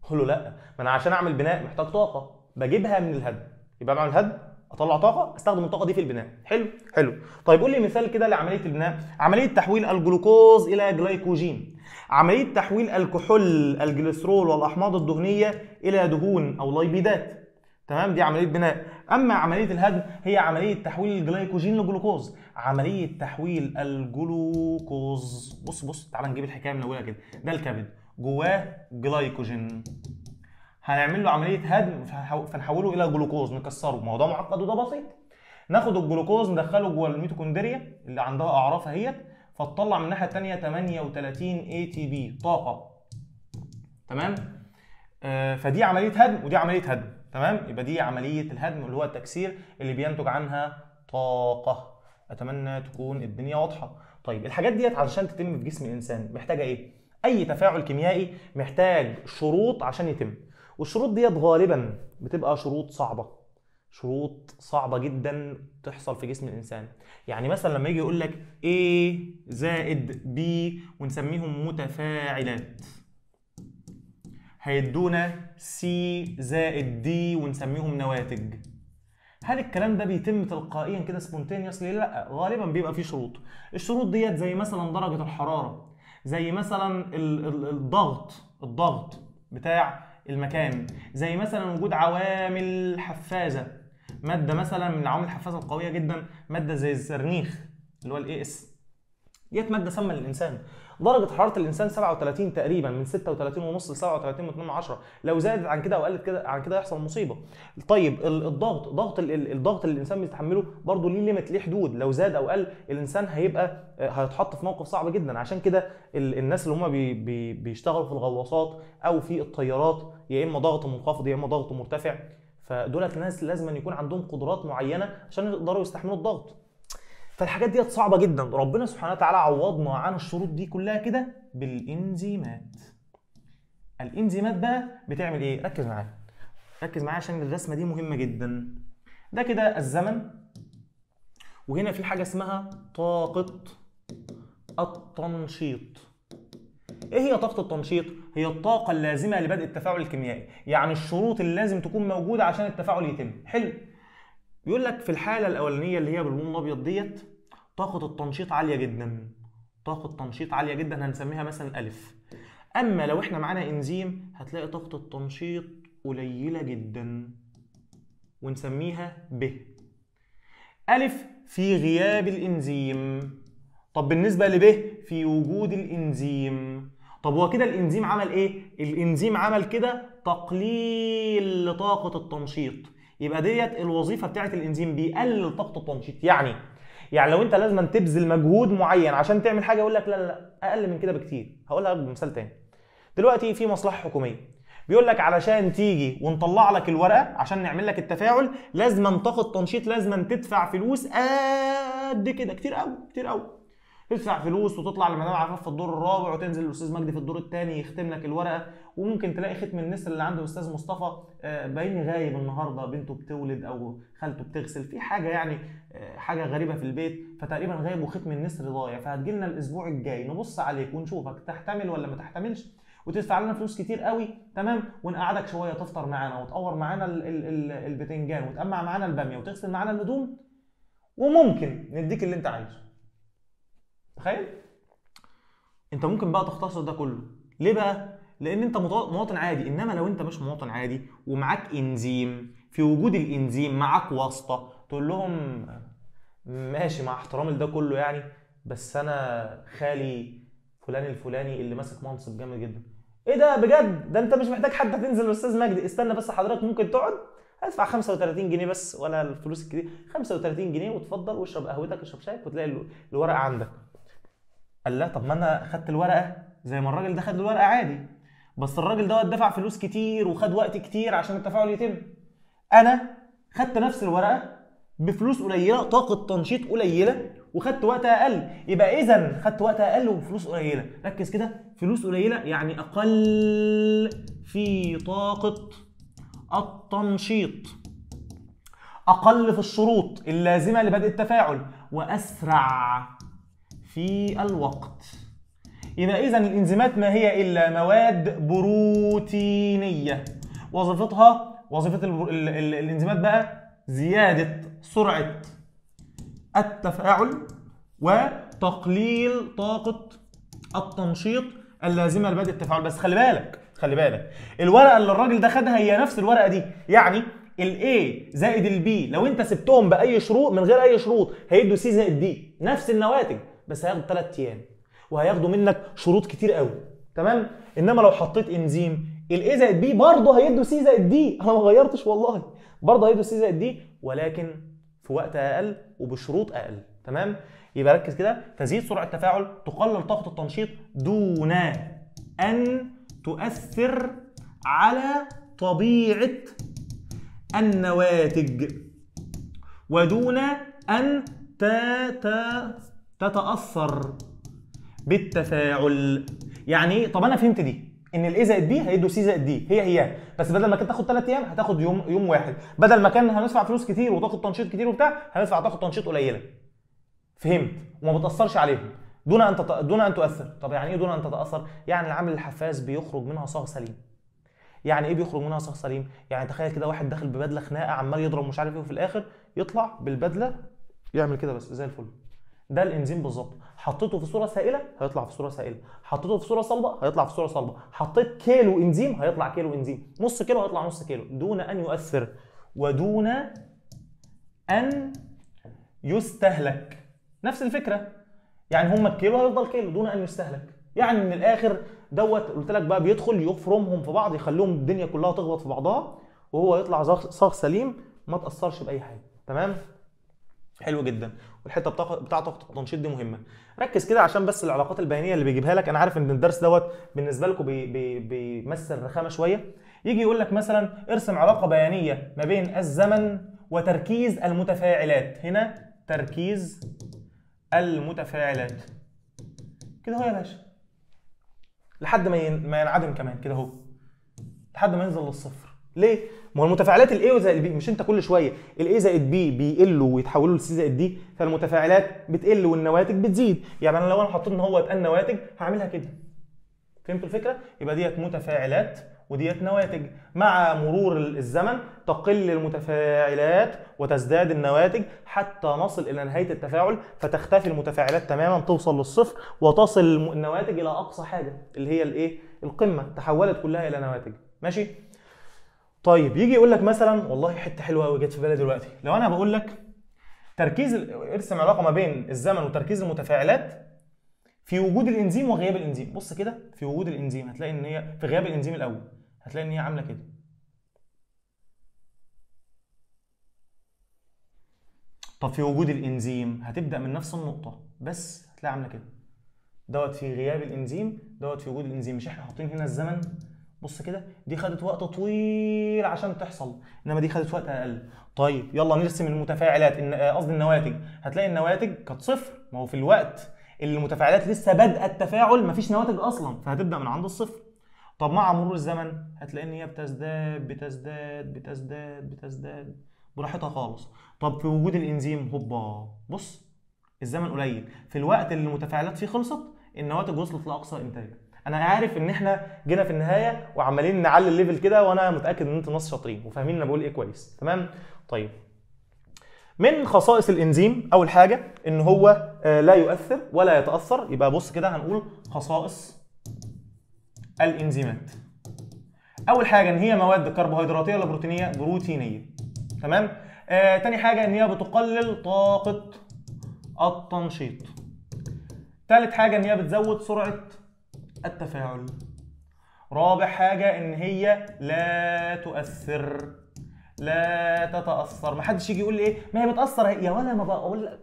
قول له لا ما انا عشان اعمل بناء محتاج طاقه بجيبها من الهدم يبقى بعمل هدم اطلع طاقه استخدم الطاقه دي في البناء حلو حلو طيب قول لي مثال كده لعمليه البناء عمليه تحويل الجلوكوز الى جلايكوجين عمليه تحويل الكحول الجليسرول والاحماض الدهنيه الى دهون او لايبيدات تمام دي عمليه بناء اما عمليه الهدم هي عمليه تحويل الجلايكوجين لجلوكوز عمليه تحويل الجلوكوز بص بص تعال نجيب الحكايه من اولها كده ده الكبد جواه جلايكوجين هنعمل له عمليه هدم فنحوله الى جلوكوز نكسره موضوع معقد وده بسيط ناخد الجلوكوز ندخله جوه الميتوكوندريا اللي عندها اعراف اهيت فتطلع من الناحيه الثانيه 38 اي تي بي طاقه تمام آه فدي عمليه هدم ودي عمليه هدم تمام يبقى دي عمليه الهدم اللي هو التكسير اللي بينتج عنها طاقه اتمنى تكون الدنيا واضحه طيب الحاجات ديت علشان تتم في جسم الانسان محتاجه ايه اي تفاعل كيميائي محتاج شروط عشان يتم والشروط ديت غالبا بتبقى شروط صعبه شروط صعبه جدا تحصل في جسم الانسان يعني مثلا لما يجي يقول لك A زائد B ونسميهم متفاعلات هيدونا C زائد D ونسميهم نواتج هل الكلام ده بيتم تلقائيا كده سبونتينيوسلي لا غالبا بيبقى فيه شروط الشروط ديت زي مثلا درجه الحراره زي مثلا الضغط الضغط بتاع المكان زي مثلا وجود عوامل حفازه ماده مثلا من العوامل الحفازه القويه جدا ماده زي الزرنيخ اللي هو الاي اس ديت ماده سامه للانسان درجه حراره الانسان 37 تقريبا من 36 ونص ل 37.8 لو زادت عن كده او قلت كده عن كده يحصل مصيبه طيب الضغط ضغط الضغط اللي الانسان بيتحمله برضه ليه ليميت ليه حدود لو زاد او قل الانسان هيبقى آه، هيتحط في موقف صعب جدا عشان كده الناس اللي هم بي بي بيشتغلوا في الغواصات او في الطيارات يا اما ضغط منخفض يا اما ضغط مرتفع فدولت ناس لازم يكون عندهم قدرات معينه عشان يقدروا يستحملوا الضغط فالحاجات ديت صعبه جدا ربنا سبحانه وتعالى عوضنا عن الشروط دي كلها كده بالانزيمات الانزيمات بقى بتعمل ايه ركز معايا ركز معايا عشان الرسمه دي مهمه جدا ده كده الزمن وهنا في حاجه اسمها طاقه التنشيط ايه هي طاقه التنشيط هي الطاقه اللازمه لبدء التفاعل الكيميائي يعني الشروط اللي لازم تكون موجوده عشان التفاعل يتم حلو بيقول لك في الحاله الاولانيه اللي هي باللون الابيض ديت طاقه التنشيط عاليه جدا طاقه التنشيط عاليه جدا هنسميها مثلا الف اما لو احنا معانا انزيم هتلاقي طاقه التنشيط قليله جدا ونسميها ب الف في غياب الانزيم طب بالنسبه لب في وجود الانزيم طب هو كده الانزيم عمل ايه الانزيم عمل كده تقليل لطاقه التنشيط يبقى ديت الوظيفه بتاعت الانزيم بيقلل طاقه التنشيط يعني يعني لو انت لازم تبذل مجهود معين عشان تعمل حاجه يقول لك لا لا اقل من كده بكتير هقولها بمثال تاني دلوقتي في مصلحه حكوميه بيقول لك علشان تيجي ونطلع لك الورقه عشان نعمل لك التفاعل لازم طاقه تنشيط لازم تدفع فلوس قد كده كتير قوي كتير قوي تدفع فلوس وتطلع لمدام عفاف في الدور الرابع وتنزل الاستاذ مجدي في الدور الثاني يختم لك الورقه وممكن تلاقي ختم النسر اللي عند الاستاذ مصطفى آه، باين غايب النهارده بنته بتولد او خالته بتغسل في حاجه يعني آه، حاجه غريبه في البيت فتقريبا غايب وختم النسر ضايع فهتجي لنا الاسبوع الجاي نبص عليك ونشوفك تحتمل ولا ما تحتملش وتدفع لنا فلوس كتير قوي تمام ونقعدك شويه تفطر معانا وتقور معانا البتنجان وتقمع معانا الباميه وتغسل معانا الهدوم وممكن نديك اللي انت عايزه تخيل انت ممكن بقى تختصر ده كله ليه بقى لان انت مواطن عادي انما لو انت مش مواطن عادي ومعاك انزيم في وجود الانزيم معاك واسطه تقول لهم ماشي مع احترامي لده كله يعني بس انا خالي فلان الفلاني اللي ماسك منصب جامد جدا ايه ده بجد ده انت مش محتاج حد تنزل الاستاذ مجدي استنى بس حضرتك ممكن تقعد ادفع 35 جنيه بس ولا الفلوس الكتير 35 جنيه وتفضل واشرب قهوتك واشرب شايك وتلاقي الورقه عندك قال لا طب ما انا خدت الورقه زي ما الراجل ده خد الورقه عادي بس الراجل دوت دفع فلوس كتير وخد وقت كتير عشان التفاعل يتم انا خدت نفس الورقه بفلوس قليله طاقه تنشيط قليله وخدت وقت اقل يبقى اذا خدت وقت اقل وفلوس قليله ركز كده فلوس قليله يعني اقل في طاقه التنشيط اقل في الشروط اللازمه لبدء التفاعل واسرع في الوقت يبقى إذا الإنزيمات ما هي إلا مواد بروتينية وظيفتها وظيفة الإنزيمات بقى زيادة سرعة التفاعل وتقليل طاقة التنشيط اللازمة لبدء التفاعل بس خلي بالك خلي بالك الورقة اللي الراجل ده خدها هي نفس الورقة دي يعني ال A زائد ال B لو انت سبتهم بأي شروط من غير أي شروط هيدوا C زائد D نفس النواتج بس هياخد ثلاث أيام وهياخدوا منك شروط كتير قوي تمام انما لو حطيت انزيم الاي زائد بي برضه هيدوا سي زائد دي [laughs] انا ما غيرتش والله برضه هيدوا سي زائد دي ولكن في وقت اقل وبشروط اقل تمام يبقى ركز كده تزيد سرعه التفاعل تقلل طاقه التنشيط دون ان تؤثر على طبيعه النواتج ودون ان تتاثر بالتفاعل يعني ايه طب انا فهمت دي ان الاي زائد بي هيدوا سي زائد دي هي هي بس بدل ما كانت تاخد ثلاث ايام هتاخد يوم يوم واحد بدل ما كان هندفع فلوس كتير وتاخد تنشيط كتير وبتاع هندفع تاخد تنشيط قليله فهمت وما بتاثرش عليهم دون ان تت... دون ان تؤثر طب يعني ايه دون ان تتاثر يعني العامل الحفاز بيخرج منها صاغ سليم يعني ايه بيخرج منها صاغ سليم يعني تخيل كده واحد داخل ببدله خناقه عمال يضرب مش عارف ايه وفي الاخر يطلع بالبدله يعمل كده بس زي الفل ده الانزيم بالظبط حطيته في صوره سائله هيطلع في صوره سائله حطيته في صوره صلبه هيطلع في صوره صلبه حطيت كيلو انزيم هيطلع كيلو انزيم نص كيلو هيطلع نص كيلو دون ان يؤثر ودون ان يستهلك نفس الفكره يعني هم الكيلو هيفضل كيلو دون ان يستهلك يعني من الاخر دوت قلت لك بقى بيدخل يفرمهم في بعض يخليهم الدنيا كلها تخبط في بعضها وهو يطلع صاغ سليم ما تاثرش باي حاجه تمام حلو جدا والحته بتاعه التنشيط دي مهمه ركز كده عشان بس العلاقات البيانيه اللي بيجيبها لك انا عارف ان الدرس دوت بالنسبه لكم بي بي بيمثل رخامه شويه يجي يقول لك مثلا ارسم علاقه بيانيه ما بين الزمن وتركيز المتفاعلات هنا تركيز المتفاعلات كده اهو يا باشا لحد ما ما ينعدم كمان كده اهو لحد ما ينزل للصفر ليه؟ ما هو المتفاعلات الاي زائد بي مش انت كل شويه الاي زائد بي بيقلوا ويتحولوا لسي زائد دي فالمتفاعلات بتقل والنواتج بتزيد يعني انا لو انا حطيت ان هو ان نواتج هعملها كده فهمت الفكره؟ يبقى ديت متفاعلات وديت نواتج مع مرور الزمن تقل المتفاعلات وتزداد النواتج حتى نصل الى نهايه التفاعل فتختفي المتفاعلات تماما توصل للصفر وتصل النواتج الى اقصى حاجه اللي هي الايه؟ القمه تحولت كلها الى نواتج ماشي؟ طيب يجي يقول لك مثلا والله حته حلوه قوي جت في بالي دلوقتي لو انا بقول لك تركيز ارسم علاقه ما بين الزمن وتركيز المتفاعلات في وجود الانزيم وغياب الانزيم بص كده في وجود الانزيم هتلاقي ان هي في غياب الانزيم الاول هتلاقي ان هي عامله كده طب في وجود الانزيم هتبدا من نفس النقطه بس هتلاقي عامله كده دوت في غياب الانزيم دوت في وجود الانزيم مش احنا حاطين هنا الزمن بص كده دي خدت وقت طويل عشان تحصل انما دي خدت وقت اقل طيب يلا نرسم المتفاعلات آه، قصدي النواتج هتلاقي النواتج كانت صفر ما هو في الوقت اللي المتفاعلات لسه بادئه التفاعل مفيش نواتج اصلا فهتبدا من عند الصفر طب مع مرور الزمن هتلاقي ان هي بتزداد بتزداد بتزداد بتزداد براحتها خالص طب في وجود الانزيم هوبا بص الزمن قليل في الوقت اللي المتفاعلات فيه خلصت النواتج وصلت لاقصى انتاج انا عارف ان احنا جينا في النهايه وعمالين نعلي الليفل كده وانا متاكد ان انتوا ناس شاطرين وفاهمين انا بقول ايه كويس تمام طيب من خصائص الانزيم اول حاجه ان هو آه، لا يؤثر ولا يتاثر يبقى بص كده هنقول خصائص الانزيمات اول حاجه ان هي مواد كربوهيدراتيه ولا بروتينيه بروتينيه تمام آه تاني حاجه ان هي بتقلل طاقه التنشيط تالت حاجه ان هي بتزود سرعه التفاعل رابع حاجة إن هي لا تؤثر لا تتأثر محدش يجي يقول لي إيه ما هي بتأثر يا ولا ما بقول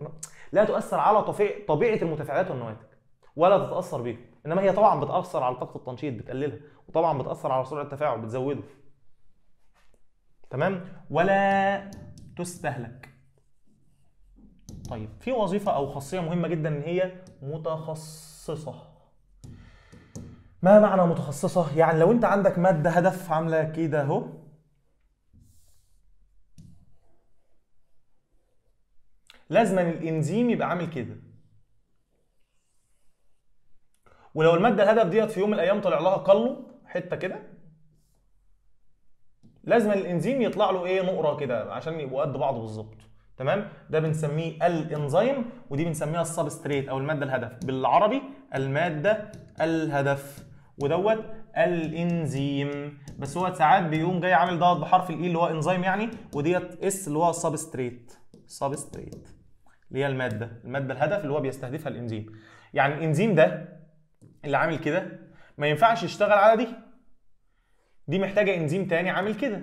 لا تؤثر على طبيعة المتفاعلات والنواتج ولا تتأثر بيها إنما هي طبعا بتأثر على طاقة التنشيط بتقللها وطبعا بتأثر على سرعة التفاعل بتزوده تمام ولا تستهلك طيب في وظيفة أو خاصية مهمة جدا إن هي متخصصة ما معنى متخصصة؟ يعني لو انت عندك مادة هدف عاملة كده اهو لازما الانزيم يبقى عامل كده ولو المادة الهدف ديت في يوم من الايام طلع لها قلب حتة كده لازم الانزيم يطلع له ايه نقرة كده عشان يبقوا قد بعض بالظبط تمام ده بنسميه الانزيم ودي بنسميها السبستريت او المادة الهدف بالعربي المادة الهدف ودوت الانزيم بس هو ساعات بيقوم جاي عامل دوت بحرف الاي اللي هو انزيم يعني وديت اس اللي هو سبستريت سبستريت اللي هي الماده الماده الهدف اللي هو بيستهدفها الانزيم يعني الانزيم ده اللي عامل كده ما ينفعش يشتغل على دي دي محتاجه انزيم تاني عامل كده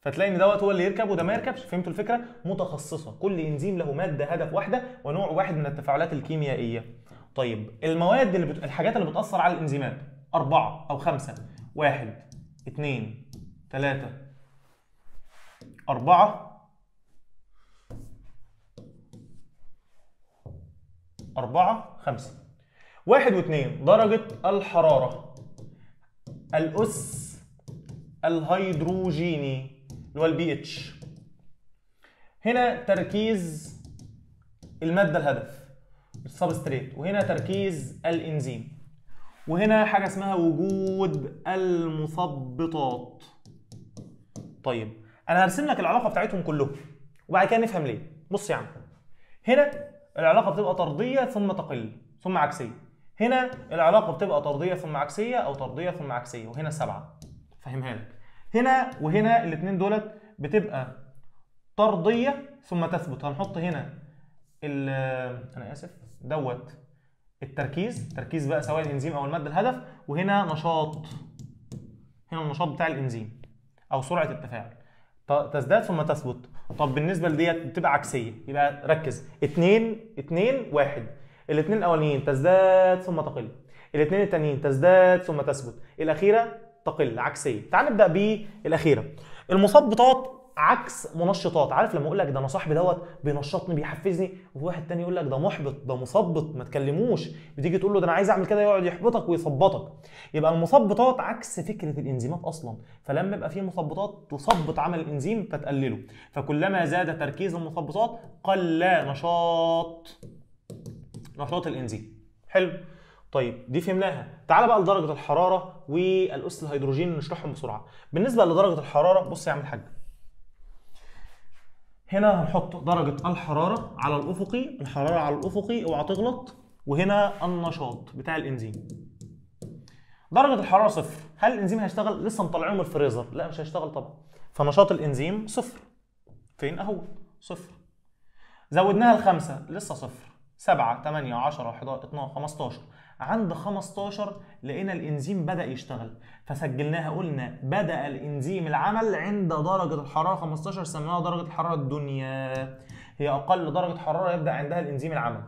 فتلاقي ان دوت هو اللي يركب وده ما يركبش فهمتوا الفكره متخصصه كل انزيم له ماده هدف واحده ونوع واحد من التفاعلات الكيميائيه طيب المواد اللي بت... الحاجات اللي بتاثر على الانزيمات أربعة أو خمسة واحد اثنين ثلاثة أربعة أربعة خمسة واحد واثنين درجة الحرارة الأس الهيدروجيني اللي هو البي اتش هنا تركيز المادة الهدف السبستريت وهنا تركيز الإنزيم وهنا حاجه اسمها وجود المثبطات طيب انا هرسم لك العلاقه بتاعتهم كلهم وبعد كده نفهم ليه بص يا عم هنا العلاقه بتبقى طرديه ثم تقل ثم عكسيه هنا العلاقه بتبقى طرديه ثم عكسيه او طرديه ثم عكسيه وهنا سبعه فهمها لك هنا وهنا الاثنين دولت بتبقى طرديه ثم تثبت هنحط هنا ال انا اسف دوت التركيز تركيز بقى سواء الانزيم او الماده الهدف وهنا نشاط هنا النشاط بتاع الانزيم او سرعه التفاعل تزداد ثم تثبت طب بالنسبه لديت بتبقى عكسيه يبقى ركز 2 2 1 الاثنين الاولانيين تزداد ثم تقل الاثنين الثانيين تزداد ثم تثبت الاخيره تقل عكسيه تعال نبدا بالاخيره المصاب بطاقه عكس منشطات عارف لما اقول لك ده انا صاحبي دوت بينشطني بيحفزني وفي واحد تاني يقول لك ده محبط ده مثبط ما تكلموش بتيجي تقول له ده انا عايز اعمل كده يقعد يحبطك ويثبطك يبقى المثبطات عكس فكره الانزيمات اصلا فلما يبقى في مثبطات تثبط عمل الانزيم فتقلله فكلما زاد تركيز المثبطات قل نشاط نشاط الانزيم حلو طيب دي فهمناها تعال بقى لدرجه الحراره والاس الهيدروجين نشرحهم بسرعه بالنسبه لدرجه الحراره بص يا عم الحاج هنا هنحط درجه الحراره على الافقي الحراره على الافقي اوعى تغلط وهنا النشاط بتاع الانزيم درجه الحراره صفر هل الانزيم هيشتغل لسه مطلعينه من الفريزر لا مش هيشتغل طبعا فنشاط الانزيم صفر فين اهو صفر زودناها لخمسه لسه صفر سبعة، تمانية، عشرة، 11 12 15 عند 15 لقينا الانزيم بدا يشتغل فسجلناها قلنا بدا الانزيم العمل عند درجه الحراره 15 سميناها درجه الحراره الدنيا هي اقل درجه حراره يبدا عندها الانزيم العمل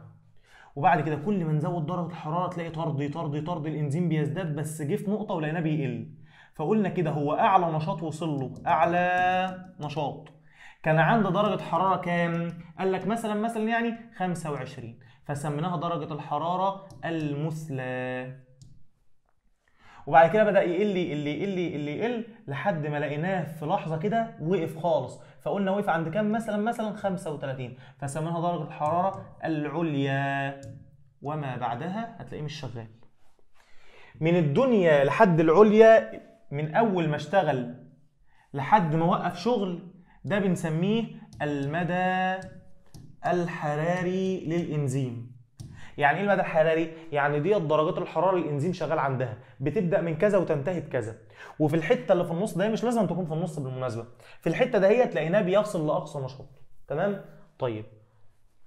وبعد كده كل ما نزود درجه الحراره تلاقي طرد طرد طرد الانزيم بيزداد بس جه في نقطه ولقيناه بيقل فقلنا كده هو اعلى نشاط وصل له اعلى نشاط كان عند درجه حراره كام قال لك مثلا مثلا يعني 25 فسميناها درجة الحرارة المثلى وبعد كده بدأ يقل يقل يقل يقل يقل لحد ما لقيناه في لحظة كده وقف خالص فقلنا وقف عند كام مثلا مثلا 35 فسميناها درجة الحرارة العليا وما بعدها هتلاقيه مش شغال من الدنيا لحد العليا من أول ما اشتغل لحد ما وقف شغل ده بنسميه المدى الحراري للانزيم يعني ايه المدى الحراري يعني دي درجات الحراره اللي الانزيم شغال عندها بتبدا من كذا وتنتهي بكذا وفي الحته اللي في النص ده مش لازم تكون في النص بالمناسبه في الحته دهيت تلاقيناه بيصل لاقصى نشاط تمام طيب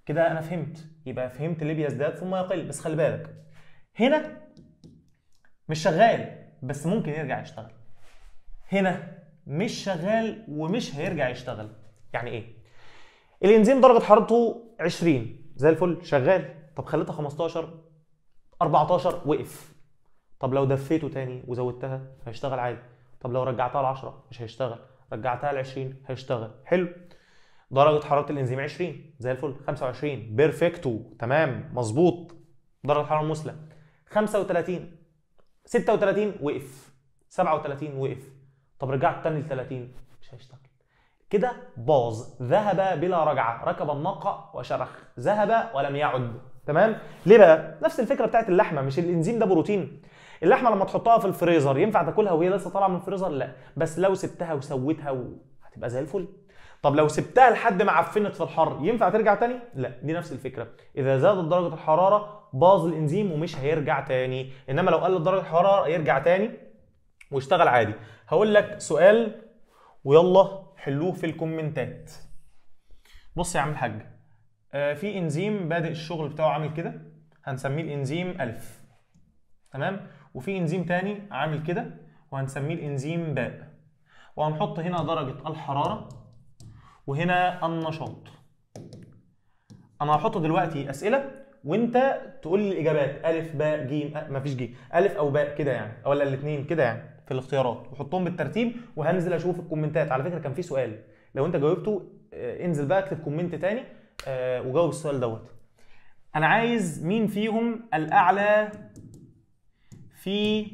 كده انا فهمت يبقى فهمت ليه بيزداد ثم يقل بس خلي بالك هنا مش شغال بس ممكن يرجع يشتغل هنا مش شغال ومش هيرجع يشتغل يعني ايه الانزيم درجه حرارته 20 زي الفل شغال طب خليتها 15 14 وقف طب لو دفيته تاني وزودتها هيشتغل عادي طب لو رجعتها ل 10 مش هيشتغل رجعتها ل 20 هيشتغل حلو درجه حراره الانزيم 20 زي الفل 25 بيرفكتو تمام مظبوط درجه حراره مثلى 35 36 وقف 37 وقف طب رجعت تاني ل 30 مش هيشتغل كده باظ ذهب بلا رجعه ركب الناقه وشرخ ذهب ولم يعد تمام ليه بقى نفس الفكره بتاعت اللحمه مش الانزيم ده بروتين اللحمه لما تحطها في الفريزر ينفع تاكلها وهي لسه طالعه من الفريزر لا بس لو سبتها وسويتها و... هتبقى زي الفل طب لو سبتها لحد ما عفنت في الحر ينفع ترجع تاني لا دي نفس الفكره اذا زادت درجه الحراره باظ الانزيم ومش هيرجع تاني انما لو قلت درجه الحراره يرجع تاني واشتغل عادي هقول لك سؤال ويلا حلوه في الكومنتات بص يا عم الحاج آه في انزيم بادئ الشغل بتاعه عامل كده هنسميه الانزيم الف تمام وفي انزيم تاني عامل كده وهنسميه الانزيم باء وهنحط هنا درجه الحراره وهنا النشاط انا هحط دلوقتي اسئله وانت تقول لي الاجابات الف باء ج مفيش ج الف او باء كده يعني ولا الاثنين كده يعني في الاختيارات وحطهم بالترتيب وهنزل اشوف الكومنتات على فكره كان في سؤال لو انت جاوبته آه، انزل بقى اكتب كومنت تاني آه، وجاوب السؤال دوت انا عايز مين فيهم الاعلى في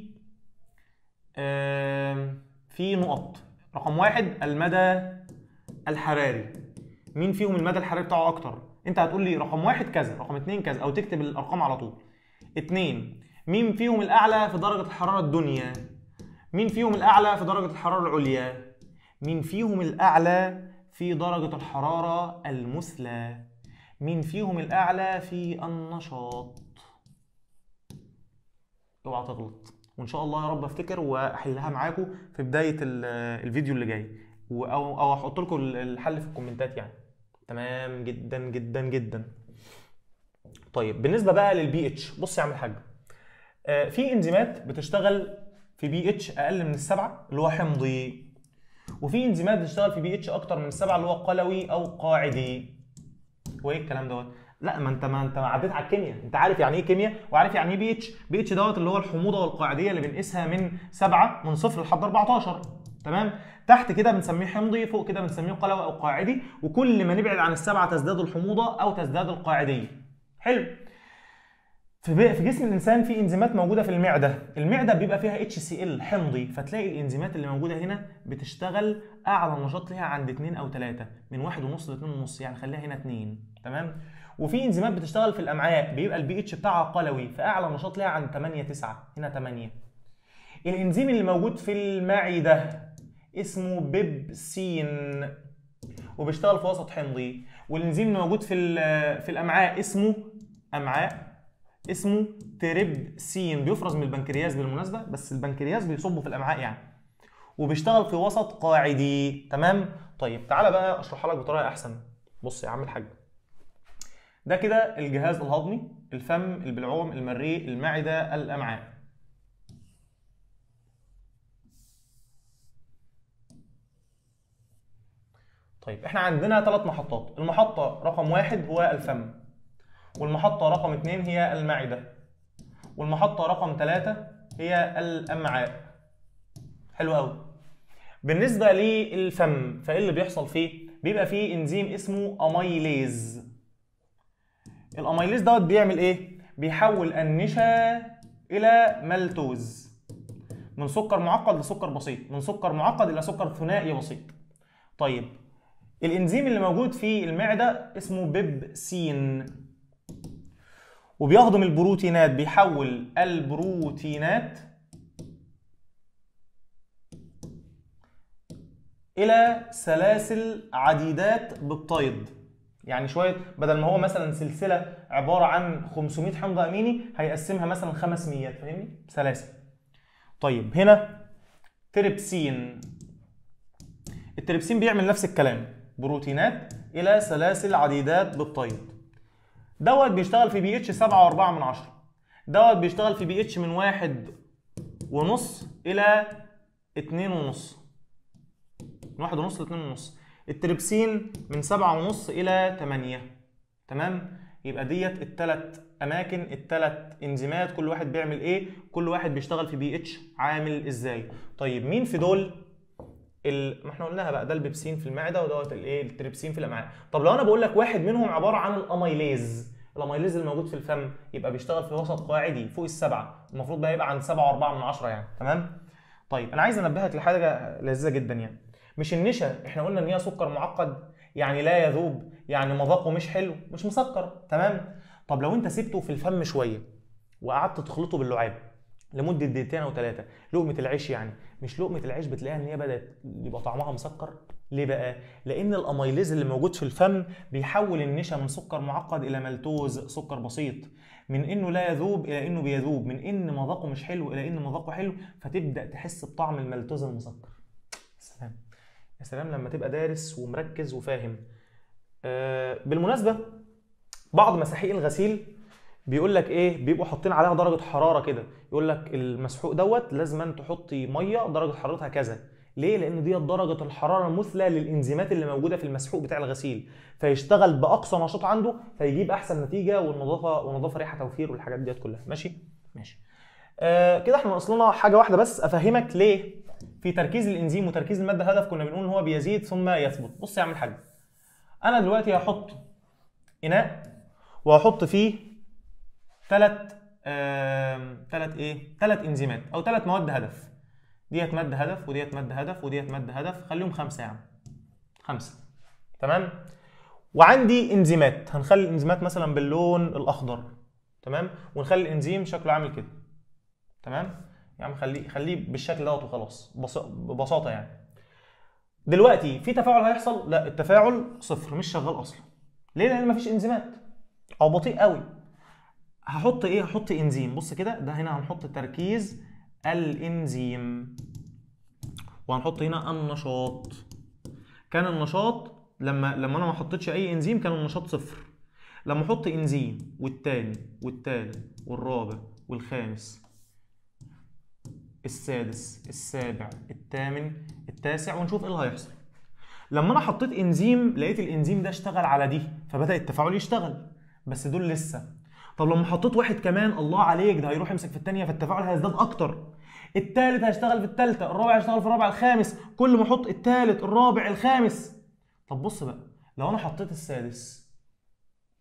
في نقط رقم واحد المدى الحراري مين فيهم المدى الحراري بتاعه اكتر انت هتقول لي رقم واحد كذا رقم اتنين كذا او تكتب الارقام على طول اتنين مين فيهم الاعلى في درجه الحراره الدنيا مين فيهم الاعلى في درجه الحراره العليا مين فيهم الاعلى في درجه الحراره المثلى مين فيهم الاعلى في النشاط اوعى تغلط وان شاء الله يا رب افتكر واحلها معاكم في بدايه الفيديو اللي جاي او او احط لكم الحل في الكومنتات يعني تمام جدا جدا جدا طيب بالنسبه بقى للبي اتش بص يا عم الحاج آه، في انزيمات بتشتغل في بي اتش اقل من السبعه اللي هو حمضي وفي انزيمات بتشتغل في بي اتش اكتر من السبعه اللي هو قلوي او قاعدي وايه الكلام دوت لا ما انت ما انت عديت على الكيمياء انت عارف يعني ايه كيمياء وعارف يعني ايه بي اتش بي اتش دوت اللي هو الحموضه والقاعديه اللي بنقيسها من 7 من 0 لحد 14 تمام تحت كده بنسميه حمضي فوق كده بنسميه قلوي او قاعدي وكل ما نبعد عن السبعه تزداد الحموضه او تزداد القاعديه حلو في في جسم الانسان في انزيمات موجوده في المعده المعده بيبقى فيها اتش سي ال حمضي فتلاقي الانزيمات اللي موجوده هنا بتشتغل اعلى نشاط ليها عند 2 او 3 من 1.5 ل 2.5 يعني خليها هنا 2 تمام وفي انزيمات بتشتغل في الامعاء بيبقى البي اتش بتاعها قلوي فاعلى نشاط ليها عند 8 9 هنا 8 الانزيم اللي موجود في المعده اسمه بيبسين وبيشتغل في وسط حمضي والانزيم اللي موجود في في الامعاء اسمه امعاء اسمه تريبسين بيفرز من البنكرياس بالمناسبه بس البنكرياس بيصبه في الامعاء يعني وبيشتغل في وسط قاعدي تمام طيب تعالى بقى اشرحها لك بطريقه احسن بص يا عم الحاج ده كده الجهاز الهضمي الفم البلعوم المريء المعده الامعاء طيب احنا عندنا ثلاث محطات المحطه رقم واحد هو الفم والمحطة رقم 2 هي المعدة والمحطة رقم 3 هي الأمعاء حلو قوي بالنسبة للفم فإيه اللي بيحصل فيه؟ بيبقى فيه انزيم اسمه أميليز الأميليز دوت بيعمل إيه؟ بيحول النشا إلى مالتوز من سكر معقد لسكر بسيط من سكر معقد إلى سكر ثنائي بسيط طيب الانزيم اللي موجود في المعدة اسمه بيبسين وبيهضم البروتينات بيحول البروتينات الى سلاسل عديدات بالطيد يعني شويه بدل ما هو مثلا سلسله عباره عن 500 حمض اميني هيقسمها مثلا 500 فاهمني سلاسل طيب هنا تريبسين التريبسين بيعمل نفس الكلام بروتينات الى سلاسل عديدات بالطيد دوت بيشتغل في بي اتش 7 و4 من 10 دوت بيشتغل في بي اتش من 1 ونص الى 2 ونص من 1 ونص ل 2 ونص التريبسين من 7 ونص الى 8 تمام يبقى ديت الثلاث اماكن الثلاث انزيمات كل واحد بيعمل ايه كل واحد بيشتغل في بي اتش عامل ازاي طيب مين في دول ال... ما احنا قلناها بقى ده البيبسين في المعده ودوت الايه التريبسين في الامعاء طب لو انا بقول لك واحد منهم عباره عن الاميليز الاميليز الموجود في الفم يبقى بيشتغل في وسط قاعدي فوق السبعه المفروض بقى يبقى عند سبعه واربعه من عشره يعني تمام طيب انا عايز انبهك لحاجه لذيذه جدا يعني مش النشا احنا قلنا ان هي سكر معقد يعني لا يذوب يعني مذاقه مش حلو مش مسكر تمام طب لو انت سبته في الفم شويه وقعدت تخلطه باللعاب لمده دقيقتين او ثلاثه لقمه العيش يعني مش لقمه العيش بتلاقيها ان هي بدات يبقى طعمها مسكر ليه بقى؟ لأن الأميليز اللي موجود في الفم بيحول النشا من سكر معقد إلى ملتوز سكر بسيط من إنه لا يذوب إلى إنه بيذوب من إن مذاقه مش حلو إلى إن مذاقه حلو فتبدأ تحس بطعم الملتوز المسكر سلام يا سلام لما تبقى دارس ومركز وفاهم آه، بالمناسبة بعض مساحيق الغسيل بيقول لك ايه بيبقوا حاطين عليها درجه حراره كده يقول لك المسحوق دوت أن تحطي ميه درجه حرارتها كذا ليه لان دي درجه الحراره المثلى للانزيمات اللي موجوده في المسحوق بتاع الغسيل فيشتغل باقصى نشاط عنده فيجيب احسن نتيجه والنظافه والنظافه ريحه توفير والحاجات ديت كلها ماشي ماشي آه كده احنا ناقص لنا حاجه واحده بس افهمك ليه في تركيز الانزيم وتركيز الماده الهدف كنا بنقول ان هو بيزيد ثم يثبت بص يا عم الحاج انا دلوقتي هحط اناء وهحط فيه ثلاث ثلاث ايه ثلاث انزيمات او ثلاث مواد هدف ديت ماده هدف وديت ماده هدف وديت ماده هدف خليهم خمسه يا عم خمسه تمام وعندي انزيمات هنخلي الانزيمات مثلا باللون الاخضر تمام ونخلي الانزيم شكله عامل كده تمام يا عم خليه خليه بالشكل دوت وخلاص ببساطه يعني دلوقتي في تفاعل هيحصل لا التفاعل صفر مش شغال اصلا ليه لان مفيش انزيمات او بطيء قوي هحط ايه هحط انزيم بص كده ده هنا هنحط تركيز الانزيم وهنحط هنا النشاط كان النشاط لما لما انا ما حطيتش اي انزيم كان النشاط صفر لما احط انزيم والتاني والتالت والرابع والخامس السادس السابع الثامن التاسع ونشوف ايه اللي هيحصل لما انا حطيت انزيم لقيت الانزيم ده اشتغل على دي فبدا التفاعل يشتغل بس دول لسه طب لما حطيت واحد كمان الله عليك ده هيروح يمسك في الثانيه فالتفاعل هيزداد اكتر الثالث هيشتغل في الثالثه الرابع هيشتغل في الرابع الخامس كل ما احط الثالث الرابع الخامس طب بص بقى لو انا حطيت السادس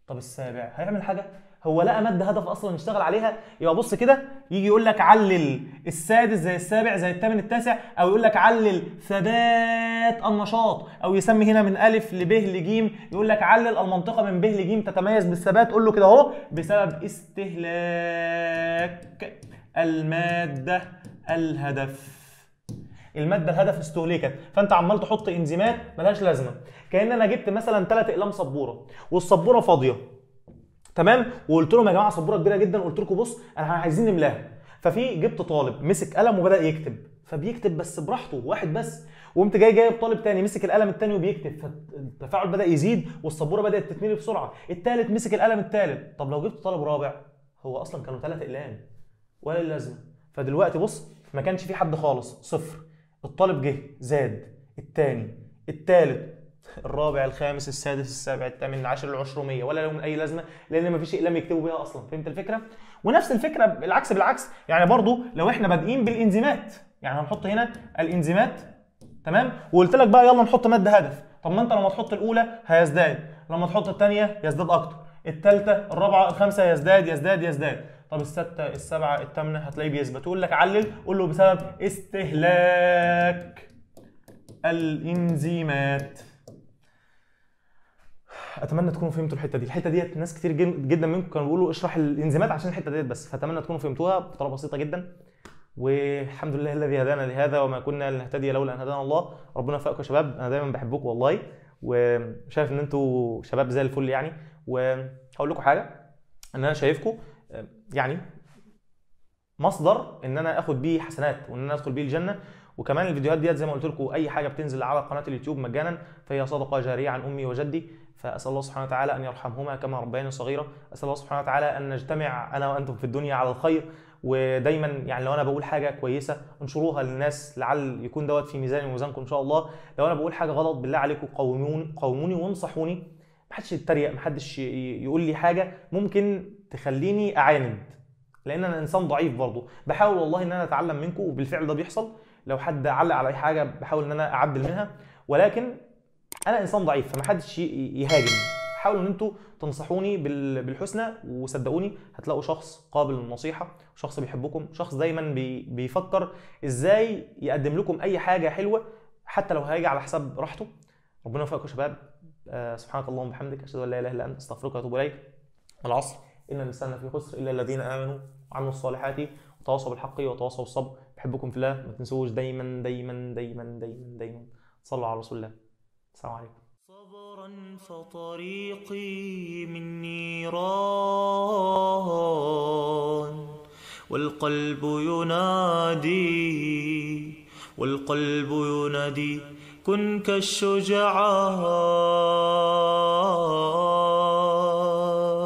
طب السابع هيعمل حاجه هو لقى ماده هدف اصلا يشتغل عليها يبقى بص كده يجي يقول لك علل السادس زي السابع زي الثامن التاسع او يقول لك علل ثبات النشاط او يسمي هنا من ب لب لج يقول لك علل المنطقه من ب لج تتميز بالثبات قول له كده اهو بسبب استهلاك الماده الهدف الماده الهدف استهلكت فانت عمال تحط انزيمات ملهاش لازمه كان انا جبت مثلا ثلاث اقلام سبوره والسبوره فاضيه تمام وقلت لهم يا جماعه سبوره كبيره جدا قلت لكم بص احنا عايزين نملاها ففي جبت طالب مسك قلم وبدا يكتب فبيكتب بس براحته واحد بس وقمت جاي جايب طالب تاني مسك القلم التاني وبيكتب فالتفاعل بدا يزيد والسبوره بدات تتملي بسرعه التالت مسك القلم التالت طب لو جبت طالب رابع هو اصلا كانوا ثلاث اقلام ولا اللازمه فدلوقتي بص ما كانش في حد خالص صفر الطالب جه زاد التاني التالت الرابع الخامس السادس السابع الثامن العاشر ومية ولا لهم اي لازمه لان مفيش اقلام يكتبوا بيها اصلا فهمت الفكره ونفس الفكره بالعكس بالعكس يعني برضو لو احنا بادئين بالانزيمات يعني هنحط هنا الانزيمات تمام وقلت لك بقى يلا نحط ماده هدف طب ما انت لما تحط الاولى هيزداد لما تحط الثانيه يزداد اكتر الثالثه الرابعه الخامسه يزداد يزداد يزداد طب السته السبعه الثامنه هتلاقيه بيثبت يقول لك علل قول له بسبب استهلاك الانزيمات اتمنى تكونوا فهمتوا الحته دي الحته ديت ناس كتير جدا منكم كانوا بيقولوا اشرح الانزيمات عشان الحته ديت بس فاتمنى تكونوا فهمتوها بطريقه بسيطه جدا والحمد لله الذي هدانا لهذا وما كنا لنهتدي لولا ان هدانا الله ربنا يوفقكم يا شباب انا دايما بحبكم والله وشايف ان انتوا شباب زي الفل يعني وهقول لكم حاجه ان انا شايفكم يعني مصدر ان انا اخد بيه حسنات وان انا ادخل بيه الجنه وكمان الفيديوهات ديت زي ما قلت لكم اي حاجه بتنزل على قناه اليوتيوب مجانا فهي صدقه جاريه عن امي وجدي فاسال الله سبحانه وتعالى ان يرحمهما كما ربياني صغيره اسال الله سبحانه وتعالى ان نجتمع انا وانتم في الدنيا على الخير ودايما يعني لو انا بقول حاجه كويسه انشروها للناس لعل يكون دوت في ميزاني وميزانكم ان شاء الله لو انا بقول حاجه غلط بالله عليكم قوموني قوموني وانصحوني محدش يتريق محدش يقول لي حاجه ممكن تخليني اعاند لان انا انسان ضعيف برضه بحاول والله ان انا اتعلم منكم وبالفعل ده بيحصل لو حد علق على اي حاجه بحاول ان انا اعدل منها ولكن انا انسان ضعيف فمحدش يهاجم حاولوا ان انتوا تنصحوني بالحسنى وصدقوني هتلاقوا شخص قابل للنصيحه شخص بيحبكم شخص دايما بيفكر ازاي يقدم لكم اي حاجه حلوه حتى لو هيجي على حساب راحته ربنا يوفقكم يا شباب آه سبحانك اللهم وبحمدك اشهد ان لا اله الا انت استغفرك واتوب اليك العصر ان الانسان في خسر الا الذين امنوا وعملوا الصالحات وتواصوا بالحق وتواصوا بالصبر بحبكم في الله ما تنسوش دايما دايما دايما دايما دايما صلوا على رسول الله السلام عليكم صبرا فطريقي من نيران والقلب ينادي والقلب ينادي كن كالشجعان